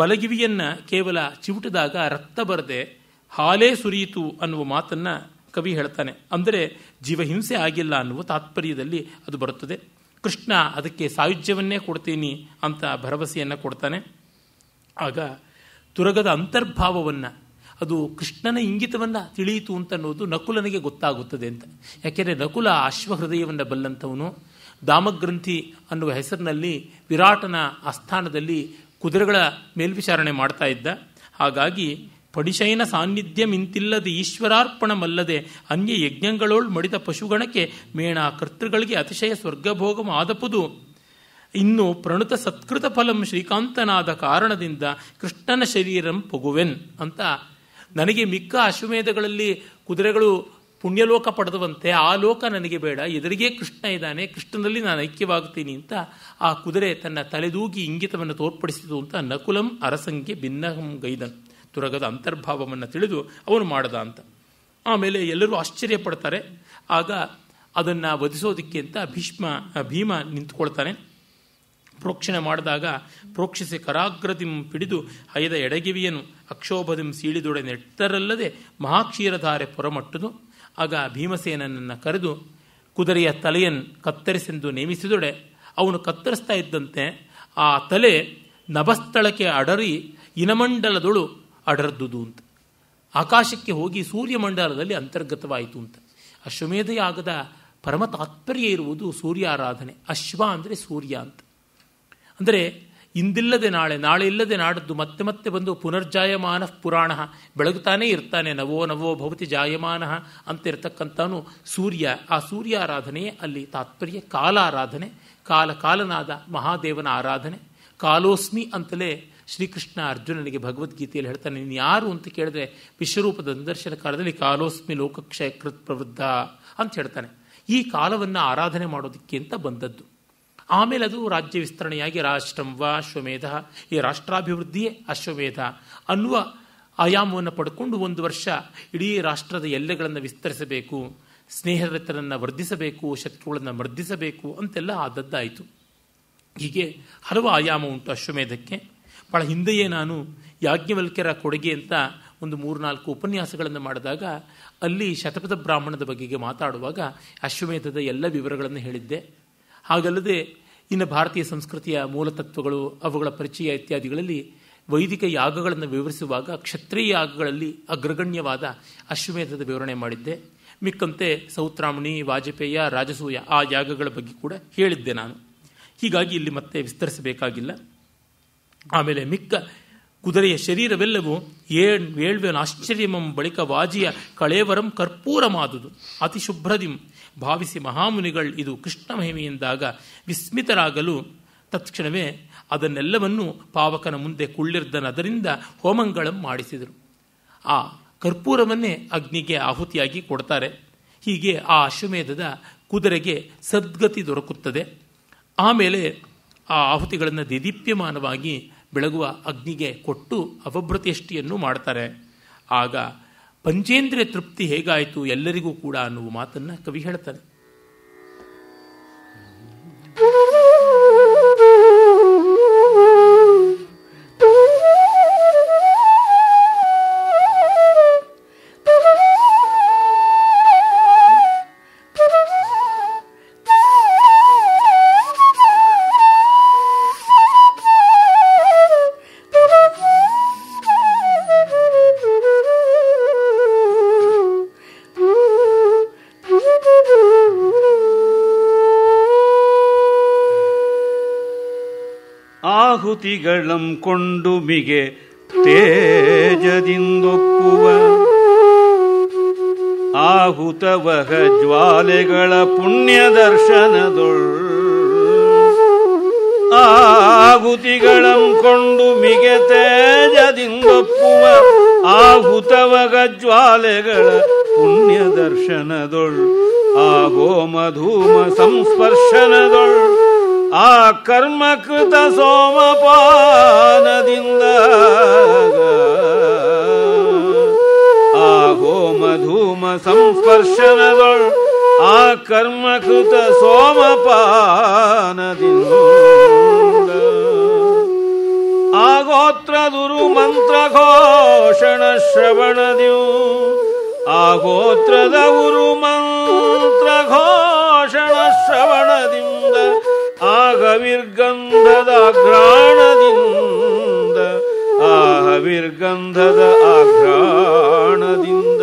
ಬಲಗಿವಿಯನ್ನು ಕೇವಲ ಚಿವುಟಿದಾಗ ರಕ್ತ ಬರದೆ ಹಾಲೇ ಸುರಿಯಿತು ಅನ್ನುವ ಮಾತನ್ನು ಕವಿ ಹೇಳ್ತಾನೆ ಅಂದರೆ ಜೀವಹಿಂಸೆ ಆಗಿಲ್ಲ ಅನ್ನುವ ತಾತ್ಪರ್ಯದಲ್ಲಿ ಅದು ಬರುತ್ತದೆ ಕೃಷ್ಣ ಅದಕ್ಕೆ ಸಾಯುಜ್ಯವನ್ನೇ ಕೊಡ್ತೀನಿ ಅಂತ ಭರವಸೆಯನ್ನು ಕೊಡ್ತಾನೆ ಆಗ ತುರಗದ ಅಂತರ್ಭಾವವನ್ನು ಅದು ಕೃಷ್ಣನ ಇಂಗಿತವನ್ನು ತಿಳಿಯಿತು ಅಂತ ಅನ್ನೋದು ನಕುಲನಿಗೆ ಗೊತ್ತಾಗುತ್ತದೆ ಅಂತ ಯಾಕೆಂದರೆ ನಕುಲ ಅಶ್ವಹೃದಯವನ್ನು ಬಲ್ಲಂಥವನು ದಾಮಗ್ರಂಥಿ ಅನ್ನುವ ಹೆಸರಿನಲ್ಲಿ ವಿರಾಟನ ಆಸ್ಥಾನದಲ್ಲಿ ಕುದುರೆಗಳ ಮೇಲ್ವಿಚಾರಣೆ ಮಾಡ್ತಾ ಇದ್ದ ಹಾಗಾಗಿ ಪಡಿಶಯನ ಸಾನ್ನಿಧ್ಯ ಮಿಂತಿಲ್ಲದೆ ಈಶ್ವರಾರ್ಪಣಮಲ್ಲದೆ ಅನ್ಯ ಯಜ್ಞಗಳೋಳ್ ಮಡಿದ ಪಶುಗಣಕ್ಕೆ ಮೇಣ ಕರ್ತೃಗಳಿಗೆ ಅತಿಶಯ ಸ್ವರ್ಗಭೋಗಮ ಆದಪುದು ಇನ್ನು ಪ್ರಣುತ ಸತ್ಕೃತ ಫಲಂ ಶ್ರೀಕಾಂತನಾದ ಕಾರಣದಿಂದ ಕೃಷ್ಣನ ಶರೀರಂ ಪಗುವೆನ್ ಅಂತ ನನಗೆ ಮಿಕ್ಕ ಅಶ್ವಮೇಧಗಳಲ್ಲಿ ಕುದುರೆಗಳು ಪುಣ್ಯಲೋಕ ಪಡೆದವಂತೆ ಆ ಲೋಕ ನನಗೆ ಬೇಡ ಎದುರಿಗೆ ಕೃಷ್ಣ ಇದ್ದಾನೆ ಕೃಷ್ಣನಲ್ಲಿ ನಾನು ಐಕ್ಯವಾಗುತ್ತೀನಿ ಅಂತ ಆ ಕುದುರೆ ತನ್ನ ತಲೆದೂಗಿ ಇಂಗಿತವನ್ನು ತೋರ್ಪಡಿಸಿತು ಅಂತ ನಕುಲಂ ಅರಸಂಗೆ ಭಿನ್ನಹಂ ಗೈದನ್ ತುರಗದ ಅಂತರ್ಭಾವವನ್ನು ತಿಳಿದು ಅವನು ಮಾಡದ ಅಂತ ಆಮೇಲೆ ಎಲ್ಲರೂ ಆಶ್ಚರ್ಯ ಪಡ್ತಾರೆ ಆಗ ಅದನ್ನು ವಧಿಸೋದಕ್ಕೆ ಅಂತ ಭೀಷ್ಮ ಭೀಮ ನಿಂತ್ಕೊಳ್ತಾನೆ ಪ್ರೋಕ್ಷಣೆ ಮಾಡಿದಾಗ ಪ್ರೋಕ್ಷಿಸಿ ಕರಾಗ್ರತಿಂ ಪಿಡಿದು ಹಯದ ಎಡಗಿವಿಯನ್ನು ಅಕ್ಷೋಭದಿಂ ಸೀಳಿದೊಡೆ ನೆಟ್ಟರಲ್ಲದೆ ಮಹಾಕ್ಷೀರಧಾರೆ ಪೊರಮಟ್ಟದು ಆಗ ಭೀಮಸೇನನ್ನು ಕರೆದು ಕುದುರೆಯ ತಲೆಯನ್ನು ಕತ್ತರಿಸೆಂದು ನೇಮಿಸಿದೊಡೆ ಅವನು ಕತ್ತರಿಸ್ತಾ ಇದ್ದಂತೆ ಆ ತಲೆ ನಭಸ್ಥಳಕ್ಕೆ ಅಡರಿ ಇನಮಂಡಲದೊಳು ಅಡರ್ದುದು ಅಂತ ಆಕಾಶಕ್ಕೆ ಹೋಗಿ ಸೂರ್ಯಮಂಡಲದಲ್ಲಿ ಅಂತರ್ಗತವಾಯಿತು ಅಂತ ಅಶ್ವಮೇಧಯಾಗದ ಪರಮ ತಾತ್ಪರ್ಯ ಇರುವುದು ಸೂರ್ಯಾರಾಧನೆ ಅಶ್ವ ಅಂದರೆ ಸೂರ್ಯ ಅಂತ ಅಂದರೆ ಇಂದಿಲ್ಲದೆ ನಾಳೆ ನಾಳೆ ಇಲ್ಲದೆ ನಾಡದ್ದು ಮತ್ತೆ ಮತ್ತೆ ಬಂದು ಪುನರ್ಜಾಯಮಾನ ಪುರಾಣ ಬೆಳಗುತ್ತಾನೇ ಇರ್ತಾನೆ ನವೋ ನವೋ ಭವತಿ ಜಾಯಮಾನ ಅಂತ ಇರತಕ್ಕಂಥನು ಸೂರ್ಯ ಆ ಸೂರ್ಯ ಆರಾಧನೆಯೇ ಅಲ್ಲಿ ತಾತ್ಪರ್ಯ ಆರಾಧನೆ ಕಾಲ ಕಾಲನಾದ ಮಹಾದೇವನ ಆರಾಧನೆ ಕಾಲೋಸ್ಮಿ ಅಂತಲೇ ಶ್ರೀಕೃಷ್ಣ ಅರ್ಜುನನಿಗೆ ಭಗವದ್ಗೀತೆಯಲ್ಲಿ ಹೇಳ್ತಾನೆ ನೀನು ಯಾರು ಅಂತ ಕೇಳಿದ್ರೆ ವಿಶ್ವರೂಪದ ನಿದರ್ಶನ ಕಾಲದಲ್ಲಿ ಕಾಲೋಸ್ಮಿ ಲೋಕಕ್ಷಯ ಕೃತ್ ಪ್ರವೃದ್ಧ ಅಂತ ಹೇಳ್ತಾನೆ ಈ ಕಾಲವನ್ನು ಆರಾಧನೆ ಮಾಡೋದಕ್ಕಿಂತ ಅಂತ ಬಂದದ್ದು ಆಮೇಲೆ ಅದು ರಾಜ್ಯ ವಿಸ್ತರಣೆಯಾಗಿ ರಾಷ್ಟ್ರಂ ವ ಅಶ್ವಮೇಧ ಈ ರಾಷ್ಟ್ರಾಭಿವೃದ್ಧಿಯೇ ಅಶ್ವಮೇಧ ಅನ್ನುವ ಆಯಾಮವನ್ನು ಪಡ್ಕೊಂಡು ಒಂದು ವರ್ಷ ಇಡೀ ರಾಷ್ಟ್ರದ ಎಲ್ಲೆಗಳನ್ನು ವಿಸ್ತರಿಸಬೇಕು ಸ್ನೇಹರತ್ತರನ್ನು ವರ್ಧಿಸಬೇಕು ಶತ್ರುಗಳನ್ನು ವರ್ಧಿಸಬೇಕು ಅಂತೆಲ್ಲ ಆದದ್ದಾಯಿತು ಹೀಗೆ ಹಲವು ಆಯಾಮ ಉಂಟು ಅಶ್ವಮೇಧಕ್ಕೆ ಭಾಳ ಹಿಂದೆಯೇ ನಾನು ಯಾಜ್ಞವಲ್ಕ್ಯರ ಕೊಡುಗೆ ಅಂತ ಒಂದು ಮೂರ್ನಾಲ್ಕು ಉಪನ್ಯಾಸಗಳನ್ನು ಮಾಡಿದಾಗ ಅಲ್ಲಿ ಶತಪಥ ಬ್ರಾಹ್ಮಣದ ಬಗೆಗೆ ಮಾತಾಡುವಾಗ ಅಶ್ವಮೇಧದ ಎಲ್ಲ ವಿವರಗಳನ್ನು ಹೇಳಿದ್ದೆ ಹಾಗಲ್ಲದೆ ಇನ್ನು ಭಾರತೀಯ ಸಂಸ್ಕೃತಿಯ ಮೂಲತತ್ವಗಳು ಅವುಗಳ ಪರಿಚಯ ಇತ್ಯಾದಿಗಳಲ್ಲಿ ವೈದಿಕ ಯಾಗಗಳನ್ನು ವಿವರಿಸುವಾಗ ಕ್ಷತ್ರಿಯ ಯಾಗಗಳಲ್ಲಿ ಅಗ್ರಗಣ್ಯವಾದ ಅಶ್ವಮೇಧದ ವಿವರಣೆ ಮಾಡಿದ್ದೆ ಮಿಕ್ಕಂತೆ ಸೌತ್ರಾಮಣಿ ವಾಜಪೇಯ ರಾಜಸೂಯ ಆ ಯಾಗಗಳ ಬಗ್ಗೆ ಕೂಡ ಹೇಳಿದ್ದೆ ನಾನು ಹೀಗಾಗಿ ಇಲ್ಲಿ ಮತ್ತೆ ವಿಸ್ತರಿಸಬೇಕಾಗಿಲ್ಲ ಆಮೇಲೆ ಮಿಕ್ಕ ಕುದುರೆಯ ಶರೀರವೆಲ್ಲವೂ ಏಳ್ವೆ ಆಶ್ಚರ್ಯಮಂ ಬಳಿಕ ವಾಜಿಯ ಕಳೇವರಂ ಕರ್ಪೂರಮಾದುದು ಅತಿ ಶುಭ್ರದಿಂ ಭಾವಿಸಿ ಮಹಾಮುನಿಗಳು ಇದು ಕೃಷ್ಣ ಮಹಿಮೆಯಿಂದಾಗ ವಿಸ್ಮಿತರಾಗಲು ತತ್ಕ್ಷಣವೇ ಅದನ್ನೆಲ್ಲವನ್ನೂ ಪಾವಕನ ಮುಂದೆ ಕುಳ್ಳಿರ್ದನ ಅದರಿಂದ ಹೋಮಂಗಳಂ ಮಾಡಿಸಿದರು ಆ ಕರ್ಪೂರವನ್ನೇ ಅಗ್ನಿಗೆ ಆಹುತಿಯಾಗಿ ಕೊಡ್ತಾರೆ ಹೀಗೆ ಆ ಅಶ್ವಮೇಧದ ಕುದುರೆಗೆ ಸದ್ಗತಿ ದೊರಕುತ್ತದೆ ಆಮೇಲೆ ಆ ಆಹುತಿಗಳನ್ನು ದಿದೀಪ್ಯಮಾನವಾಗಿ ಬೆಳಗುವ ಅಗ್ನಿಗೆ ಕೊಟ್ಟು ಅವಭ್ರತಿಯಷ್ಟಿಯನ್ನು ಮಾಡ್ತಾರೆ ಆಗ ಪಂಚೇಂದ್ರಿಯ ತೃಪ್ತಿ ಹೇಗಾಯಿತು ಎಲ್ಲರಿಗೂ ಕೂಡ ಅನ್ನುವ ಮಾತನ್ನ ಕವಿ ಹೇಳ್ತಾನೆ ಆಹುತಿಗಳಂ ಮಿಗೆ ತೇಜದಿಂದೊಪ್ಪುವ ಆಹುತವಹ ಜ್ವಾಲೆಗಳ ಪುಣ್ಯ ದರ್ಶನದೊಳ್ ಆಹುತಿಗಳಂ ಕೊಂಡು ಮಿಗೆ ತೇಜದಿಂದೊಪ್ಪುವ ಆಹುತವಹ ಜ್ವಾಲೆಗಳ ಪುಣ್ಯ ದರ್ಶನದೊಳ್ ಆ ಮಧೂಮ ಸಂಸ್ಪರ್ಶನದೊಳ್ ಆ ಕರ್ಮಕೃತ ಸೋಮಪಾನದಿಂದ ಆ ಹೋಮ ಧೂಮ ಸಂಸ್ಪರ್ಶನದೊಳ್ ಆ ಕರ್ಮಕೃತ ಸೋಮಪಾನದಿಂದ ಆ ಗೋತ್ರ ದುರು ಮಂತ್ರ ಘೋಷಣ ಶ್ರವಣದಿಯು ಆ ಗೋತ್ರದ ಉರು ಮಂತ್ರ ಘೋಷಣ ಶ್ರವಣದಿ ಆಗವಿರ್ಗಂಧದ ಅಘ್ರಾಣದಿಂದ ಆಹವಿರ್ಗಂಧದ ಅಘ್ರಾಣದಿಂದ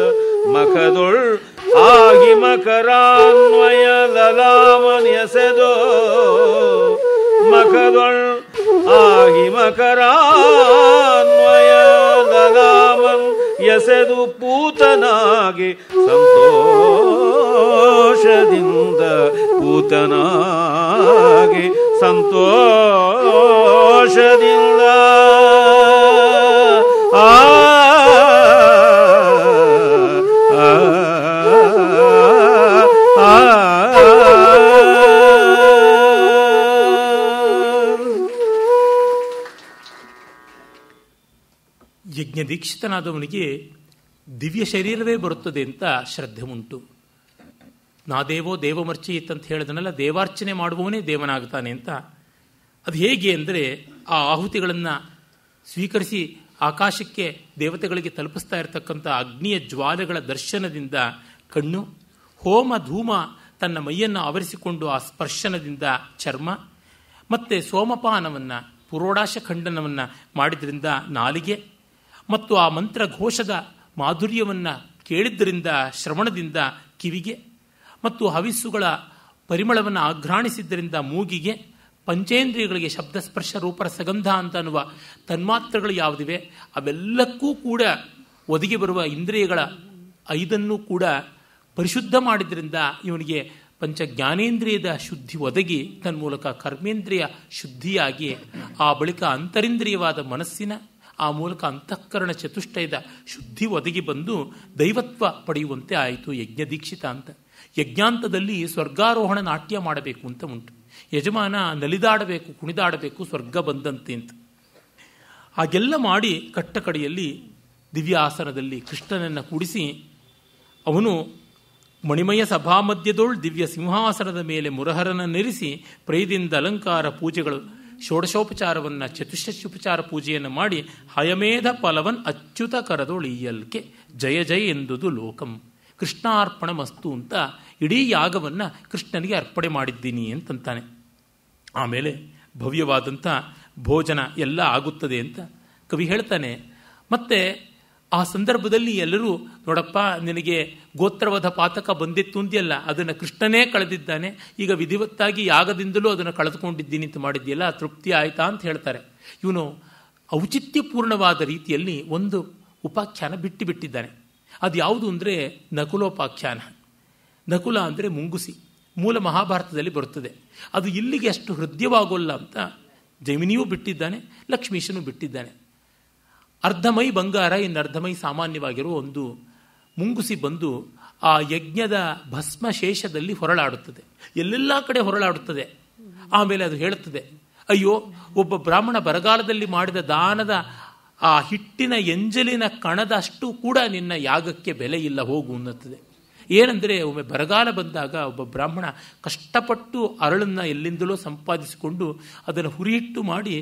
ಮಖದೊಳ್ ಆಗಿ ಮಕರಾನ್ವಯ ಲಲಾಮನೆಸೆದೋ ಮಖದೊಳ್ ಆಗಿ ಮಕರಾನ್ವಯ ಲಲಾಮನ್ ಎಸೆದು ಪೂತನಾಗಿ ಸಂತೋಷದಿಂದ ಪೂತನಾಗಿ ಸಂತೋಷದಿಂದ ದೀಕ್ಷಿತನಾದವನಿಗೆ ದಿವ್ಯ ಶರೀರವೇ ಬರುತ್ತದೆ ಅಂತ ಶ್ರದ್ಧೆ ಉಂಟು ನಾದೇವೋ ದೇವಮರ್ಚಿ ಇತ್ತಂತ ಹೇಳಿದನಲ್ಲ ದೇವಾರ್ಚನೆ ಮಾಡುವವನೇ ದೇವನಾಗ್ತಾನೆ ಅಂತ ಅದು ಹೇಗೆ ಅಂದರೆ ಆ ಆಹುತಿಗಳನ್ನು ಸ್ವೀಕರಿಸಿ ಆಕಾಶಕ್ಕೆ ದೇವತೆಗಳಿಗೆ ತಲುಪಿಸ್ತಾ ಇರತಕ್ಕಂಥ ಅಗ್ನಿಯ ಜ್ವಾಲೆಗಳ ದರ್ಶನದಿಂದ ಕಣ್ಣು ಹೋಮ ಧೂಮ ತನ್ನ ಮೈಯನ್ನು ಆವರಿಸಿಕೊಂಡು ಆ ಸ್ಪರ್ಶನದಿಂದ ಚರ್ಮ ಮತ್ತು ಸೋಮಪಾನವನ್ನು ಪುರೋಡಾಶ ಖಂಡನವನ್ನು ಮಾಡಿದ್ರಿಂದ ನಾಲಿಗೆ ಮತ್ತು ಆ ಮಂತ್ರ ಘೋಷದ ಮಾಧುರ್ಯವನ್ನು ಕೇಳಿದ್ದರಿಂದ ಶ್ರವಣದಿಂದ ಕಿವಿಗೆ ಮತ್ತು ಹವಿಸ್ಸುಗಳ ಪರಿಮಳವನ್ನು ಆಘ್ರಾಣಿಸಿದ್ದರಿಂದ ಮೂಗಿಗೆ ಪಂಚೇಂದ್ರಿಯಗಳಿಗೆ ಶಬ್ದಸ್ಪರ್ಶ ರೂಪರ ಸಗಂಧ ಅಂತ ಅನ್ನುವ ತನ್ಮಾತ್ರಗಳು ಯಾವುದಿವೆ ಅವೆಲ್ಲಕ್ಕೂ ಕೂಡ ಒದಗಿ ಬರುವ ಇಂದ್ರಿಯಗಳ ಐದನ್ನು ಕೂಡ ಪರಿಶುದ್ಧ ಮಾಡಿದ್ರಿಂದ ಇವನಿಗೆ ಪಂಚ ಜ್ಞಾನೇಂದ್ರಿಯದ ಶುದ್ಧಿ ಒದಗಿ ತನ್ಮೂಲಕ ಕರ್ಮೇಂದ್ರಿಯ ಶುದ್ಧಿಯಾಗಿ ಆ ಬಳಿಕ ಅಂತರಿಂದ್ರಿಯವಾದ ಮನಸ್ಸಿನ ಆ ಮೂಲಕ ಅಂತಃಕರಣ ಚತುಷ್ಟಯದ ಶುದ್ಧಿ ಒದಗಿ ಬಂದು ದೈವತ್ವ ಪಡೆಯುವಂತೆ ಆಯಿತು ಯಜ್ಞ ದೀಕ್ಷಿತ ಅಂತ ಯಜ್ಞಾಂತದಲ್ಲಿ ಸ್ವರ್ಗಾರೋಹಣ ನಾಟ್ಯ ಮಾಡಬೇಕು ಅಂತ ಉಂಟು ಯಜಮಾನ ನಲಿದಾಡಬೇಕು ಕುಣಿದಾಡಬೇಕು ಸ್ವರ್ಗ ಬಂದಂತೆ ಅಂತ ಹಾಗೆಲ್ಲ ಮಾಡಿ ಕಟ್ಟ ಕಡೆಯಲ್ಲಿ ದಿವ್ಯಾಸನದಲ್ಲಿ ಕೃಷ್ಣನನ್ನು ಕೂಡಿಸಿ ಅವನು ಮಣಿಮಯ ಸಭಾ ಮಧ್ಯದೋಳ್ ದಿವ್ಯ ಸಿಂಹಾಸನದ ಮೇಲೆ ಮುರಹರನ ನೆರೆಸಿ ಪ್ರೇದಿಂದ ಅಲಂಕಾರ ಪೂಜೆಗಳು ಷೋಡಶೋಪಚಾರವನ್ನು ಚತುಷ್ಠೋಪಚಾರ ಪೂಜೆಯನ್ನು ಮಾಡಿ ಹಯಮೇಧ ಫಲವನ್ ಅಚ್ಯುತ ಕರದೊಳಿಯಲ್ಕೆ ಜಯ ಜಯ ಎಂದುದು ಲೋಕಂ ಕೃಷ್ಣಾರ್ಪಣ ಮಸ್ತು ಅಂತ ಇಡೀ ಯಾಗವನ್ನು ಕೃಷ್ಣನಿಗೆ ಅರ್ಪಣೆ ಮಾಡಿದ್ದೀನಿ ಅಂತಂತಾನೆ ಆಮೇಲೆ ಭವ್ಯವಾದಂಥ ಭೋಜನ ಎಲ್ಲ ಆಗುತ್ತದೆ ಅಂತ ಕವಿ ಹೇಳ್ತಾನೆ ಮತ್ತೆ ಆ ಸಂದರ್ಭದಲ್ಲಿ ಎಲ್ಲರೂ ನೋಡಪ್ಪ ನಿನಗೆ ಗೋತ್ರವಧ ಪಾತಕ ಬಂದಿತ್ತು ಅಂದಿಯಲ್ಲ ಅದನ್ನು ಕೃಷ್ಣನೇ ಕಳೆದಿದ್ದಾನೆ ಈಗ ವಿಧಿವತ್ತಾಗಿ ಯಾಗದಿಂದಲೂ ಅದನ್ನು ಕಳೆದುಕೊಂಡಿದ್ದೀನಿ ಅಂತ ಮಾಡಿದ್ಯಲ್ಲ ತೃಪ್ತಿ ಆಯಿತಾ ಅಂತ ಹೇಳ್ತಾರೆ ಇವನು ಔಚಿತ್ಯಪೂರ್ಣವಾದ ರೀತಿಯಲ್ಲಿ ಒಂದು ಉಪಾಖ್ಯಾನ ಬಿಟ್ಟು ಬಿಟ್ಟಿದ್ದಾನೆ ಅದು ಯಾವುದು ಅಂದರೆ ನಕುಲೋಪಾಖ್ಯಾನ ನಕುಲ ಅಂದರೆ ಮುಂಗುಸಿ ಮೂಲ ಮಹಾಭಾರತದಲ್ಲಿ ಬರುತ್ತದೆ ಅದು ಇಲ್ಲಿಗೆ ಅಷ್ಟು ಹೃದಯವಾಗೋಲ್ಲ ಅಂತ ಜಮಿನಿಯೂ ಬಿಟ್ಟಿದ್ದಾನೆ ಲಕ್ಷ್ಮೀಶನೂ ಬಿಟ್ಟಿದ್ದಾನೆ ಅರ್ಧಮೈ ಬಂಗಾರ ಇನ್ನು ಅರ್ಧಮೈ ಸಾಮಾನ್ಯವಾಗಿರುವ ಒಂದು ಮುಂಗುಸಿ ಬಂದು ಆ ಯಜ್ಞದ ಭಸ್ಮ ಶೇಷದಲ್ಲಿ ಹೊರಳಾಡುತ್ತದೆ ಎಲ್ಲೆಲ್ಲ ಕಡೆ ಹೊರಳಾಡುತ್ತದೆ ಆಮೇಲೆ ಅದು ಹೇಳುತ್ತದೆ ಅಯ್ಯೋ ಒಬ್ಬ ಬ್ರಾಹ್ಮಣ ಬರಗಾಲದಲ್ಲಿ ಮಾಡಿದ ದಾನದ ಆ ಹಿಟ್ಟಿನ ಎಂಜಲಿನ ಕಣದಷ್ಟು ಕೂಡ ನಿನ್ನ ಯಾಗಕ್ಕೆ ಬೆಲೆ ಇಲ್ಲ ಹೋಗು ಅನ್ನುತ್ತದೆ ಏನಂದರೆ ಒಮ್ಮೆ ಬರಗಾಲ ಬಂದಾಗ ಒಬ್ಬ ಬ್ರಾಹ್ಮಣ ಕಷ್ಟಪಟ್ಟು ಅರಳನ್ನು ಎಲ್ಲಿಂದಲೋ ಸಂಪಾದಿಸಿಕೊಂಡು ಅದನ್ನು ಹುರಿಹಿಟ್ಟು ಮಾಡಿ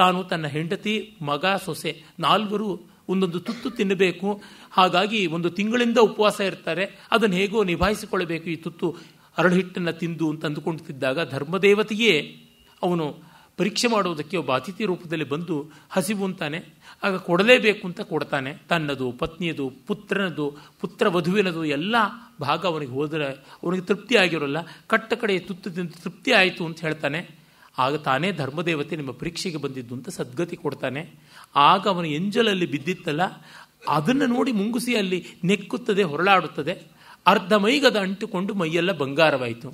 ತಾನು ತನ್ನ ಹೆಂಡತಿ ಮಗ ಸೊಸೆ ನಾಲ್ವರು ಒಂದೊಂದು ತುತ್ತು ತಿನ್ನಬೇಕು ಹಾಗಾಗಿ ಒಂದು ತಿಂಗಳಿಂದ ಉಪವಾಸ ಇರ್ತಾರೆ ಅದನ್ನು ಹೇಗೋ ನಿಭಾಯಿಸಿಕೊಳ್ಳಬೇಕು ಈ ತುತ್ತು ಅರಳು ಹಿಟ್ಟನ್ನು ತಿಂದು ಅಂತ ಅಂದುಕೊಂಡ್ತಿದ್ದಾಗ ಧರ್ಮದೇವತೆಯೇ ಅವನು ಪರೀಕ್ಷೆ ಮಾಡುವುದಕ್ಕೆ ಒಬ್ಬ ಅತಿಥಿ ರೂಪದಲ್ಲಿ ಬಂದು ಹಸಿವು ಅಂತಾನೆ ಆಗ ಕೊಡಲೇಬೇಕು ಅಂತ ಕೊಡ್ತಾನೆ ತನ್ನದು ಪತ್ನಿಯದು ಪುತ್ರನದು ಪುತ್ರ ವಧುವಿನದು ಎಲ್ಲ ಭಾಗ ಅವನಿಗೆ ಹೋದರೆ ಅವನಿಗೆ ತೃಪ್ತಿ ಆಗಿರೋಲ್ಲ ಕಟ್ಟ ಕಡೆ ತುತ್ತು ತಿಂದು ತೃಪ್ತಿ ಆಯಿತು ಅಂತ ಹೇಳ್ತಾನೆ ಆಗ ತಾನೇ ಧರ್ಮದೇವತೆ ನಿಮ್ಮ ಪರೀಕ್ಷೆಗೆ ಬಂದಿದ್ದು ಅಂತ ಸದ್ಗತಿ ಕೊಡ್ತಾನೆ ಆಗ ಅವನ ಎಂಜಲಲ್ಲಿ ಬಿದ್ದಿತ್ತಲ್ಲ ಅದನ್ನು ನೋಡಿ ಮುಂಗುಸಿ ಅಲ್ಲಿ ನೆಕ್ಕುತ್ತದೆ ಹೊರಳಾಡುತ್ತದೆ ಅರ್ಧ ಮೈಗದ ಅಂಟಿಕೊಂಡು ಮೈಯೆಲ್ಲ ಬಂಗಾರವಾಯಿತು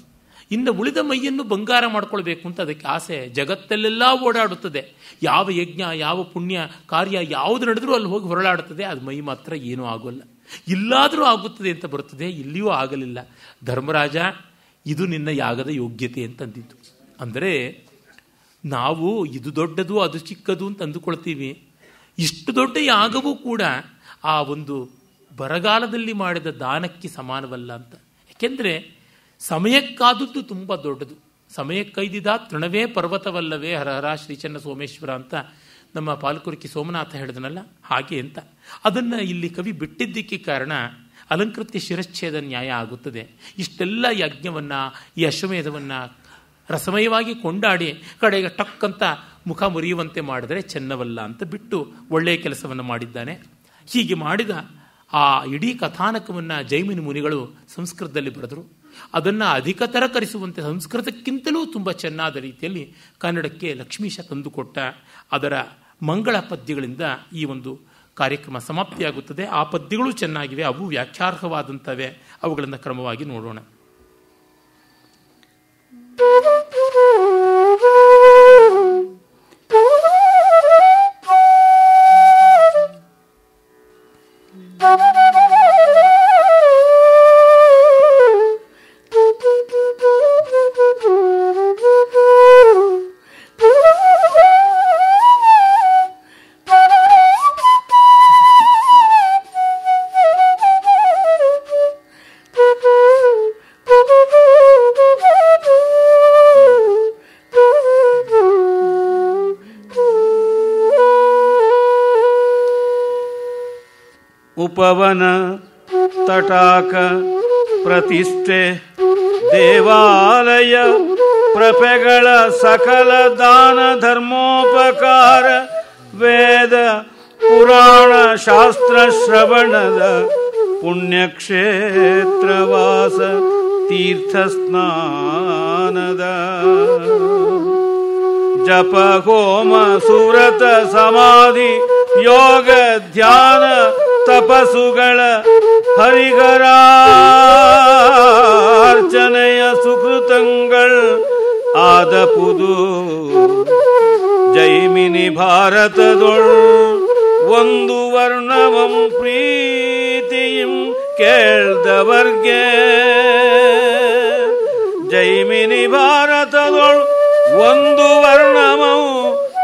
ಇನ್ನು ಉಳಿದ ಮೈಯನ್ನು ಬಂಗಾರ ಮಾಡ್ಕೊಳ್ಬೇಕು ಅಂತ ಅದಕ್ಕೆ ಆಸೆ ಜಗತ್ತಲ್ಲೆಲ್ಲ ಓಡಾಡುತ್ತದೆ ಯಾವ ಯಜ್ಞ ಯಾವ ಪುಣ್ಯ ಕಾರ್ಯ ಯಾವುದು ನಡೆದರೂ ಅಲ್ಲಿ ಹೋಗಿ ಹೊರಳಾಡುತ್ತದೆ ಅದು ಮೈ ಮಾತ್ರ ಏನೂ ಆಗೋಲ್ಲ ಇಲ್ಲಾದರೂ ಆಗುತ್ತದೆ ಅಂತ ಬರುತ್ತದೆ ಇಲ್ಲಿಯೂ ಆಗಲಿಲ್ಲ ಧರ್ಮರಾಜ ಇದು ನಿನ್ನ ಯಾಗದ ಯೋಗ್ಯತೆ ಅಂದಿತ್ತು ಅಂದರೆ ನಾವು ಇದು ದೊಡ್ಡದು ಅದು ಚಿಕ್ಕದು ಅಂತ ಅಂದುಕೊಳ್ತೀವಿ ಇಷ್ಟು ದೊಡ್ಡ ಯಾಗವೂ ಕೂಡ ಆ ಒಂದು ಬರಗಾಲದಲ್ಲಿ ಮಾಡಿದ ದಾನಕ್ಕೆ ಸಮಾನವಲ್ಲ ಅಂತ ಯಾಕೆಂದರೆ ಸಮಯಕ್ಕಾದದ್ದು ತುಂಬ ದೊಡ್ಡದು ಸಮಯಕ್ಕೈದಿದ ತೃಣವೇ ಪರ್ವತವಲ್ಲವೇ ಹರಹರ ಶ್ರೀಚನ್ನ ಸೋಮೇಶ್ವರ ಅಂತ ನಮ್ಮ ಪಾಲಕುರ್ಕಿ ಸೋಮನಾಥ ಹೇಳಿದನಲ್ಲ ಹಾಗೆ ಅಂತ ಅದನ್ನು ಇಲ್ಲಿ ಕವಿ ಬಿಟ್ಟಿದ್ದಕ್ಕೆ ಕಾರಣ ಅಲಂಕೃತ್ಯ ಶಿರಚ್ಛೇದ ನ್ಯಾಯ ಆಗುತ್ತದೆ ಇಷ್ಟೆಲ್ಲ ಯಜ್ಞವನ್ನು ಈ ಅಶ್ವಮೇಧವನ್ನು ರಸಮಯವಾಗಿ ಕೊಂಡಾಡಿ ಕಡೆಗೆ ಟಕ್ಕಂತ ಮುಖ ಮುರಿಯುವಂತೆ ಮಾಡಿದರೆ ಚೆನ್ನವಲ್ಲ ಅಂತ ಬಿಟ್ಟು ಒಳ್ಳೆಯ ಕೆಲಸವನ್ನು ಮಾಡಿದ್ದಾನೆ ಹೀಗೆ ಮಾಡಿದ ಆ ಇಡೀ ಕಥಾನಕವನ್ನು ಜೈಮಿನಿ ಮುನಿಗಳು ಸಂಸ್ಕೃತದಲ್ಲಿ ಬರೆದರು ಅದನ್ನು ಅಧಿಕತರ ತರಕರಿಸುವಂತೆ ಸಂಸ್ಕೃತಕ್ಕಿಂತಲೂ ತುಂಬ ಚೆನ್ನಾದ ರೀತಿಯಲ್ಲಿ ಕನ್ನಡಕ್ಕೆ ಲಕ್ಷ್ಮೀಶ ತಂದುಕೊಟ್ಟ ಅದರ ಮಂಗಳ ಪದ್ಯಗಳಿಂದ ಈ ಒಂದು ಕಾರ್ಯಕ್ರಮ ಸಮಾಪ್ತಿಯಾಗುತ್ತದೆ ಆ ಪದ್ಯಗಳು ಚೆನ್ನಾಗಿವೆ ಅವು ವ್ಯಾಖ್ಯಾರ್ಹವಾದಂಥವೆ ಅವುಗಳನ್ನು ಕ್ರಮವಾಗಿ ನೋಡೋಣ Boo-boo-boo-boo-boo-boo. पवन तटाक प्रतिष्ठे देवालय प्रपेगळ सकल दान धर्मोपकार वेद पुराण श्रवणद पुण्यक्षेत्रवास तीर्थस्नानद जप होम सुरत समाधि योग ध्यान ತಪಸುಗಳ ಹರಿಗರಾರ್ಚನೆಯ ಸುಕೃತಂಗಳ್ ಆದ ಪುದು ಜೈಮಿನಿ ಭಾರತದೊಳ್ ಒಂದು ವರ್ಣವಂ ಪ್ರೀತಿಯಂ ಕೇಳ್ದವರ್ಗೆ ಜೈಮಿನಿ ಭಾರತದೊಳ್ ಒಂದು ವರ್ಣವಂ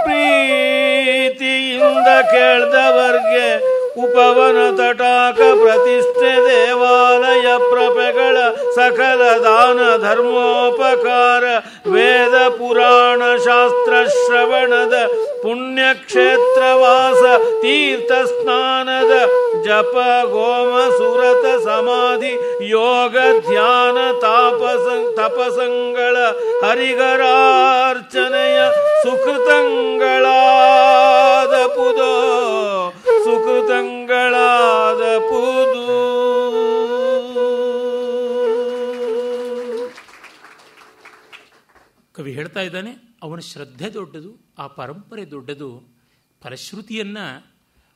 ಪ್ರೀತಿಯಿಂದ ಕೇಳ್ದವರ್ಗೆ पवन तटाक प्रतिष्ठे देवालय प्रपगळ सकल दान धर्मोपकार वेद पुराण शास्त्रश्रवण द पुण्यक्षेत्रवास तीर्थस्नानद जप गोम समाधि योग ध्यान तपसंगल तपसङ्गळ हरिहरार्चनय सुकृत पुदो ಸುಕೃತಂಗಳಾದ ಪುದು ಕವಿ ಹೇಳ್ತಾ ಇದ್ದಾನೆ ಅವನ ಶ್ರದ್ಧೆ ದೊಡ್ಡದು ಆ ಪರಂಪರೆ ದೊಡ್ಡದು ಪರಶ್ರುತಿಯನ್ನ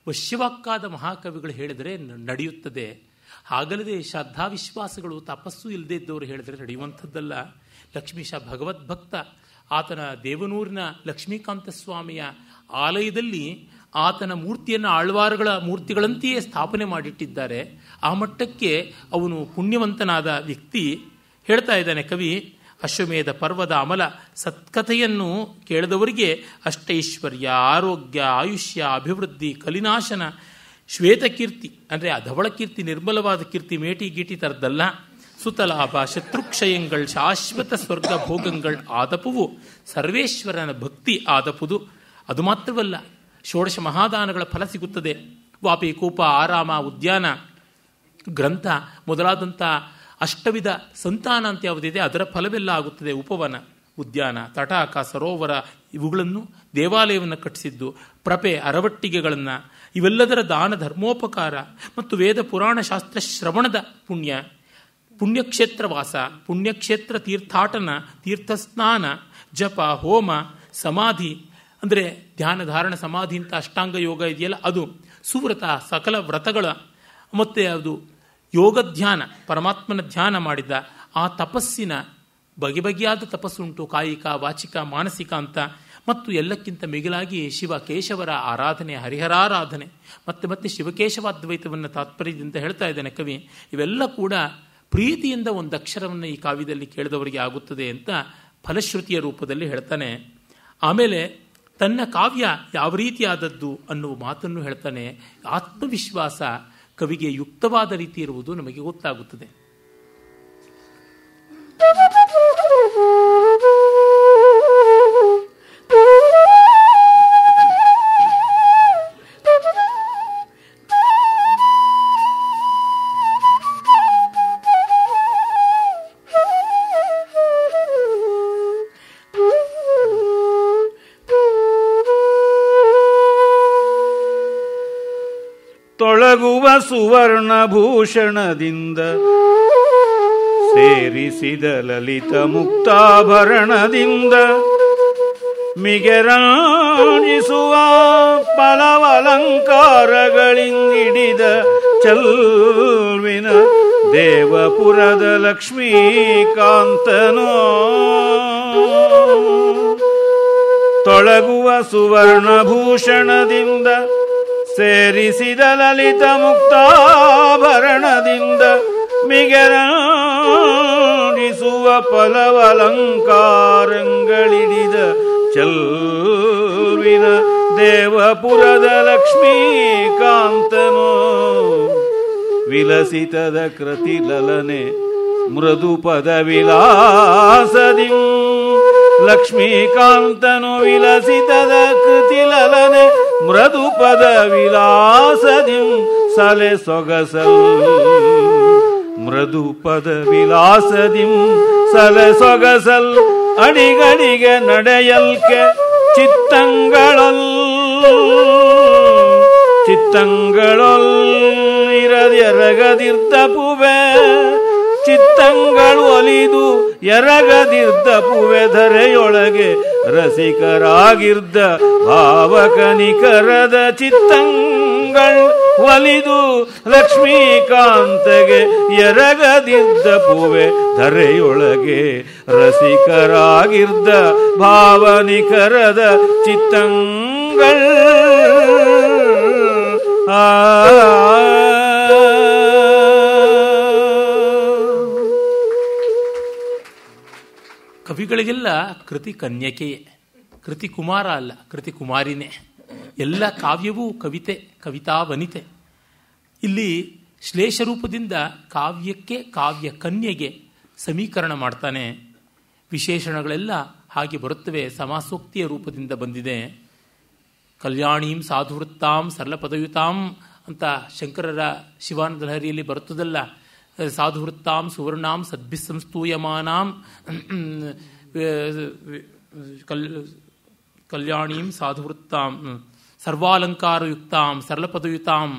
ವಶ್ಯವಾಕ್ಕಾದ ಮಹಾಕವಿಗಳು ಹೇಳಿದರೆ ನಡೆಯುತ್ತದೆ ಹಾಗಲ್ಲದೆ ಶ್ರದ್ಧಾವಿಶ್ವಾಸಗಳು ತಪಸ್ಸು ಇಲ್ಲದೆ ಇದ್ದವರು ಹೇಳಿದರೆ ನಡೆಯುವಂಥದ್ದಲ್ಲ ಲಕ್ಷ್ಮೀಶ ಭಗವದ್ಭಕ್ತ ಆತನ ದೇವನೂರಿನ ಲಕ್ಷ್ಮೀಕಾಂತ ಸ್ವಾಮಿಯ ಆಲಯದಲ್ಲಿ ಆತನ ಮೂರ್ತಿಯನ್ನು ಆಳ್ವಾರುಗಳ ಮೂರ್ತಿಗಳಂತೆಯೇ ಸ್ಥಾಪನೆ ಮಾಡಿಟ್ಟಿದ್ದಾರೆ ಆ ಮಟ್ಟಕ್ಕೆ ಅವನು ಪುಣ್ಯವಂತನಾದ ವ್ಯಕ್ತಿ ಹೇಳ್ತಾ ಇದ್ದಾನೆ ಕವಿ ಅಶ್ವಮೇಧ ಪರ್ವದ ಅಮಲ ಸತ್ಕಥೆಯನ್ನು ಕೇಳಿದವರಿಗೆ ಅಷ್ಟೈಶ್ವರ್ಯ ಆರೋಗ್ಯ ಆಯುಷ್ಯ ಅಭಿವೃದ್ಧಿ ಕಲಿನಾಶನ ಶ್ವೇತಕೀರ್ತಿ ಅಂದರೆ ಅಧವಳ ಕೀರ್ತಿ ನಿರ್ಮಲವಾದ ಕೀರ್ತಿ ಮೇಟಿ ಗೀಟಿ ತರದಲ್ಲ ಸುತಲಾಭ ಶತ್ರುಕ್ಷಯಂಗಳ್ ಶಾಶ್ವತ ಸ್ವರ್ಗ ಭೋಗಂಗಳ್ ಆದಪುವು ಸರ್ವೇಶ್ವರನ ಭಕ್ತಿ ಆದಪುದು ಅದು ಮಾತ್ರವಲ್ಲ ಷೋಡಶ ಮಹಾದಾನಗಳ ಫಲ ಸಿಗುತ್ತದೆ ವಾಪಿ ಕೂಪ ಆರಾಮ ಉದ್ಯಾನ ಗ್ರಂಥ ಮೊದಲಾದಂಥ ಅಷ್ಟವಿಧ ಸಂತಾನ ಅಂತ ಯಾವುದಿದೆ ಅದರ ಫಲವೆಲ್ಲ ಆಗುತ್ತದೆ ಉಪವನ ಉದ್ಯಾನ ತಟಾಕ ಸರೋವರ ಇವುಗಳನ್ನು ದೇವಾಲಯವನ್ನು ಕಟ್ಟಿಸಿದ್ದು ಪ್ರಪೆ ಅರವಟ್ಟಿಗೆಗಳನ್ನು ಇವೆಲ್ಲದರ ದಾನ ಧರ್ಮೋಪಕಾರ ಮತ್ತು ವೇದ ಪುರಾಣ ಶಾಸ್ತ್ರ ಶ್ರವಣದ ಪುಣ್ಯ ಪುಣ್ಯಕ್ಷೇತ್ರ ವಾಸ ಪುಣ್ಯಕ್ಷೇತ್ರ ತೀರ್ಥಾಟನ ತೀರ್ಥಸ್ನಾನ ಜಪ ಹೋಮ ಸಮಾಧಿ ಅಂದರೆ ಧ್ಯಾನ ಧಾರಣ ಸಮಾಧಿ ಅಂತ ಅಷ್ಟಾಂಗ ಯೋಗ ಇದೆಯಲ್ಲ ಅದು ಸುವ್ರತ ಸಕಲ ವ್ರತಗಳ ಮತ್ತು ಅದು ಯೋಗ ಧ್ಯಾನ ಪರಮಾತ್ಮನ ಧ್ಯಾನ ಮಾಡಿದ್ದ ಆ ತಪಸ್ಸಿನ ಬಗೆ ಬಗೆಯಾದ ತಪಸ್ಸುಂಟು ಕಾಯಿಕ ವಾಚಿಕ ಮಾನಸಿಕ ಅಂತ ಮತ್ತು ಎಲ್ಲಕ್ಕಿಂತ ಮಿಗಿಲಾಗಿ ಶಿವ ಕೇಶವರ ಆರಾಧನೆ ಹರಿಹರಾರಾಧನೆ ಮತ್ತೆ ಮತ್ತೆ ಶಿವಕೇಶವ ಶಿವಕೇಶವಾದ್ವೈತವನ್ನು ತಾತ್ಪರ್ಯದಿಂದ ಹೇಳ್ತಾ ಇದ್ದಾನೆ ಕವಿ ಇವೆಲ್ಲ ಕೂಡ ಪ್ರೀತಿಯಿಂದ ಒಂದು ಅಕ್ಷರವನ್ನು ಈ ಕಾವ್ಯದಲ್ಲಿ ಕೇಳಿದವರಿಗೆ ಆಗುತ್ತದೆ ಅಂತ ಫಲಶ್ರುತಿಯ ರೂಪದಲ್ಲಿ ಹೇಳ್ತಾನೆ ಆಮೇಲೆ ತನ್ನ ಕಾವ್ಯ ಯಾವ ರೀತಿಯಾದದ್ದು ಅನ್ನುವ ಮಾತನ್ನು ಹೇಳ್ತಾನೆ ಆತ್ಮವಿಶ್ವಾಸ ಕವಿಗೆ ಯುಕ್ತವಾದ ರೀತಿ ಇರುವುದು ನಮಗೆ ಗೊತ್ತಾಗುತ್ತದೆ ಸುವರ್ಣಭೂಷಣದಿಂದ ಸೇರಿಸಿದ ಲಲಿತ ಮುಕ್ತಾಭರಣದಿಂದ ಮಿಗೆರಾಣಿಸುವ ಫಲವಲಂಕಾರಗಳಿಂದಿಡಿದ ಚಲ್ವಿನ ದೇವಪುರದ ಲಕ್ಷ್ಮೀಕಾಂತನೋ ತೊಳಗುವ ಸುವರ್ಣಭೂಷಣದಿಂದ ಸೇರಿಸಿದ ಲಲಿತ ಮುಕ್ತಾಭರಣದಿಂದ ಮಿಗರಿಸುವ ಫಲವಲಂಕಾರಂಗಳಿಡಿದ ಚಲ್ವಿನ ದೇವಪುರದ ಲಕ್ಷ್ಮೀಕಾಂತನು ವಿಲಸಿತದ ಕೃತಿ ಲಲನೆ ಮೃದು ಪದ ವಿಲಾಸದಿ ಲಕ್ಷ್ಮೀಕಾಂತನು ವಿಲಸಿತದ ಕೃತಿ ಲಲನೆ మృదుపద విలాసదిం సలె సొగసల్ మృదుపద విలాసదిం సలె సొగసల్ ಅಡಿಗಡಿಗ ನಡೆಯಲ್ಕೆ ಚಿತ್ತಂಗಳಲ್ ಚಿತ್ತಂಗಳೊಲ್ ಇರದಿರಗದಿರ್ತ ಪುವೆ ಚಿತ್ತಂಗಳು ಒಲಿದು ಎರಗದಿದ್ದ ಪುವೆಧರೆಯೊಳಗೆ ರಸಿಕರಾಗಿರ್ದ ಭಾವಕನಿಕರದ ಚಿತ್ತಂಗಳು ಒಲಿದು ಲಕ್ಷ್ಮೀಕಾಂತಗೆ ಎರಗದಿದ್ದ ಪುವೆ ಧರೆಯೊಳಗೆ ರಸಿಕರಾಗಿರ್ದ ಭಾವನಿಕರದ ಚಿತ್ತಂಗಳ ಆ ಕವಿಗಳಿಗೆಲ್ಲ ಕೃತಿ ಕನ್ಯಕೆಯೇ ಕೃತಿ ಕುಮಾರ ಅಲ್ಲ ಕೃತಿ ಕುಮಾರಿನೇ ಎಲ್ಲ ಕಾವ್ಯವೂ ಕವಿತೆ ಕವಿತಾ ವನಿತೆ ಇಲ್ಲಿ ಶ್ಲೇಷ ರೂಪದಿಂದ ಕಾವ್ಯಕ್ಕೆ ಕಾವ್ಯ ಕನ್ಯೆಗೆ ಸಮೀಕರಣ ಮಾಡ್ತಾನೆ ವಿಶೇಷಣಗಳೆಲ್ಲ ಹಾಗೆ ಬರುತ್ತವೆ ಸಮಾಸೋಕ್ತಿಯ ರೂಪದಿಂದ ಬಂದಿದೆ ಕಲ್ಯಾಣೀಂ ಸಾಧುವೃತ್ತಾಂ ಸರಳಪದಯುತಾಂ ಅಂತ ಶಂಕರರ ಶಿವಾನಂದ ಲಹರಿಯಲ್ಲಿ ಬರುತ್ತದಲ್ಲ ಸಾಧುವೃತ್ತಾಂ ಸುವರ್ಣಾಂ ಸದ್ಭಿಸ್ಸಂಸ್ತೂಯಮಾನಾಂ ಕಲ್ ಕಲ್ಯಾಣೀಂ ಸಾಧುವೃತ್ತಾಂ ಸರ್ವಾಲಂಕಾರಯುಕ್ತಾಂ ಸರಳಪದಯುತಾಂ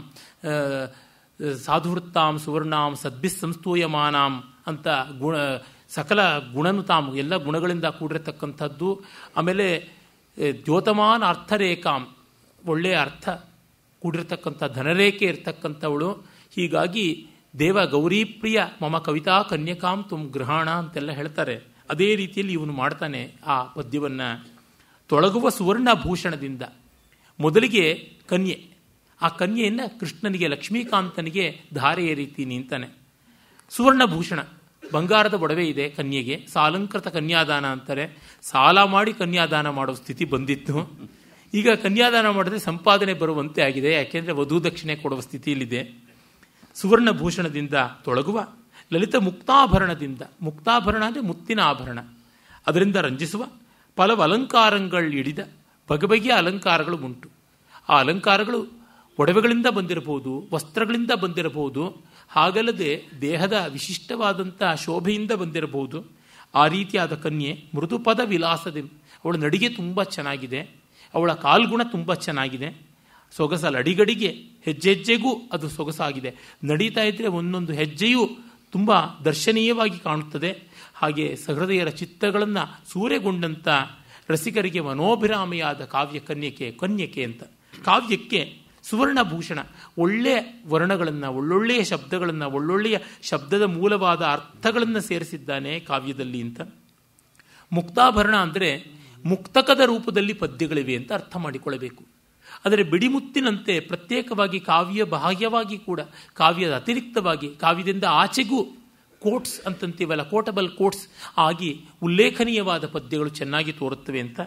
ಸಾಧುವೃತ್ತಾಂ ಸುವರ್ಣಾಂ ಸದ್ಭಿಸ್ಸಂಸ್ತೂಯಮಾನಾಂ ಅಂತ ಗುಣ ಸಕಲ ಗುಣನು ಗುಣನುತಾಂ ಎಲ್ಲ ಗುಣಗಳಿಂದ ಕೂಡಿರತಕ್ಕಂಥದ್ದು ಆಮೇಲೆ ದ್ಯೋತಮಾನ ಅರ್ಥರೇಖಾಂ ಒಳ್ಳೆಯ ಅರ್ಥ ಕೂಡಿರತಕ್ಕಂಥ ಧನರೇಖೆ ಇರ್ತಕ್ಕಂಥವಳು ಹೀಗಾಗಿ ದೇವ ಗೌರಿಪ್ರಿಯ ಮಮ ಕವಿತಾ ಕನ್ಯಕಾಂ ತುಮ್ ಗೃಹಾಣ ಅಂತೆಲ್ಲ ಹೇಳ್ತಾರೆ ಅದೇ ರೀತಿಯಲ್ಲಿ ಇವನು ಮಾಡ್ತಾನೆ ಆ ಪದ್ಯವನ್ನು ತೊಳಗುವ ಸುವರ್ಣಭೂಷಣದಿಂದ ಮೊದಲಿಗೆ ಕನ್ಯೆ ಆ ಕನ್ಯೆಯನ್ನು ಕೃಷ್ಣನಿಗೆ ಲಕ್ಷ್ಮೀಕಾಂತನಿಗೆ ಧಾರೆ ರೀತಿ ನಿಂತಾನೆ ಸುವರ್ಣಭೂಷಣ ಬಂಗಾರದ ಒಡವೆ ಇದೆ ಕನ್ಯೆಗೆ ಸಾಲಂಕೃತ ಕನ್ಯಾದಾನ ಅಂತಾರೆ ಸಾಲ ಮಾಡಿ ಕನ್ಯಾದಾನ ಮಾಡೋ ಸ್ಥಿತಿ ಬಂದಿತ್ತು ಈಗ ಕನ್ಯಾದಾನ ಮಾಡಿದ್ರೆ ಸಂಪಾದನೆ ಬರುವಂತೆ ಆಗಿದೆ ಯಾಕೆಂದರೆ ವಧು ದಕ್ಷಿಣೆ ಕೊಡುವ ಸ್ಥಿತಿಯಲ್ಲಿದೆ ಸುವರ್ಣಭೂಷಣದಿಂದ ತೊಳಗುವ ಲಲಿತ ಮುಕ್ತಾಭರಣದಿಂದ ಮುಕ್ತಾಭರಣ ಅಂದರೆ ಮುತ್ತಿನ ಆಭರಣ ಅದರಿಂದ ರಂಜಿಸುವ ಪಲವು ಅಲಂಕಾರಗಳು ಹಿಡಿದ ಬಗೆಬಗೆಯ ಅಲಂಕಾರಗಳು ಉಂಟು ಆ ಅಲಂಕಾರಗಳು ಒಡವೆಗಳಿಂದ ಬಂದಿರಬಹುದು ವಸ್ತ್ರಗಳಿಂದ ಬಂದಿರಬಹುದು ಹಾಗಲ್ಲದೆ ದೇಹದ ವಿಶಿಷ್ಟವಾದಂಥ ಶೋಭೆಯಿಂದ ಬಂದಿರಬಹುದು ಆ ರೀತಿಯಾದ ಕನ್ಯೆ ಮೃದುಪದ ವಿಲಾಸದ ಅವಳ ನಡಿಗೆ ತುಂಬ ಚೆನ್ನಾಗಿದೆ ಅವಳ ಕಾಲ್ಗುಣ ತುಂಬ ಚೆನ್ನಾಗಿದೆ ಸೊಗಸಲ್ಲ ಅಡಿಗಡಿಗೆ ಹೆಜ್ಜೆ ಹೆಜ್ಜೆಗೂ ಅದು ಸೊಗಸಾಗಿದೆ ನಡೀತಾ ಇದ್ರೆ ಒಂದೊಂದು ಹೆಜ್ಜೆಯೂ ತುಂಬ ದರ್ಶನೀಯವಾಗಿ ಕಾಣುತ್ತದೆ ಹಾಗೆ ಸಹೃದಯರ ಚಿತ್ತಗಳನ್ನು ಸೂರೆಗೊಂಡಂತ ರಸಿಕರಿಗೆ ಮನೋಭಿರಾಮೆಯಾದ ಕಾವ್ಯ ಕನ್ಯಕೆ ಕನ್ಯಕೆ ಅಂತ ಕಾವ್ಯಕ್ಕೆ ಸುವರ್ಣಭೂಷಣ ಒಳ್ಳೆಯ ವರ್ಣಗಳನ್ನು ಒಳ್ಳೊಳ್ಳೆಯ ಶಬ್ದಗಳನ್ನು ಒಳ್ಳೊಳ್ಳೆಯ ಶಬ್ದದ ಮೂಲವಾದ ಅರ್ಥಗಳನ್ನು ಸೇರಿಸಿದ್ದಾನೆ ಕಾವ್ಯದಲ್ಲಿ ಅಂತ ಮುಕ್ತಾಭರಣ ಅಂದರೆ ಮುಕ್ತಕದ ರೂಪದಲ್ಲಿ ಪದ್ಯಗಳಿವೆ ಅಂತ ಅರ್ಥ ಮಾಡಿಕೊಳ್ಳಬೇಕು ಆದರೆ ಬಿಡಿಮುತ್ತಿನಂತೆ ಪ್ರತ್ಯೇಕವಾಗಿ ಕಾವ್ಯ ಬಾಹ್ಯವಾಗಿ ಕೂಡ ಕಾವ್ಯದ ಅತಿರಿಕ್ತವಾಗಿ ಕಾವ್ಯದಿಂದ ಆಚೆಗೂ ಕೋಟ್ಸ್ ಅಂತಂತೀವಲ್ಲ ಕೋಟಬಲ್ ಕೋಟ್ಸ್ ಆಗಿ ಉಲ್ಲೇಖನೀಯವಾದ ಪದ್ಯಗಳು ಚೆನ್ನಾಗಿ ತೋರುತ್ತವೆ ಅಂತ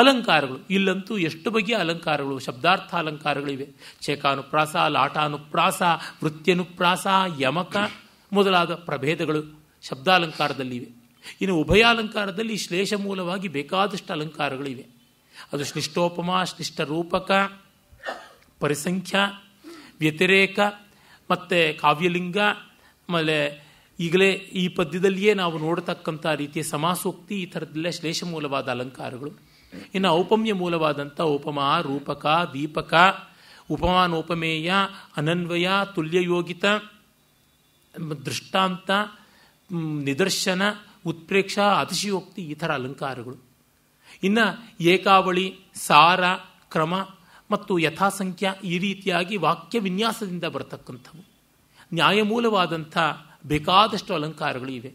ಅಲಂಕಾರಗಳು ಇಲ್ಲಂತೂ ಎಷ್ಟು ಬಗೆಯ ಅಲಂಕಾರಗಳು ಶಬ್ದಾರ್ಥ ಅಲಂಕಾರಗಳಿವೆ ಚೇಕಾನುಪ್ರಾಸ ಲಾಟಾನುಪ್ರಾಸ ವೃತ್ತಿಯನುಪ್ರಾಸ ಯಮಕ ಮೊದಲಾದ ಪ್ರಭೇದಗಳು ಶಬ್ದಾಲಂಕಾರದಲ್ಲಿವೆ ಇನ್ನು ಉಭಯಾಲಂಕಾರದಲ್ಲಿ ಶ್ಲೇಷ ಮೂಲವಾಗಿ ಬೇಕಾದಷ್ಟು ಅಲಂಕಾರಗಳಿವೆ ಅದು ಶ್ಲಿಷ್ಟೋಪಮ ಶ್ಲಿಷ್ಟ ರೂಪಕ ಪರಿಸಂಖ್ಯ ವ್ಯತಿರೇಕ ಮತ್ತು ಕಾವ್ಯಲಿಂಗ ಆಮೇಲೆ ಈಗಲೇ ಈ ಪದ್ಯದಲ್ಲಿಯೇ ನಾವು ನೋಡತಕ್ಕಂಥ ರೀತಿಯ ಸಮಾಸೋಕ್ತಿ ಈ ಥರದಲ್ಲೇ ಶ್ಲೇಷ ಮೂಲವಾದ ಅಲಂಕಾರಗಳು ಇನ್ನು ಔಪಮ್ಯ ಮೂಲವಾದಂಥ ಉಪಮ ರೂಪಕ ದೀಪಕ ಉಪಮಾನೋಪಮೇಯ ಅನನ್ವಯ ತುಲ್ಯಯೋಗಿತ ದೃಷ್ಟಾಂತ ನಿದರ್ಶನ ಉತ್ಪ್ರೇಕ್ಷ ಅತಿಶಯೋಕ್ತಿ ಈ ಥರ ಅಲಂಕಾರಗಳು ಇನ್ನು ಏಕಾವಳಿ ಸಾರ ಕ್ರಮ ಮತ್ತು ಯಥಾಸಂಖ್ಯ ಈ ರೀತಿಯಾಗಿ ವಾಕ್ಯ ವಿನ್ಯಾಸದಿಂದ ಬರತಕ್ಕಂಥವು ನ್ಯಾಯಮೂಲವಾದಂಥ ಬೇಕಾದಷ್ಟು ಅಲಂಕಾರಗಳು ಇವೆ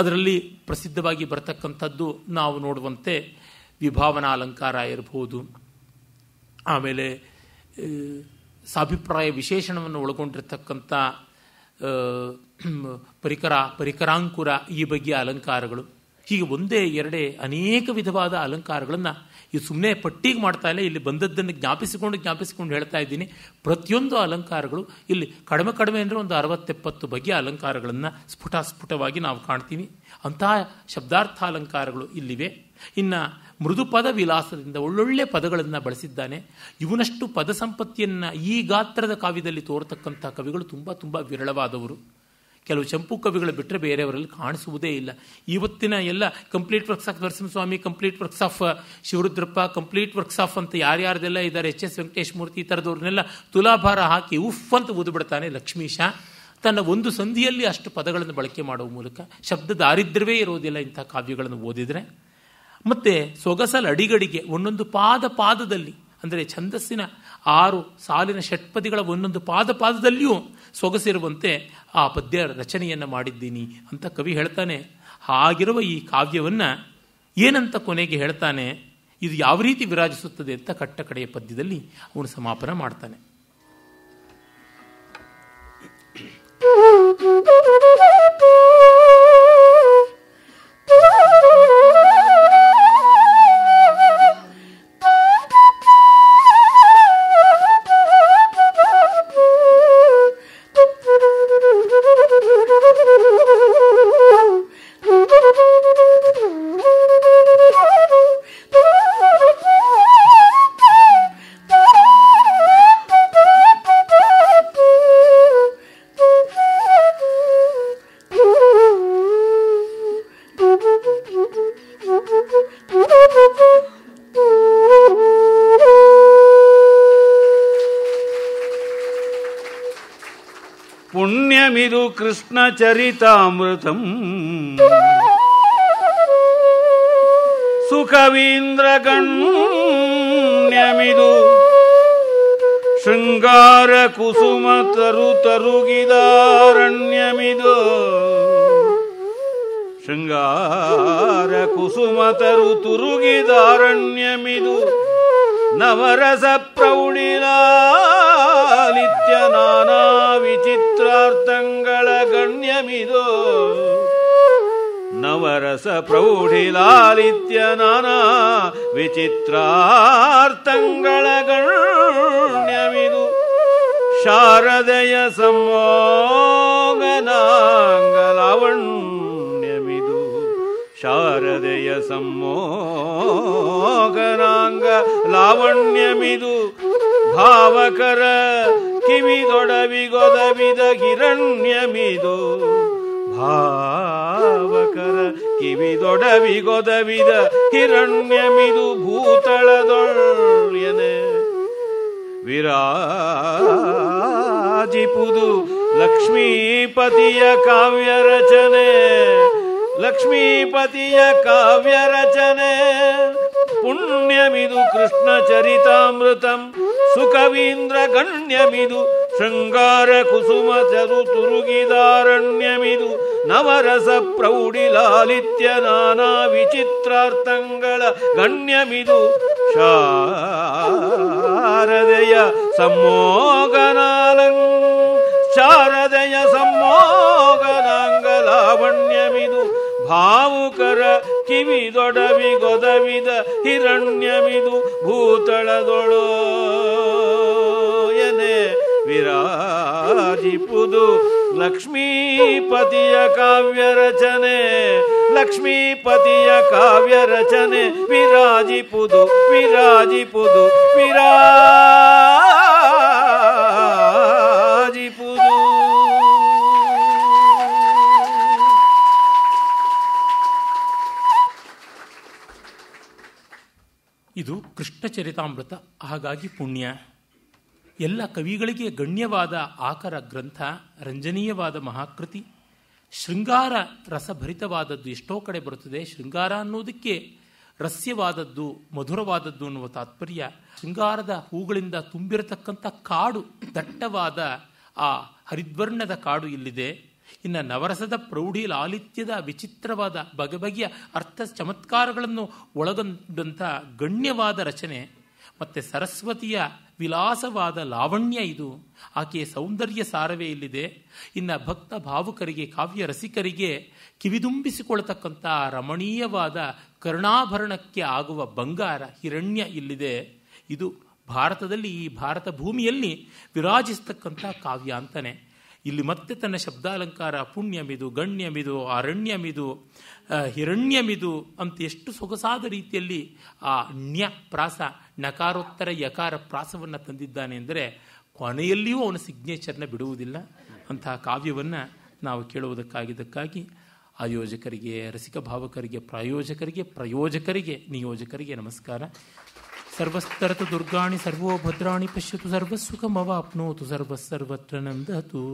ಅದರಲ್ಲಿ ಪ್ರಸಿದ್ಧವಾಗಿ ಬರತಕ್ಕಂಥದ್ದು ನಾವು ನೋಡುವಂತೆ ವಿಭಾವನಾ ಅಲಂಕಾರ ಇರಬಹುದು ಆಮೇಲೆ ಸಾಭಿಪ್ರಾಯ ವಿಶೇಷಣವನ್ನು ಒಳಗೊಂಡಿರತಕ್ಕಂಥ ಪರಿಕರ ಪರಿಕರಾಂಕುರ ಈ ಬಗ್ಗೆ ಅಲಂಕಾರಗಳು ಹೀಗೆ ಒಂದೇ ಎರಡೇ ಅನೇಕ ವಿಧವಾದ ಅಲಂಕಾರಗಳನ್ನು ಈ ಸುಮ್ಮನೆ ಪಟ್ಟಿಗೆ ಮಾಡ್ತಾ ಇಲ್ಲ ಇಲ್ಲಿ ಬಂದದ್ದನ್ನು ಜ್ಞಾಪಿಸಿಕೊಂಡು ಜ್ಞಾಪಿಸಿಕೊಂಡು ಹೇಳ್ತಾ ಇದ್ದೀನಿ ಪ್ರತಿಯೊಂದು ಅಲಂಕಾರಗಳು ಇಲ್ಲಿ ಕಡಿಮೆ ಕಡಿಮೆ ಅಂದರೆ ಒಂದು ಅರವತ್ತೆಪ್ಪತ್ತು ಬಗೆಯ ಅಲಂಕಾರಗಳನ್ನು ಸ್ಫುಟ ಸ್ಫುಟವಾಗಿ ನಾವು ಕಾಣ್ತೀವಿ ಅಂತಹ ಶಬ್ದಾರ್ಥ ಅಲಂಕಾರಗಳು ಇಲ್ಲಿವೆ ಇನ್ನು ಮೃದು ಪದ ವಿಲಾಸದಿಂದ ಒಳ್ಳೊಳ್ಳೆ ಪದಗಳನ್ನು ಬಳಸಿದ್ದಾನೆ ಇವನಷ್ಟು ಪದ ಸಂಪತ್ತಿಯನ್ನು ಈ ಗಾತ್ರದ ಕಾವ್ಯದಲ್ಲಿ ತೋರ್ತಕ್ಕಂಥ ಕವಿಗಳು ತುಂಬ ತುಂಬ ವಿರಳವಾದವರು ಕೆಲವು ಚಂಪು ಕವಿಗಳು ಬಿಟ್ಟರೆ ಬೇರೆಯವರಲ್ಲಿ ಕಾಣಿಸುವುದೇ ಇಲ್ಲ ಇವತ್ತಿನ ಎಲ್ಲ complete works of Narasimhaswamy complete works of Shivarudrappa complete works of ಅಂತ ಯಾರ್ಯಾರ್ದೆಲ್ಲ ಇದ್ದಾರೆ ಎಚ್ ಎಸ್ ವೆಂಕಟೇಶ್ ಮೂರ್ತಿ ಈ ಥರದವ್ರನ್ನೆಲ್ಲ ತುಲಾಭಾರ ಹಾಕಿ ಉಫ್ ಅಂತ ಊದ್ಬಿಡ್ತಾನೆ ಲಕ್ಷ್ಮೀಶ ತನ್ನ ಒಂದು ಸಂಧಿಯಲ್ಲಿ ಅಷ್ಟು ಪದಗಳನ್ನು ಬಳಕೆ ಮಾಡುವ ಮೂಲಕ ಶಬ್ದ ದಾರಿದ್ರ್ಯವೇ ಇರೋದಿಲ್ಲ ಇಂಥ ಕಾವ್ಯಗಳನ್ನು ಓದಿದರೆ ಮತ್ತು ಸೊಗಸಲ್ ಅಡಿಗಡಿಗೆ ಒಂದೊಂದು ಪಾದ ಪಾದದಲ್ಲಿ ಅಂದರೆ ಛಂದಸ್ಸಿನ ಆರು ಸಾಲಿನ ಷಟ್ಪದಿಗಳ ಒಂದೊಂದು ಪಾದ ಪಾದದಲ್ಲಿಯೂ ಸೊಗಸಿರುವಂತೆ ಆ ಪದ್ಯ ರಚನೆಯನ್ನು ಮಾಡಿದ್ದೀನಿ ಅಂತ ಕವಿ ಹೇಳ್ತಾನೆ ಹಾಗಿರುವ ಈ ಕಾವ್ಯವನ್ನು ಏನಂತ ಕೊನೆಗೆ ಹೇಳ್ತಾನೆ ಇದು ಯಾವ ರೀತಿ ವಿರಾಜಿಸುತ್ತದೆ ಅಂತ ಕಟ್ಟ ಕಡೆಯ ಪದ್ಯದಲ್ಲಿ ಅವನು ಸಮಾಪನ ಮಾಡ್ತಾನೆ ಇದು ಕೃಷ್ಣ ಚರಿತಾಮೃತಂ ಸುಖವೀಂದ್ರ ಗಣ್ಯಮಿದು ಶೃಂಗಾರ ಕುಸುಮ ತರು ತರುಗಿದಾರಣ್ಯಮಿದು ಶೃಂಗಾರ ಕುಸುಮ ತರು ತುರುಗಿದಾರಣ್ಯಮಿದು ನವರಸ ಪ್ರೌಢಿಲಾ ನಿತ್ಯ ನಾನಾ ವಿಚಿತ್ರಾರ್ಥಂಗಳ ಗಣ್ಯಮಿದೋ ನವರಸ ಪ್ರೌಢಿಲಾಲಿತ್ಯ ನಾನಾ ವಿಚಿತ್ರಾರ್ಥಂಗಳ ಗಣ್ಯವಿದು ಶಾರದೆಯ ಸಂಮೋಗನಾಂಗಲಾವಣ್ಯವಿದು ಶಾರದೆಯ ಸಂಮೋಗನಾಂಗ ಲಾವಣ್ಯಮಿದು ಭಾವಕರ ಗೊದವಿದ ಹಿರಣ್ಯಮಿದು ಭಾವಕರ ಕಿವಿದೊಡವಿಗೊದವಿದ ಹಿರಣ್ಯಮಿದು ದೊಳ್ಯನೆ ವಿರಾಜಿಪುದು ಲಕ್ಷ್ಮೀಪತಿಯ ಕಾವ್ಯ ರಚನೆ ಲಕ್ಷ್ಮೀಪತಿಯ ಕಾವ್ಯ ರಚನೆ ಪುಣ್ಯಮಿದು ಕೃಷ್ಣ ಚರಿತಾಮೃತಂ ಸುಕವೀಂದ್ರ ಗಣ್ಯಮಿದು ಶೃಂಗಾರ ಕುಸುಮ ಚರು ತುರುಗಿದಾರಣ್ಯಮಿದು ನವರಸ ಲಾಲಿತ್ಯ ನಾನಾ ವಿಚಿತ್ರಾರ್ಥಂಗಳ ಗಣ್ಯಮಿದು ಶಾರದೆಯ ಸಮ್ಮೋಗನಾಲಂ ಶಾರದೆಯ ಸಮ್ಮೋಗನ ಭಾವುಕರ ದೊಡವಿ ಗೊದವಿದ ಹಿರಣ್ಯವಿದು ಭೂತಳದೊಳು ಎನೆ ವಿರಾಜಿಪುದು ಲಕ್ಷ್ಮೀಪತಿಯ ಕಾವ್ಯ ರಚನೆ ಲಕ್ಷ್ಮೀಪತಿಯ ಕಾವ್ಯ ರಚನೆ ವಿರಾಜಿಪುದು ವಿರಾಜಿಪುದು ವಿರಾ ಇದು ಕೃಷ್ಣ ಚರಿತಾಮೃತ ಹಾಗಾಗಿ ಪುಣ್ಯ ಎಲ್ಲ ಕವಿಗಳಿಗೆ ಗಣ್ಯವಾದ ಆಕರ ಗ್ರಂಥ ರಂಜನೀಯವಾದ ಮಹಾಕೃತಿ ಶೃಂಗಾರ ರಸಭರಿತವಾದದ್ದು ಎಷ್ಟೋ ಕಡೆ ಬರುತ್ತದೆ ಶೃಂಗಾರ ಅನ್ನೋದಕ್ಕೆ ರಸ್ಯವಾದದ್ದು ಮಧುರವಾದದ್ದು ಅನ್ನುವ ತಾತ್ಪರ್ಯ ಶೃಂಗಾರದ ಹೂಗಳಿಂದ ತುಂಬಿರತಕ್ಕಂಥ ಕಾಡು ದಟ್ಟವಾದ ಆ ಹರಿದ್ವರ್ಣದ ಕಾಡು ಇಲ್ಲಿದೆ ಇನ್ನು ನವರಸದ ಪ್ರೌಢಿ ಲಾಲಿತ್ಯದ ವಿಚಿತ್ರವಾದ ಬಗೆಬಗೆಯ ಅರ್ಥ ಚಮತ್ಕಾರಗಳನ್ನು ಒಳಗೊಂಡಂಥ ಗಣ್ಯವಾದ ರಚನೆ ಮತ್ತು ಸರಸ್ವತಿಯ ವಿಲಾಸವಾದ ಲಾವಣ್ಯ ಇದು ಆಕೆಯ ಸೌಂದರ್ಯ ಸಾರವೇ ಇಲ್ಲಿದೆ ಇನ್ನು ಭಕ್ತ ಭಾವುಕರಿಗೆ ಕಾವ್ಯ ರಸಿಕರಿಗೆ ಕಿವಿದುಂಬಿಸಿಕೊಳ್ತಕ್ಕಂಥ ರಮಣೀಯವಾದ ಕರ್ಣಾಭರಣಕ್ಕೆ ಆಗುವ ಬಂಗಾರ ಹಿರಣ್ಯ ಇಲ್ಲಿದೆ ಇದು ಭಾರತದಲ್ಲಿ ಈ ಭಾರತ ಭೂಮಿಯಲ್ಲಿ ವಿರಾಜಿಸ್ತಕ್ಕಂಥ ಕಾವ್ಯ ಅಂತಾನೆ ಇಲ್ಲಿ ಮತ್ತೆ ತನ್ನ ಶಬ್ದಾಲಂಕಾರ ಪುಣ್ಯಮಿದು ಗಣ್ಯಮಿದು ಅರಣ್ಯಮಿದು ಹಿರಣ್ಯಮಿದು ಅಂತ ಎಷ್ಟು ಸೊಗಸಾದ ರೀತಿಯಲ್ಲಿ ಆ ಣ್ಯ ಪ್ರಾಸ ನಕಾರೋತ್ತರ ಯಕಾರ ಪ್ರಾಸವನ್ನು ತಂದಿದ್ದಾನೆ ಅಂದರೆ ಕೊನೆಯಲ್ಲಿಯೂ ಅವನ ಸಿಗ್ನೇಚರ್ನ ಬಿಡುವುದಿಲ್ಲ ಅಂತಹ ಕಾವ್ಯವನ್ನು ನಾವು ಕೇಳುವುದಕ್ಕಾಗಿದ್ದಕ್ಕಾಗಿ ಆಯೋಜಕರಿಗೆ ರಸಿಕ ಭಾವಕರಿಗೆ ಪ್ರಾಯೋಜಕರಿಗೆ ಪ್ರಯೋಜಕರಿಗೆ ನಿಯೋಜಕರಿಗೆ ನಮಸ್ಕಾರ ಸರ್ವಸ್ತರತು ದುರ್ಗಾಣಿ ಸರ್ವೋ ಭದ್ರಾಣಿ ಪಶ್ಯತು ಸರ್ವಸ್ಸುಖಮವಾಪ್ನೋತು ಸರ್ವಸರ್ವತ್ರ ನಂದತು